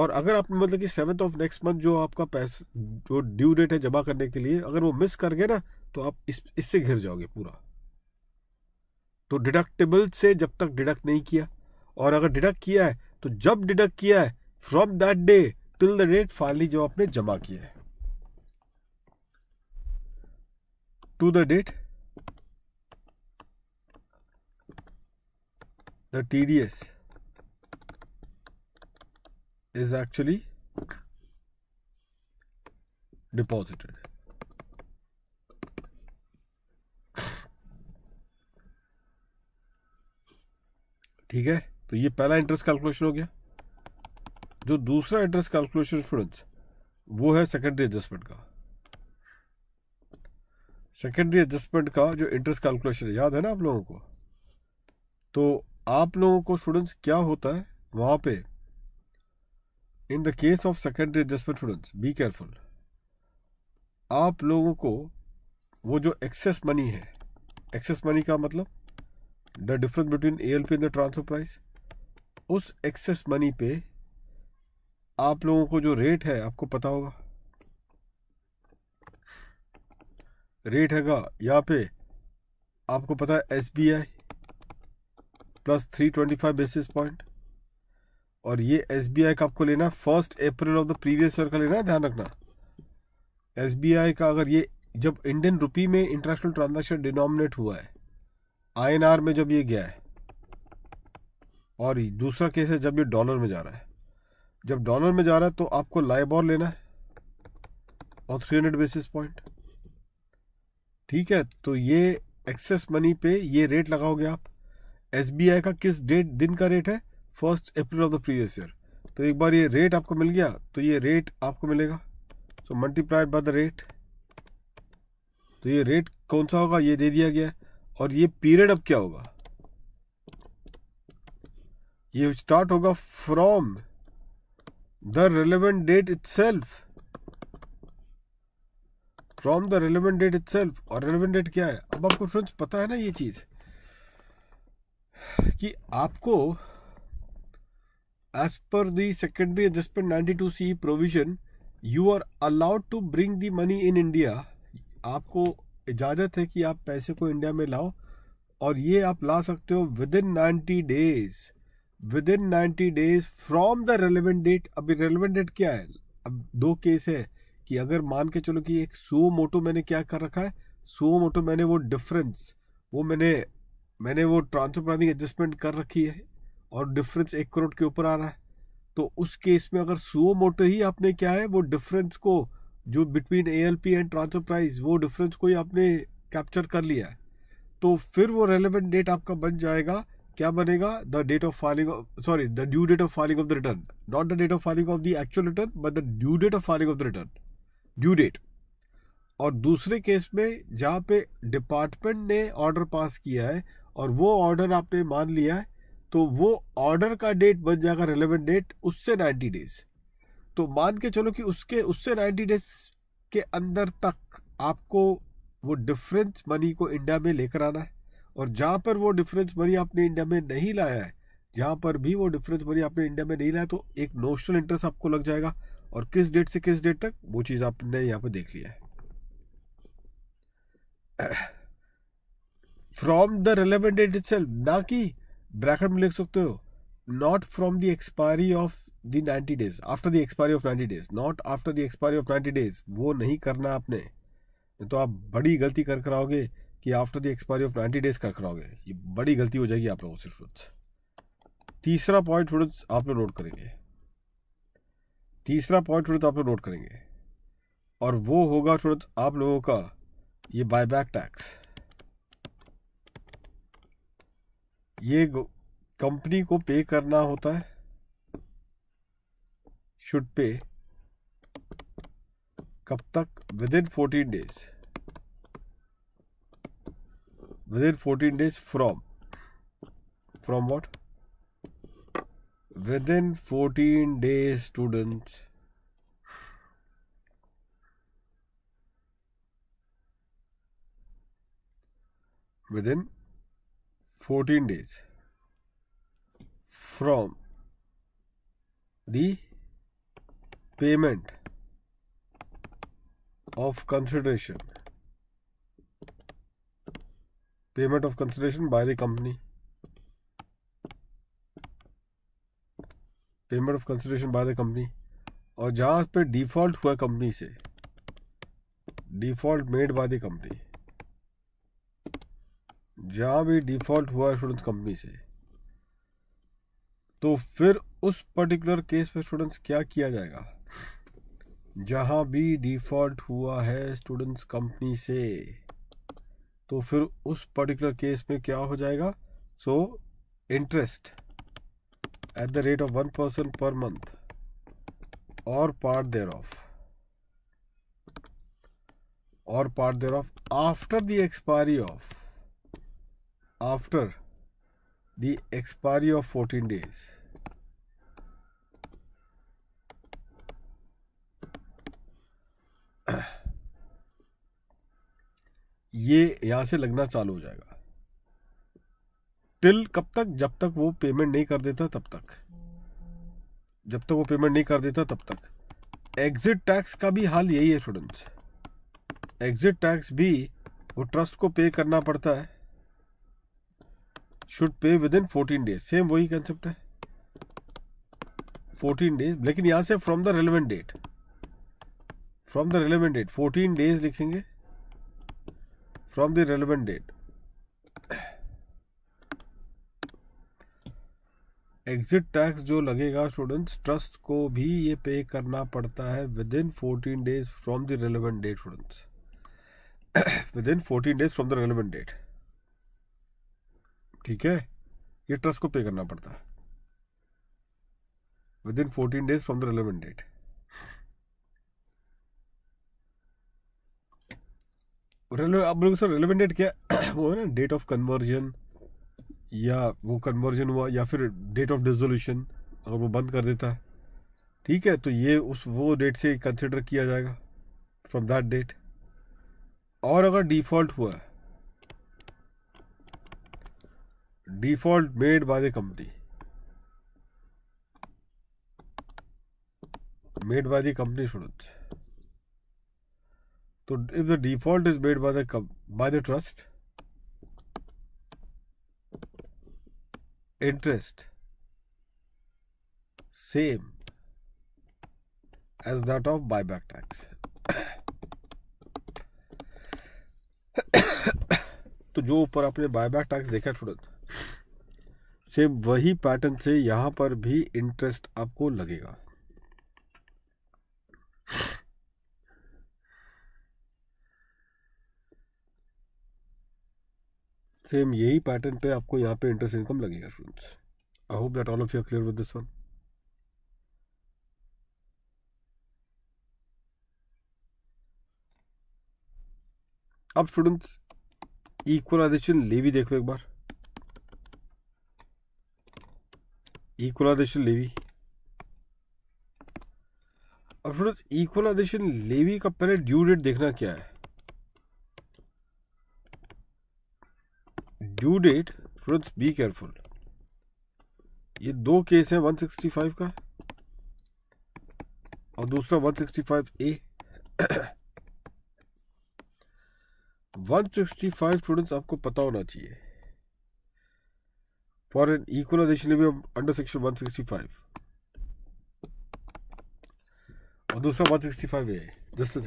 और अगर आप मतलब कि सेवन्थ ऑफ नेक्स्ट मंथ जो आपका पैसा जो ड्यू डेट है जमा करने के लिए अगर वो मिस कर गए ना तो आप इस इससे घिर जाओगे पूरा तो डिडक्टेबल से जब तक डिडक्ट नहीं किया और अगर डिडक्ट किया है तो जब डिडक्ट किया है from that day till the date finally जो आपने जमा किया है to the date the T D S is actually deposited ठीक है तो ये पहला इंटरेस्ट कैलकुलेशन हो गया जो दूसरा इंटरेस्ट कैलकुलेशन स्टूडेंट्स वो है सेकेंडरी एडजस्टमेंट का सेकेंडरी एडजस्टमेंट का जो इंटरेस्ट कैलकुलेशन याद है ना आप लोगों को तो आप लोगों को स्टूडेंट्स क्या होता है वहां पे in the case of secondary adjustment students be careful आप लोगों को वो जो एक्सेस मनी है एक्सेस मनी का मतलब the difference between A L P and the transfer price उस एक्सेस मनी पे आप लोगों को जो रेट है आपको पता होगा रेट हैगा यहाँ पे आपको पता है S B I plus three twenty five basis point और ये एस बी आई का आपको लेना है first April of the previous year का लेना है ध्यान रखना एस बी आई का अगर ये जब इंडियन रुपी में इंटरनेशनल ट्रांजेक्शन डिनोमिनेट हुआ है आई में जब ये गया है और दूसरा केस है जब ये डॉलर में जा रहा है जब डॉलर में जा रहा है तो आपको लाइबॉर लेना है और 300 बेसिस पॉइंट ठीक है तो ये एक्सेस मनी पे ये रेट लगाओगे आप एस का किस डेट दिन का रेट है first April of the previous year तो एक बार ये रेट आपको मिल गया तो ये रेट आपको मिलेगा so multiplied by the rate तो ये रेट कौन सा होगा ये दे दिया गया है और ये पीरियड अब क्या होगा ये स्टार्ट होगा from the relevant date itself from the relevant date self और रेलिवेंट डेट क्या है अब आपको फ्रेंड्स पता है ना ये चीज कि आपको as per the secondary ninety 92 C provision you are allowed to bring the money in India आपको इजाज़त है कि आप पैसे को इंडिया में लाओ और ये आप ला सकते हो within ninety days within ninety days from the relevant date अभी रेलिवेंट डेट क्या है अब दो केस है कि अगर मान के चलो कि एक सो मोटो मैंने क्या कर रखा है सो मोटो मैंने वो डिफरेंस वो मैंने मैंने वो ट्रांसफर प्राइसिंग एडजस्टमेंट कर रखी है और डिफरेंस एक करोड़ के ऊपर आ रहा है तो उस केस में अगर सो मोटो ही आपने क्या है वो डिफरेंस को जो between A and transfer price वो डिफरेंस कोई आपने कैप्चर कर लिया है तो फिर वो रेलिवेंट डेट आपका बन जाएगा क्या बनेगा the date of filing sorry the due date of filing of the return not the date of filing of the actual return but the due date of filing of the return due date और दूसरे case में जहाँ पे department ने order pass किया है और वो ऑर्डर आपने मान लिया है तो वो ऑर्डर का डेट बन जाएगा रेलिवेंट डेट उससे नाइन्टी डेज तो मान के चलो कि उसके उससे नाइन्टी डेज के अंदर तक आपको वो डिफरेंस मनी को इंडिया में लेकर आना है और जहाँ पर वो डिफरेंस मनी आपने इंडिया में नहीं लाया है जहाँ पर भी वो डिफरेंस मनी आपने इंडिया में नहीं लाया तो एक नोशनल इंटरेस्ट आपको लग जाएगा और किस डेट से किस डेट तक वो चीज़ आपने यहाँ पर देख लिया है from the relevant date it ना कि ब्रैकेट में लिख सकते हो not from the expiry of the ninety days after the expiry of ninety days not after the expiry of ninety days वो नहीं करना आपने तो आप बड़ी गलती कर कराओगे कि after the expiry of ninety days कर कराओगे ये बड़ी गलती हो जाएगी आप लोगों से स्टूडेंट्स तीसरा पॉइंट स्टूडेंट्स आप लोग नोट करेंगे तीसरा पॉइंट स्टूडेंट्स आप लोग नोट करेंगे और वो होगा स्टूडेंट्स आप लोगों का ये बायबैक टैक्स ये कंपनी को पे करना होता है should pay kab tak within 14 days within 14 days from from what within 14 days students within 14 days from the payment of consideration payment of consideration by the company payment of consideration by the company और जहां पे default हुआ company से default made by the company जहां भी default हुआ students company से तो फिर उस पर्टिकुलर केस में स्टूडेंट्स क्या किया जाएगा जहां भी डिफ़ॉल्ट हुआ है स्टूडेंट्स कंपनी से तो फिर उस पर्टिकुलर केस में क्या हो जाएगा so interest at the rate of one percent per month और पार्ट देर ऑफ और part thereof after the expiry of after the expiry of 14 days ये यहां से लगना चालू हो जाएगा टिल कब तक जब तक वो पेमेंट नहीं कर देता तब तक जब तक वो पेमेंट नहीं कर देता तब तक एग्जिट टैक्स का भी हाल यही है स्टूडेंट्स एग्जिट टैक्स भी वो ट्रस्ट को पे करना पड़ता है should pay within fourteen days same वही कंसेप्ट है फोर्टीन डेज लेकिन यहां से from the relevant date from the relevant date fourteen days लिखेंगे from the relevant date. Exit tax जो लगेगा स्टूडेंट्स ट्रस्ट को भी ये पे करना पड़ता है within fourteen days from the relevant date students within fourteen days from the relevant date ठीक है ये ट्रस्ट को पे करना पड़ता है within fourteen days from the relevant date अब लोग सर रेलिवेंट डेट क्या [clears throat] वो है ना डेट ऑफ कन्वर्जन या वो कन्वर्जन हुआ या फिर डेट ऑफ डिजोल्यूशन अगर वो बंद कर देता है ठीक है तो ये उस वो डेट से कंसिडर किया जाएगा फ्रॉम दैट डेट और अगर डिफॉल्ट हुआ है default made by the company made by the company should तो if the default is made by the by the trust interest same as of buyback tax तो जो ऊपर आपने buyback tax देखा स्टूडेंट सेम वही pattern से यहां पर भी इंटरेस्ट आपको लगेगा सेम यही पैटर्न पे आपको यहाँ पे इंटरेस्ट इनकम लगेगा students I hope that all of you clear with this one अब स्टूडेंट्स इक्वलाइजेशन लेवी देख लो एक बार इक्वलाइजेशन लेवी अब स्टूडेंट्स इक्वलाइजेशन लेवी का पहले ड्यू डेट देखना क्या है due date students be careful ये दो केस है 165 का और दूसरा 165 ए 165 स्टूडेंट्स आपको पता होना चाहिए for an equal addition under section 165 और दूसरा 165 ए जस्ट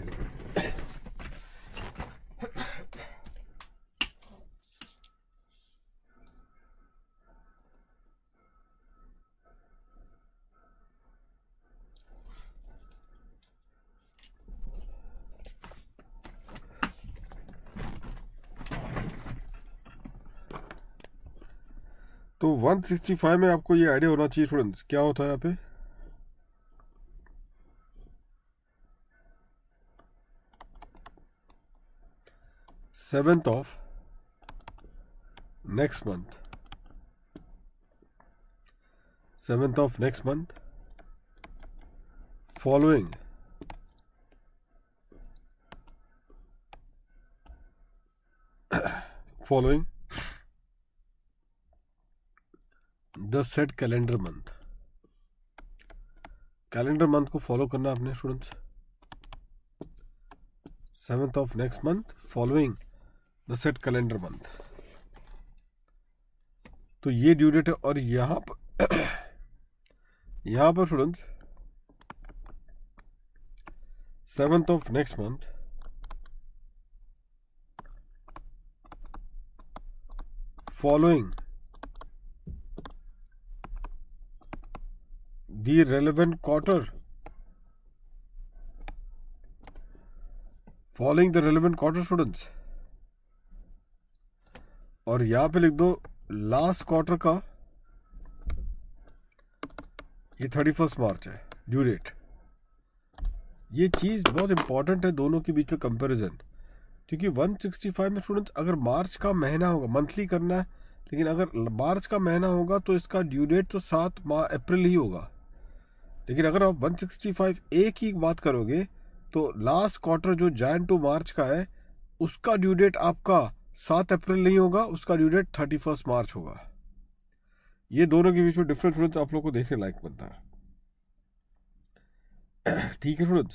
सिक्सटी फाइव में आपको ये आइडिया होना चाहिए स्टूडेंट्स क्या होता है यहाँ पे seventh of next month seventh of next month following following the said calendar month calendar month को फॉलो करना आपने students seventh of next month following the said calendar month तो ये ड्यू डेट है और यहां पर [clears throat] यहां पर students seventh of next month following the relevant quarter. Following the relevant quarter students और यहां पे लिख दो लास्ट क्वार्टर का ये थर्टी फर्स्ट मार्च है ड्यू डेट ये चीज़ बहुत इंपॉर्टेंट है दोनों के बीच में कंपैरिजन क्योंकि 165 में स्टूडेंट्स अगर मार्च का महीना होगा मंथली करना है लेकिन अगर मार्च का महीना होगा तो इसका ड्यू डेट तो सात अप्रैल ही होगा लेकिन अगर आप 165 ए की बात करोगे तो लास्ट क्वार्टर जो जैन टू मार्च का है उसका ड्यू डेट आपका सात अप्रैल नहीं होगा उसका due date thirty first March होगा ये दोनों के बीच में डिफरेंस स्टूडेंट तो आप लोग को देखने लायक बनता है [clears throat] ठीक है स्टूडेंट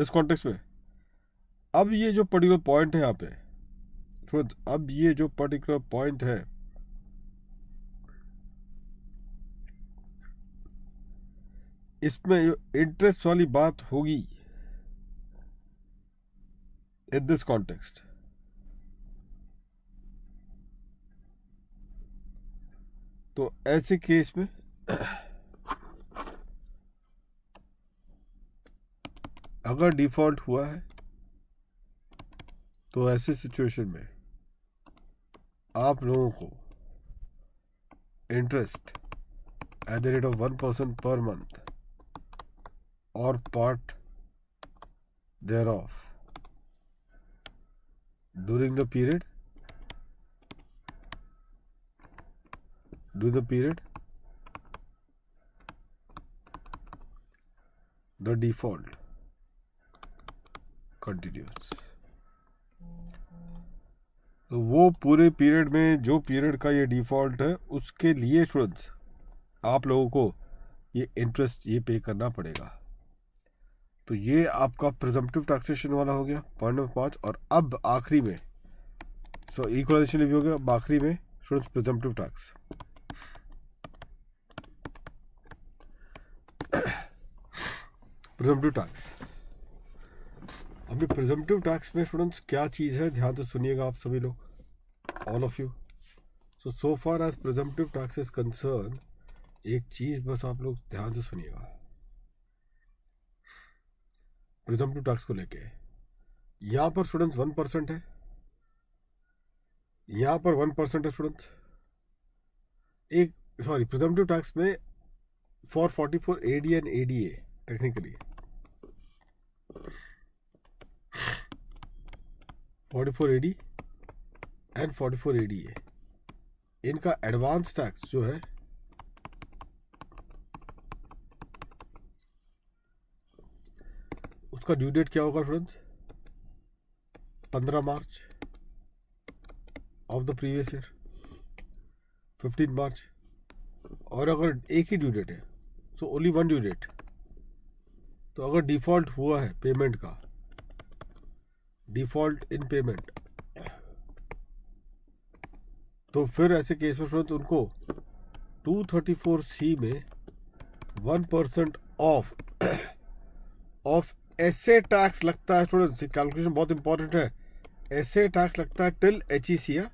इस कॉन्टेक्स में अब ये जो पर्टिकुलर पॉइंट है यहाँ पे स्टूडेंट अब ये जो पर्टिकुलर पॉइंट है इसमें इंटरेस्ट वाली बात होगी इन दिस कॉन्टेक्स्ट तो ऐसे केस में अगर डिफॉल्ट हुआ है तो ऐसे सिचुएशन में आप लोगों को interest at the rate of one percent per month or part thereof during the period during the period the default continues तो वो पूरे पीरियड में जो पीरियड का ये डिफ़ॉल्ट है उसके लिए शुद्ध आप लोगों को ये इंटरेस्ट ये पे करना पड़ेगा तो ये आपका प्रिजम्पटिव टैक्सेशन वाला हो गया पॉइंट नंबर पाँच और अब आखिरी में सो इक्वलाइजेशन भी हो गया अब आखिरी में students presumptive tax presumptive tax अभी प्रिजम्पटिव टैक्स में स्टूडेंट्स क्या चीज़ है ध्यान से सुनिएगा आप सभी लोग all of you so so far as presumptive tax is concern एक चीज़ बस आप लोग ध्यान से सुनिएगा प्रिजम्पटिव टैक्स को लेके यहां पर स्टूडेंट्स वन परसेंट है यहां पर वन परसेंट है स्टूडेंट्स एक सॉरी प्रिजम्पटिव टैक्स में for forty four AD and ADA technically forty four AD and forty four ADA इनका एडवांस टैक्स जो है उसका ड्यू डेट क्या होगा फ्रेंड्स पंद्रह March of the previous year fifteen March और अगर एक ही ड्यू डेट है so only one due date तो अगर डिफ़ॉल्ट हुआ है पेमेंट का डिफ़ॉल्ट इन पेमेंट तो फिर ऐसे केस में फ्रेंड्स उनको 234 सी में वन परसेंट ऑफ ऑफ ऐसे टैक्स लगता है स्टूडेंट्स कैलकुलेशन बहुत इंपॉर्टेंट है ऐसे टैक्स लगता है टिल एच e हाँ।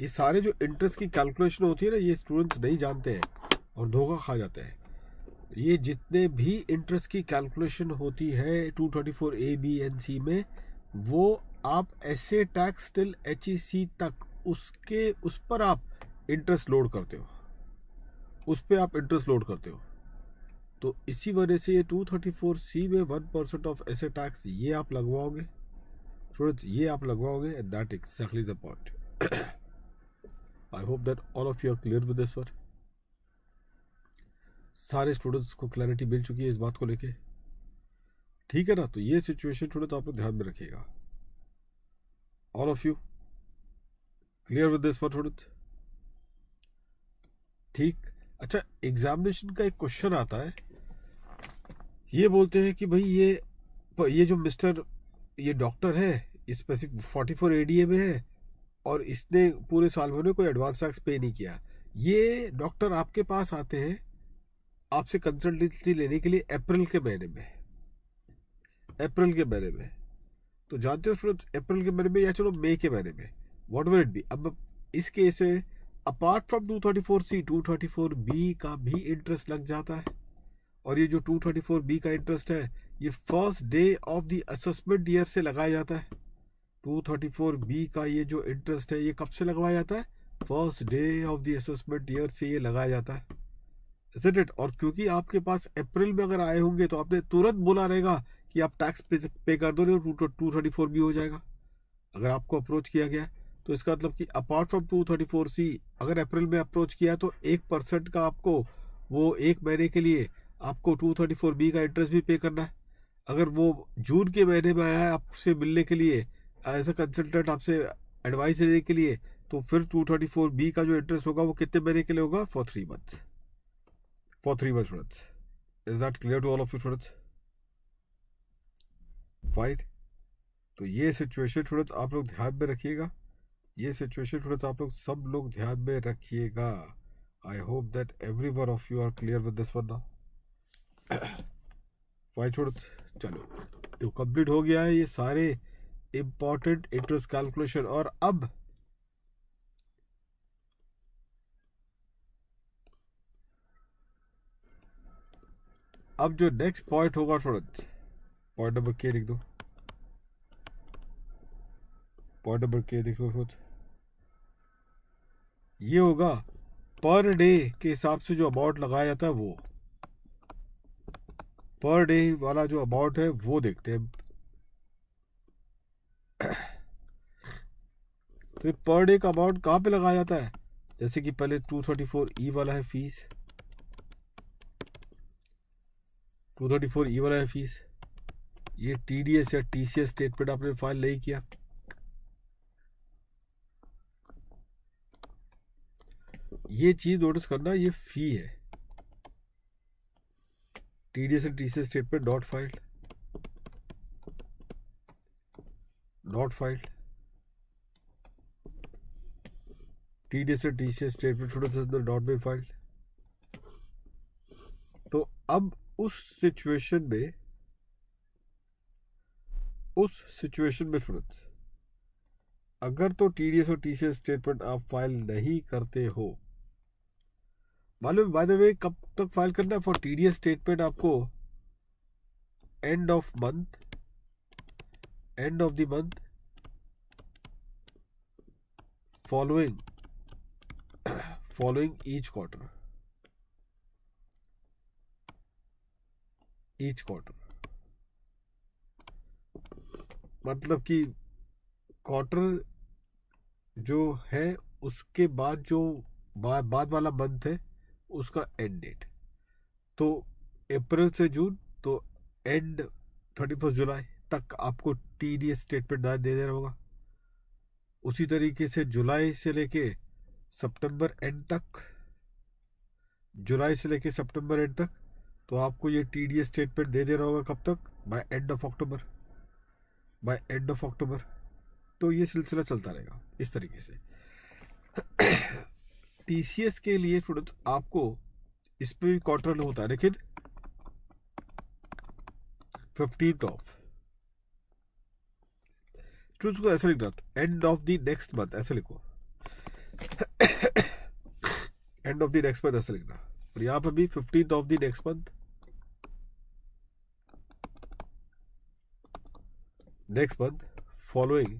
ये सारे जो इंटरेस्ट की कैलकुलेशन होती है ना ये स्टूडेंट्स नहीं जानते हैं और धोखा खा जाते हैं ये जितने भी इंटरेस्ट की कैलकुलेशन होती है 234 ए बी एन सी में वो आप ऐसे टैक्स टिल एच तक उसके उस पर आप इंटरेस्ट लोड करते हो उस पर आप इंटरेस्ट लोड करते हो तो इसी वजह से ये 234 सी में वन परसेंट ऑफ एसे टैक्स ये आप लगवाओगे स्टूडेंट्स ये आप लगवाओगे and that exactly the point I hope that all of you are clear with this वर सारे स्टूडेंट्स को क्लैरिटी मिल चुकी है इस बात को लेके ठीक है ना तो ये सिचुएशन स्टूडेंट आप लोग ध्यान में रखिएगा all of you clear with this one student ठीक अच्छा एग्जामिनेशन का एक क्वेश्चन आता है ये बोलते हैं कि भाई ये ये जो मिस्टर ये डॉक्टर है स्पेसिफिक फोर्टी फोर ए में है और इसने पूरे साल भर में कोई एडवांस टैक्स पे नहीं किया ये डॉक्टर आपके पास आते हैं आपसे कंसल्टेंसी लेने के लिए अप्रैल के महीने में अप्रैल के महीने में तो जानते हो फिर अप्रैल के महीने में या चलो मई के महीने में वॉट विल इट बी अब इस केस में apart from two thirty four C two thirty four B का भी इंटरेस्ट लग जाता है और ये जो 234 बी का इंटरेस्ट है ये first day of the assessment year से लगाया जाता है 234 बी का ये जो इंटरेस्ट है ये कब से लगवाया जाता है first day of the assessment year से ये लगाया जाता है इट इट और क्योंकि आपके पास अप्रैल में अगर आए होंगे तो आपने तुरंत बोला रहेगा कि आप टैक्स पे, पे कर दो to two thirty four B हो जाएगा अगर आपको अप्रोच किया गया तो इसका मतलब कि apart from two thirty four C अगर अप्रैल में अप्रोच किया तो एक परसेंट का आपको वो एक महीने के लिए आपको टू थर्टी फोर बी का इंटरेस्ट भी पे करना है अगर वो जून के महीने में आया है आपसे मिलने के लिए एज अ कंसल्टेंट आपसे एडवाइस लेने के लिए तो फिर टू थर्टी फोर बी का जो इंटरेस्ट होगा वो कितने महीने के लिए होगा for three month for three month students is that clear to all of you students fight तो ये सिचुएशन स्टूडेंट्स आप लोग ध्यान में रखिएगा ये सिचुएशन स्टूडेंट्स आप लोग सब लोग ध्यान में रखिएगा I hope that every one of you are clear with this one now [coughs] why छोड़ चलो तो कंप्लीट हो गया है ये सारे इंपॉर्टेंट इंटरेस्ट कैलकुलेशन और अब अब जो नेक्स्ट पॉइंट होगा सूरज पॉइंट नंबर के लिख दो पॉइंट नंबर के लिख दो सूरज ये होगा पर डे के हिसाब से जो अमाउंट लगाया जाता है वो पर डे वाला जो अमाउंट है वो देखते हैं तो पर डे का अमाउंट कहाँ पे लगाया जाता है जैसे कि पहले 234 ई e वाला है फीस 234 ई वाला है फीस ये टीडीएस या टीसीएस स्टेटमेंट आपने फाइल नहीं किया ये चीज़ नोटिस करना ये फ़ी है टी डी से टी सी स्टेट पे dot file dot file T D से टी सी स्टेट पे छोटे से डॉट पे फाइल तो अब उस सिचुएशन में उस सिचुएशन में स्टूडेंट अगर तो टी और टी स्टेटमेंट आप फाइल नहीं करते हो मालूम बाय द वे कब तक फाइल करना है फॉर टी स्टेटमेंट आपको end of month end of the month following following each quarter each quarter मतलब कि क्वार्टर जो है उसके बाद जो बा, बाद वाला मंथ है उसका एंड डेट तो अप्रैल से जून तो एंड थर्टी फर्स्ट जुलाई तक आपको टी डी एस स्टेटमेंट दे देना होगा उसी तरीके से जुलाई से लेके सितंबर एंड तक जुलाई से लेके सितंबर एंड तक तो आपको ये टी डी एस स्टेटमेंट दे देना होगा कब तक by end of October by end of October तो ये सिलसिला चलता रहेगा इस तरीके से टीसीएस के लिए स्टूडेंट्स तो आपको इस पर क्वार्टरल होता है लेकिन फिफ्टींथ ऑफ स्टूडेंट्स को ऐसे लिखना end of the next month ऐसे लिखो end of the next month ऐसे लिखना और यहां पर भी fifteenth of the next month next month following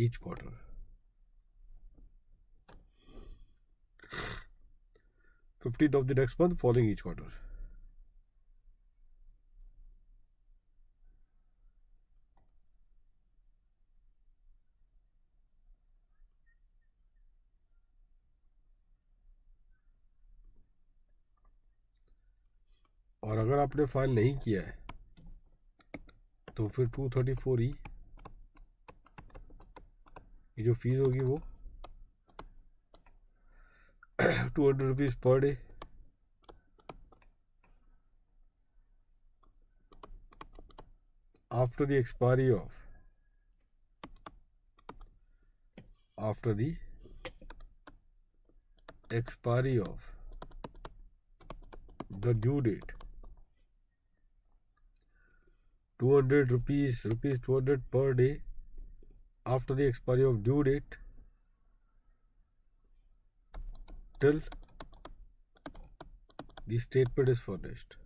each quarter 15th of the next month following each quarter. और अगर आपने फाइल नहीं किया है तो फिर 234 ई ये जो फीस होगी वो [coughs] 200 rupees per day after the expiry of after the expiry of the due date 200 rupees rupees 200 per day after the expiry of due date till the statement is furnished.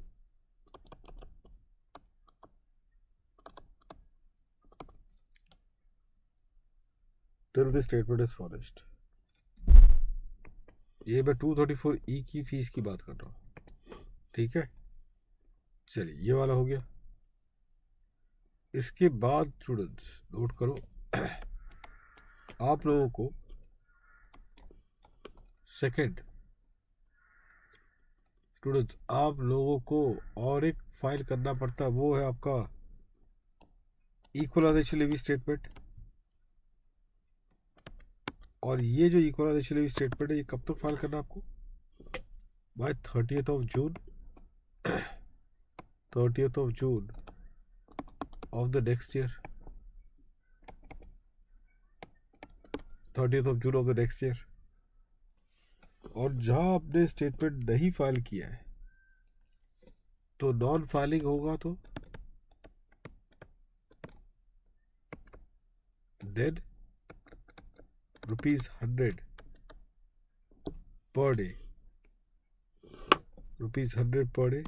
Till the statement is furnished. ये मैं 234 ई e की fees की बात कर रहा हूँ ठीक है चलिए ये वाला हो गया इसके बाद स्टूडेंट्स नोट करो आप लोगों को सेकेंड स्टूडेंट्स आप लोगों को और एक फाइल करना पड़ता है वो है आपका इक्वलाइजेशन लेवी स्टेटमेंट और ये जो इक्वलाइजेशन लेवी स्टेटमेंट है ये कब तक तो फाइल करना आपको by thirty of June thirty of June of the next year thirty of June of the next year और जहां आपने स्टेटमेंट नहीं फाइल किया है तो नॉन फाइलिंग होगा तो then rupees hundred per day rupees hundred per day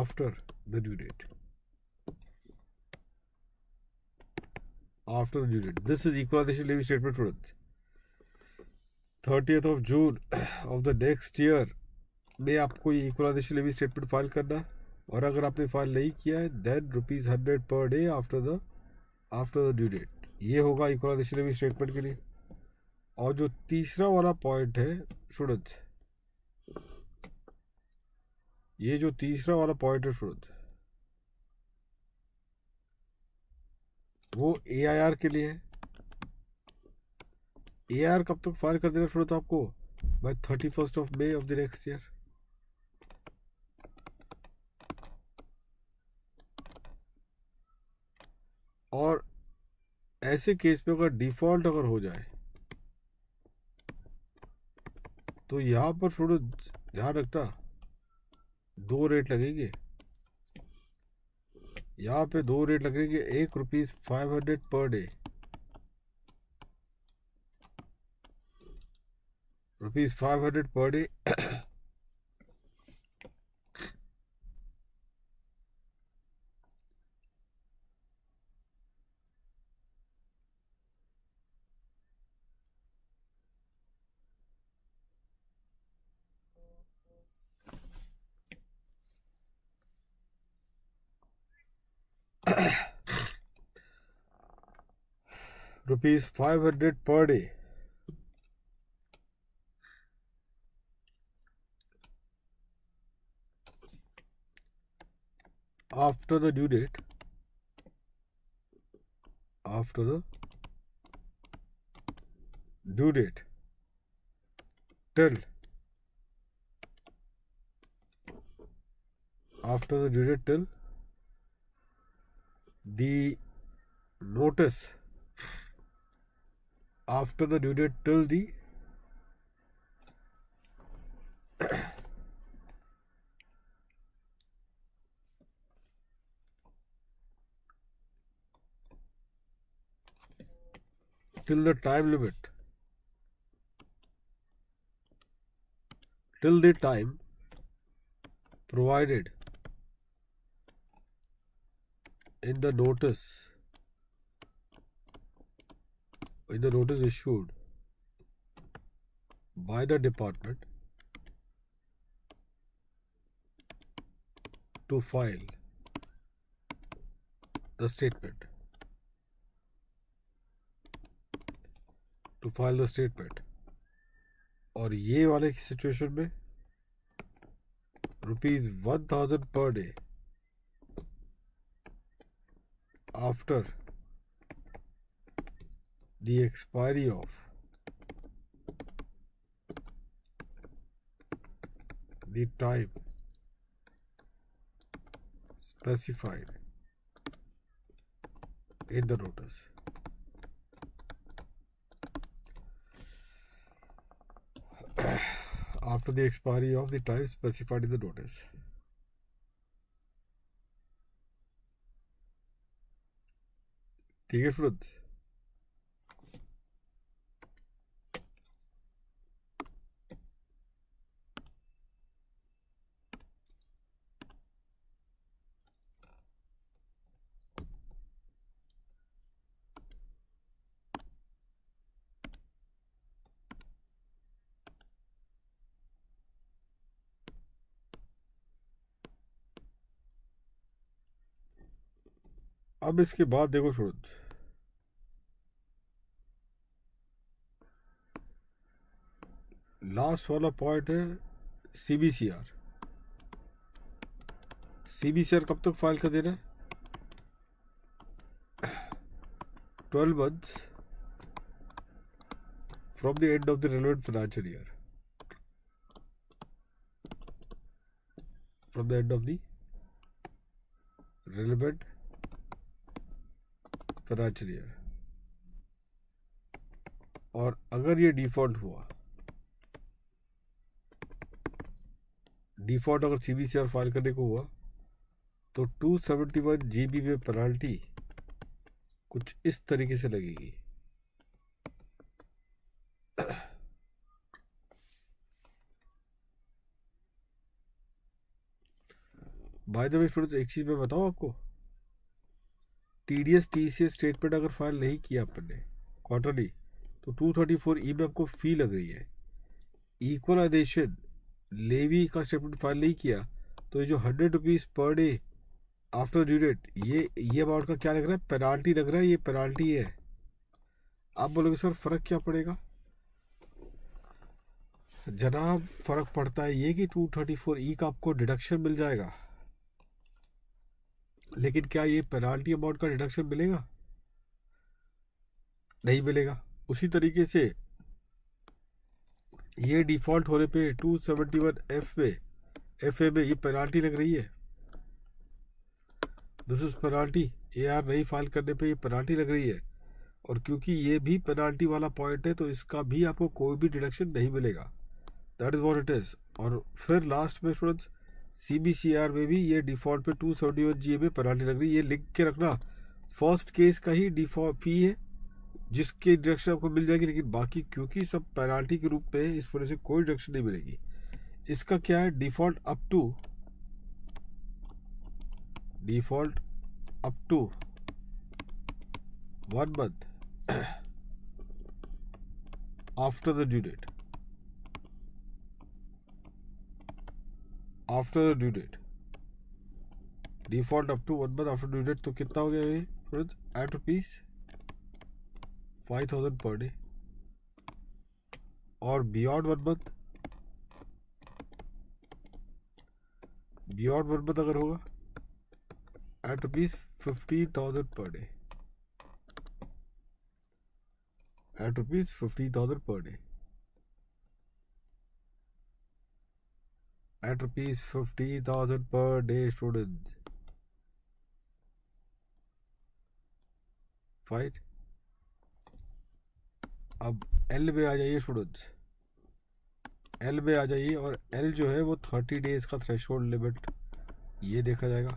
after the due date after the due date this is equalisation लिविंग statement student thirtieth of June of the next year में आपको ये equalisation levy statement file करना और अगर आपने file नहीं किया है then rupees hundred per day after the after the due date ये होगा इक्वलाइजेशन लेवी स्टेटमेंट के लिए और जो तीसरा वाला पॉइंट है स्टूडेंट्स ये जो तीसरा वाला पॉइंट है स्टूडेंट वो ए आई आर के लिए है ए आर कब तक फायर कर देगा छोड़ो तो आपको by thirty first of May of the next year और ऐसे केस में अगर डिफॉल्ट अगर हो जाए तो यहां पर छोड़ो ध्यान रखता दो रेट लगेंगे यहां पे दो रेट लगेंगे एक rupees five hundred per day rupees 500 per day [coughs] rupees 500 per day after the due date after the due date till after the due date till the notice after the due date till the till the time limit till the time provided in the notice in the notice issued by the department to file the statement to file the statement और ये वाले situation में rupees one thousand per day after the expiry of the time specified in the notice [sighs] after the expiry of the type specified in the notice. ठीक है अब इसके बाद देखो सूरज लास्ट वाला पॉइंट है सीबीसीआर सीबीसीआर कब तक फाइल कर दे रहे twelve month from the end of the relevant financial year from the end of the relevant फराचर और अगर ये डिफॉल्ट हुआ डिफॉल्ट अगर C B C R file करने को हुआ तो two seventy one G B में पेनाल्टी कुछ इस तरीके से लगेगी बाय द वे फिर एक चीज़ मैं बताऊं आपको T D S T C S statement अगर फाइल नहीं किया अपन ने क्वार्टरली तो टू थर्टी फोर ई में आपको फी लग रही है इक्वलाइजेशन लेवी का स्टेटमेंट फाइल नहीं किया तो ये जो hundred rupees per day after due date ये ये अमाउंट का क्या लग रहा है पेनाल्टी लग रहा है ये पेनाल्टी है आप बोलोगे सर फ़र्क क्या पड़ेगा जनाब फ़र्क पड़ता है ये कि टू थर्टी फोर ई का आपको डिडक्शन मिल जाएगा लेकिन क्या ये पेनाल्टी अमाउंट का डिडक्शन मिलेगा नहीं मिलेगा उसी तरीके से ये डिफ़ॉल्ट होने पे 271 एफ में एफ ए में ये पेनाल्टी लग रही है दूसरी पेनाल्टी ए आर नहीं फाइल करने पे ये पेनाल्टी लग रही है और क्योंकि ये भी पेनाल्टी वाला पॉइंट है तो इसका भी आपको कोई भी डिडक्शन नहीं मिलेगा that is what it is और फिर लास्ट में students C B C R में भी ये डिफॉल्ट पे two seventy one G A में पेनाल्टी लग रही है ये लिख के रखना फर्स्ट केस का ही डिफॉल्ट फी है जिसके डिडक्शन आपको मिल जाएगी लेकिन बाकी क्योंकि सब पेनाल्टी के रूप में इस वजह से कोई डिडक्शन नहीं मिलेगी इसका क्या है default up to default up to one month after the due date after the due date default up to one month after due date तो कितना हो गया ये सूरज at rupees five thousand per day और beyond one month beyond one month अगर होगा at rupees fifty thousand per day at rupees fifty thousand per day at rupees 50,000 per day students. Fight अब एल पे आ जाइए student L पे आ जाइए और एल जो है वो थर्टी डेज का थ्रेश लिमिट ये देखा जाएगा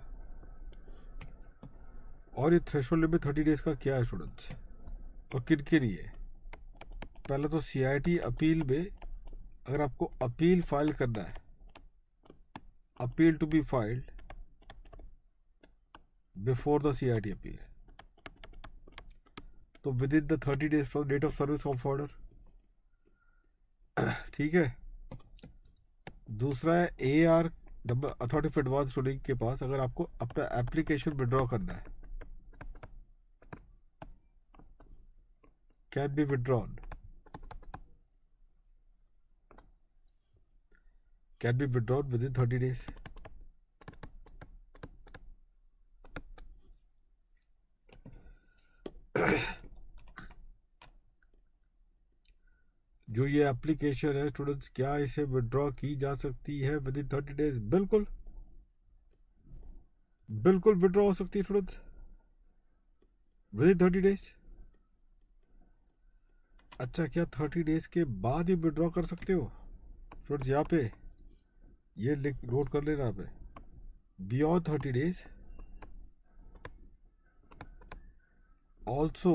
और ये थ्रेश लिमिट थर्टी डेज का क्या है स्टूडेंट और किन के लिए पहले तो टी अपील में अगर आपको अपील फाइल करना है appeal to be filed before the CIT appeal. तो within the thirty days from date of service of order ठीक है दूसरा है A R authority of advance ruling के पास अगर आपको अपना एप्लीकेशन विड्रॉ करना है can be withdrawn can be withdrawn within 30 days. [coughs] जो ये एप्लीकेशन है स्टूडेंट्स क्या इसे विदड्रॉ की जा सकती है विद इन थर्टी डेज बिल्कुल बिल्कुल विड्रॉ हो सकती है students within thirty days अच्छा क्या थर्टी डेज के बाद ही विदड्रॉ कर सकते हो स्टूडेंट्स यहाँ पे ये लोड कर ले रहा पे beyond thirty days also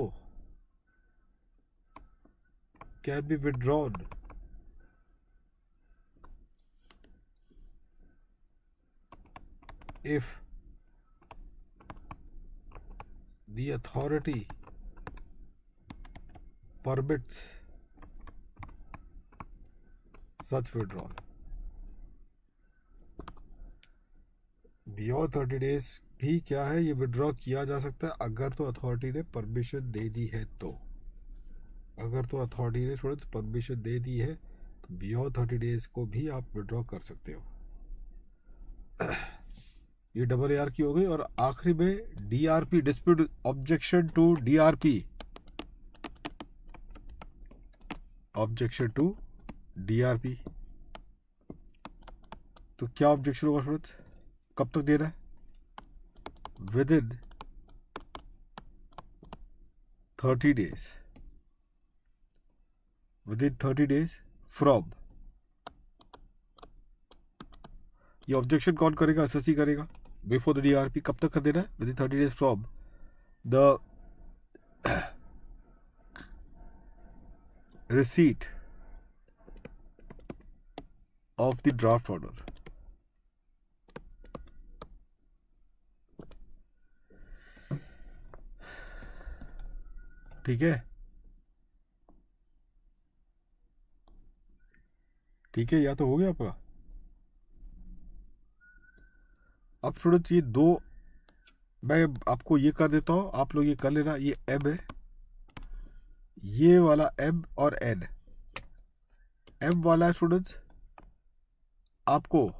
can be withdrawn if the authority permits such withdrawal. Beyond thirty days भी क्या है ये विड्रॉ किया जा सकता है अगर तो अथॉरिटी ने परमिशन दे दी है तो अगर तो अथॉरिटी ने थोड़ा परमिशन दे दी है तो बियॉन्ड थर्टी डेज को भी आप विड्रॉ कर सकते हो [clears throat] ये डबल ए की हो गई और आखिरी में DRP dispute objection to DRP objection to DRP तो क्या ऑब्जेक्शन होगा सूरज कब तक दे रहा है within thirty days within thirty days from ये ऑब्जेक्शन कौन करेगा एस करेगा बिफोर द डीआरपी कब तक कर देना है within thirty days from the receipt of the draft order ठीक है ठीक है या तो हो गया आपका अब स्टूडेंट्स ये दो मैं आपको ये कर देता हूं आप लोग ये कर लेना ये एम है ये वाला एम और एन एम वाला है स्टूडेंट्स आपको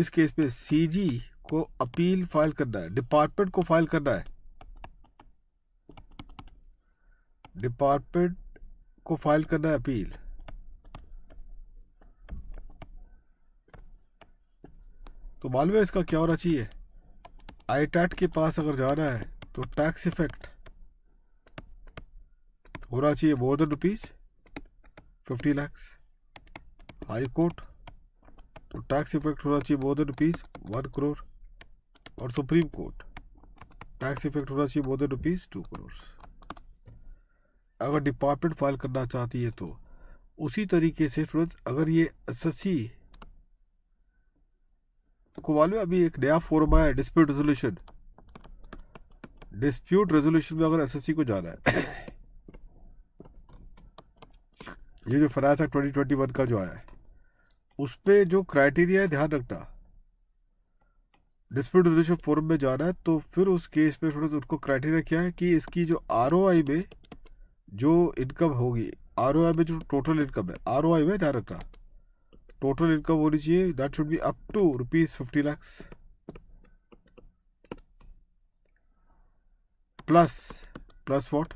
इस केस पे सीजी को अपील फाइल करना है डिपार्टमेंट को फाइल करना है डिपार्टमेंट को फाइल करना है अपील तो मालूम है इसका क्या होना चाहिए आई टैट के पास अगर जाना है तो टैक्स इफेक्ट होना चाहिए more than rupees fifty lakhs high court तो टैक्स इफेक्ट होना चाहिए more than rupees one crore और सुप्रीम कोर्ट टैक्स इफेक्ट होना चाहिए more than rupees two crore अगर डिपार्टमेंट फाइल करना चाहती है तो उसी तरीके से सूरज अगर ये एसएससी को मालूम अभी एक नया फॉर्म आया डिस्प्यूट रेजोल्यूशन डिस्प्यूट रेजोल्यूशन में अगर एसएससी को जाना है [coughs] ये जो finance act twenty twenty one का जो आया है उस पर जो क्राइटेरिया है ध्यान रखना डिस्प्यूट रेजोल्यूशन फोरम में जाना है तो फिर उस केस में थोड़ा उनको क्राइटेरिया क्या है कि इसकी जो आर में जो इनकम होगी आर ओ आई में जो टोटल इनकम है आर ओ आई में ध्यान रखना टोटल इनकम होनी चाहिए that should be up to rupees fifty lakhs plus plus what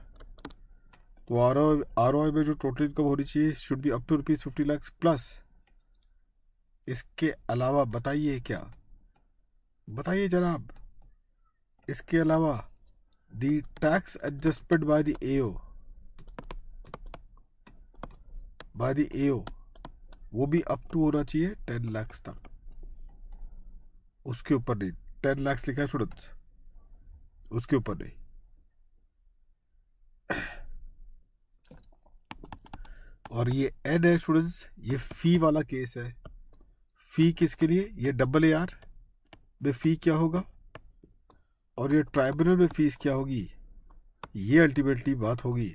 तो आर ओ आर में जो टोटल इनकम होनी चाहिए should be up to rupees fifty lakhs plus इसके अलावा बताइए क्या बताइए जनाब इसके अलावा the tax adjustment by the AO बारी एओ वो भी अप टू होना चाहिए टेन लैक्स तक उसके ऊपर नहीं टेन लैक्स लिखा है स्टूडेंट्स उसके ऊपर नहीं और ये एन है स्टूडेंट्स ये फी वाला केस है फी किसके लिए ये डबल ए आर में फी क्या होगा और ये ट्राइब्यूनल में फीस क्या होगी ये अल्टीमेटली बात होगी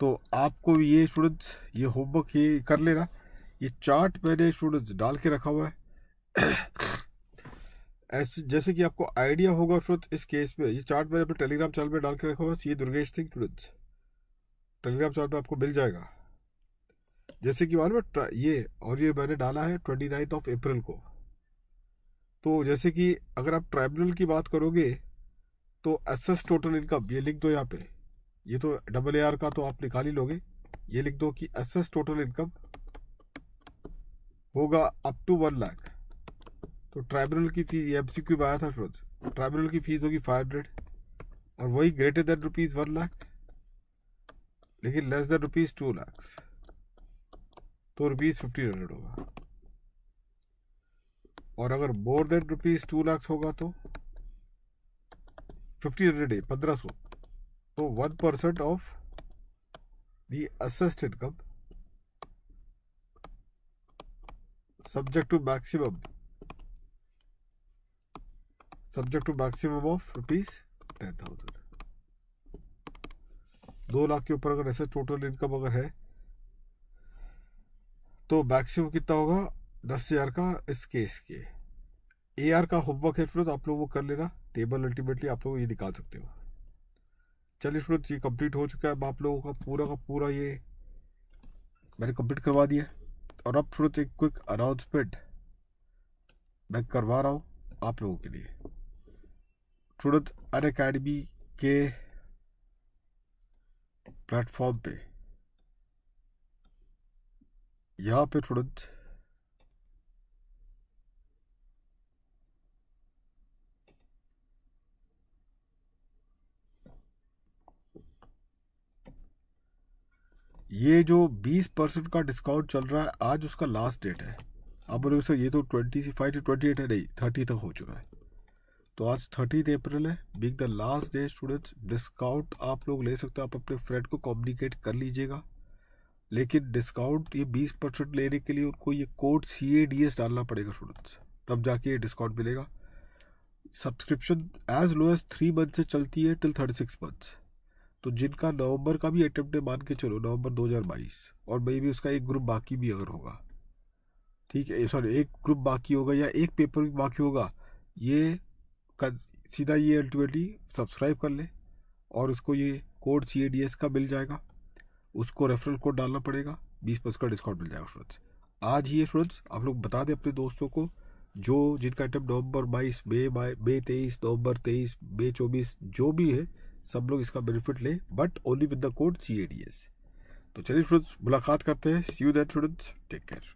तो आपको ये स्टूडेंट्स ये होमवर्क ये कर लेना ये चार्ट मैंने स्टूडेंट्स डाल के रखा हुआ है [coughs] ऐसे जैसे कि आपको आइडिया होगा स्टूडेंट्स इस केस में ये चार्ट मैंने अपने टेलीग्राम चैनल पर डाल के रखा हुआ है C Durgesh Singh students Telegram channel पर आपको मिल जाएगा जैसे कि मालूम है ये और ये मैंने डाला है ट्वेंटी नाइन्थ ऑफ अप्रैल को तो जैसे कि अगर आप ट्राइब्यूनल की बात करोगे तो एस एस टोटल इनकम ये लिख दो यहाँ पे ये तो डबल ए आर का तो आप निकाल ही लोगे ये लिख दो कि एसेस टोटल इनकम होगा अप टू वन लाख तो ट्राइब्यूनल की फीस एम सी क्यू आया था फ्रोज ट्राइब्यूनल की फीस होगी फाइव हंड्रेड और वही greater than rupees one lakh लेकिन less than rupees two lakh तो रुपीज़ फिफ्टीन हंड्रेड होगा और अगर more than rupees two lakh होगा तो फिफ्टीन हंड्रेड है पंद्रह सौ So तो 1% of the assessed income subject to maximum subject to maximum of rupees ten thousand दो लाख के ऊपर अगर ऐसा टोटल इनकम अगर है तो मैक्सिमम कितना होगा दस हजार का इस केस के एआर का होमवर्क है तो आप लोग वो कर लेना टेबल अल्टीमेटली आप लोग ये निकाल सकते हो चलिए स्टूडेंट्स ये कंप्लीट हो चुका है अब आप लोगों का पूरा का पूरा ये मैंने कंप्लीट करवा दिया और अब स्टूडेंट्स एक क्विक अनाउंसमेंट मैं करवा रहा हूँ आप लोगों के लिए स्टूडेंट अन अकेडमी के प्लेटफॉर्म पे यहाँ पे स्टूडेंट ये जो 20 परसेंट का डिस्काउंट चल रहा है आज उसका लास्ट डेट है अब बोले सर ये तो twenty five to twenty eight है नहीं थर्टी तक हो चुका है तो आज थर्टी अप्रैल है big the last day students discount आप लोग ले सकते हो आप अपने फ्रेंड को कम्युनिकेट कर लीजिएगा लेकिन डिस्काउंट ये बीस परसेंट लेने के लिए उनको ये code C A D S डालना पड़ेगा स्टूडेंट्स तब जाके ये डिस्काउंट मिलेगा subscription as low as three month से चलती है टिल थर्टी सिक्स मंथ्स तो जिनका नवंबर का भी अटेम्प्ट मान के चलो नवंबर 2022 और मे भी उसका एक ग्रुप बाकी भी अगर होगा ठीक है सॉरी एक ग्रुप बाकी होगा या एक पेपर भी बाकी होगा ये कर, सीधा ये अल्टीमेटली सब्सक्राइब कर ले और उसको ये कोड सी डी एस का मिल जाएगा उसको रेफरल कोड डालना पड़ेगा बीस परसेंट का डिस्काउंट मिल जाएगा स्टूडेंट्स आज ही ये स्टूडेंट्स आप लोग बता दें अपने दोस्तों को जो जिनका अटैम्प्ट नवंबर बाईस मे मई मे तेईस नवंबर तेईस मे चौबीस जो भी है सब लोग इसका बेनिफिट ले but only with the code C A D S तो चलिए स्टूडेंट्स मुलाकात करते हैं see you that students take care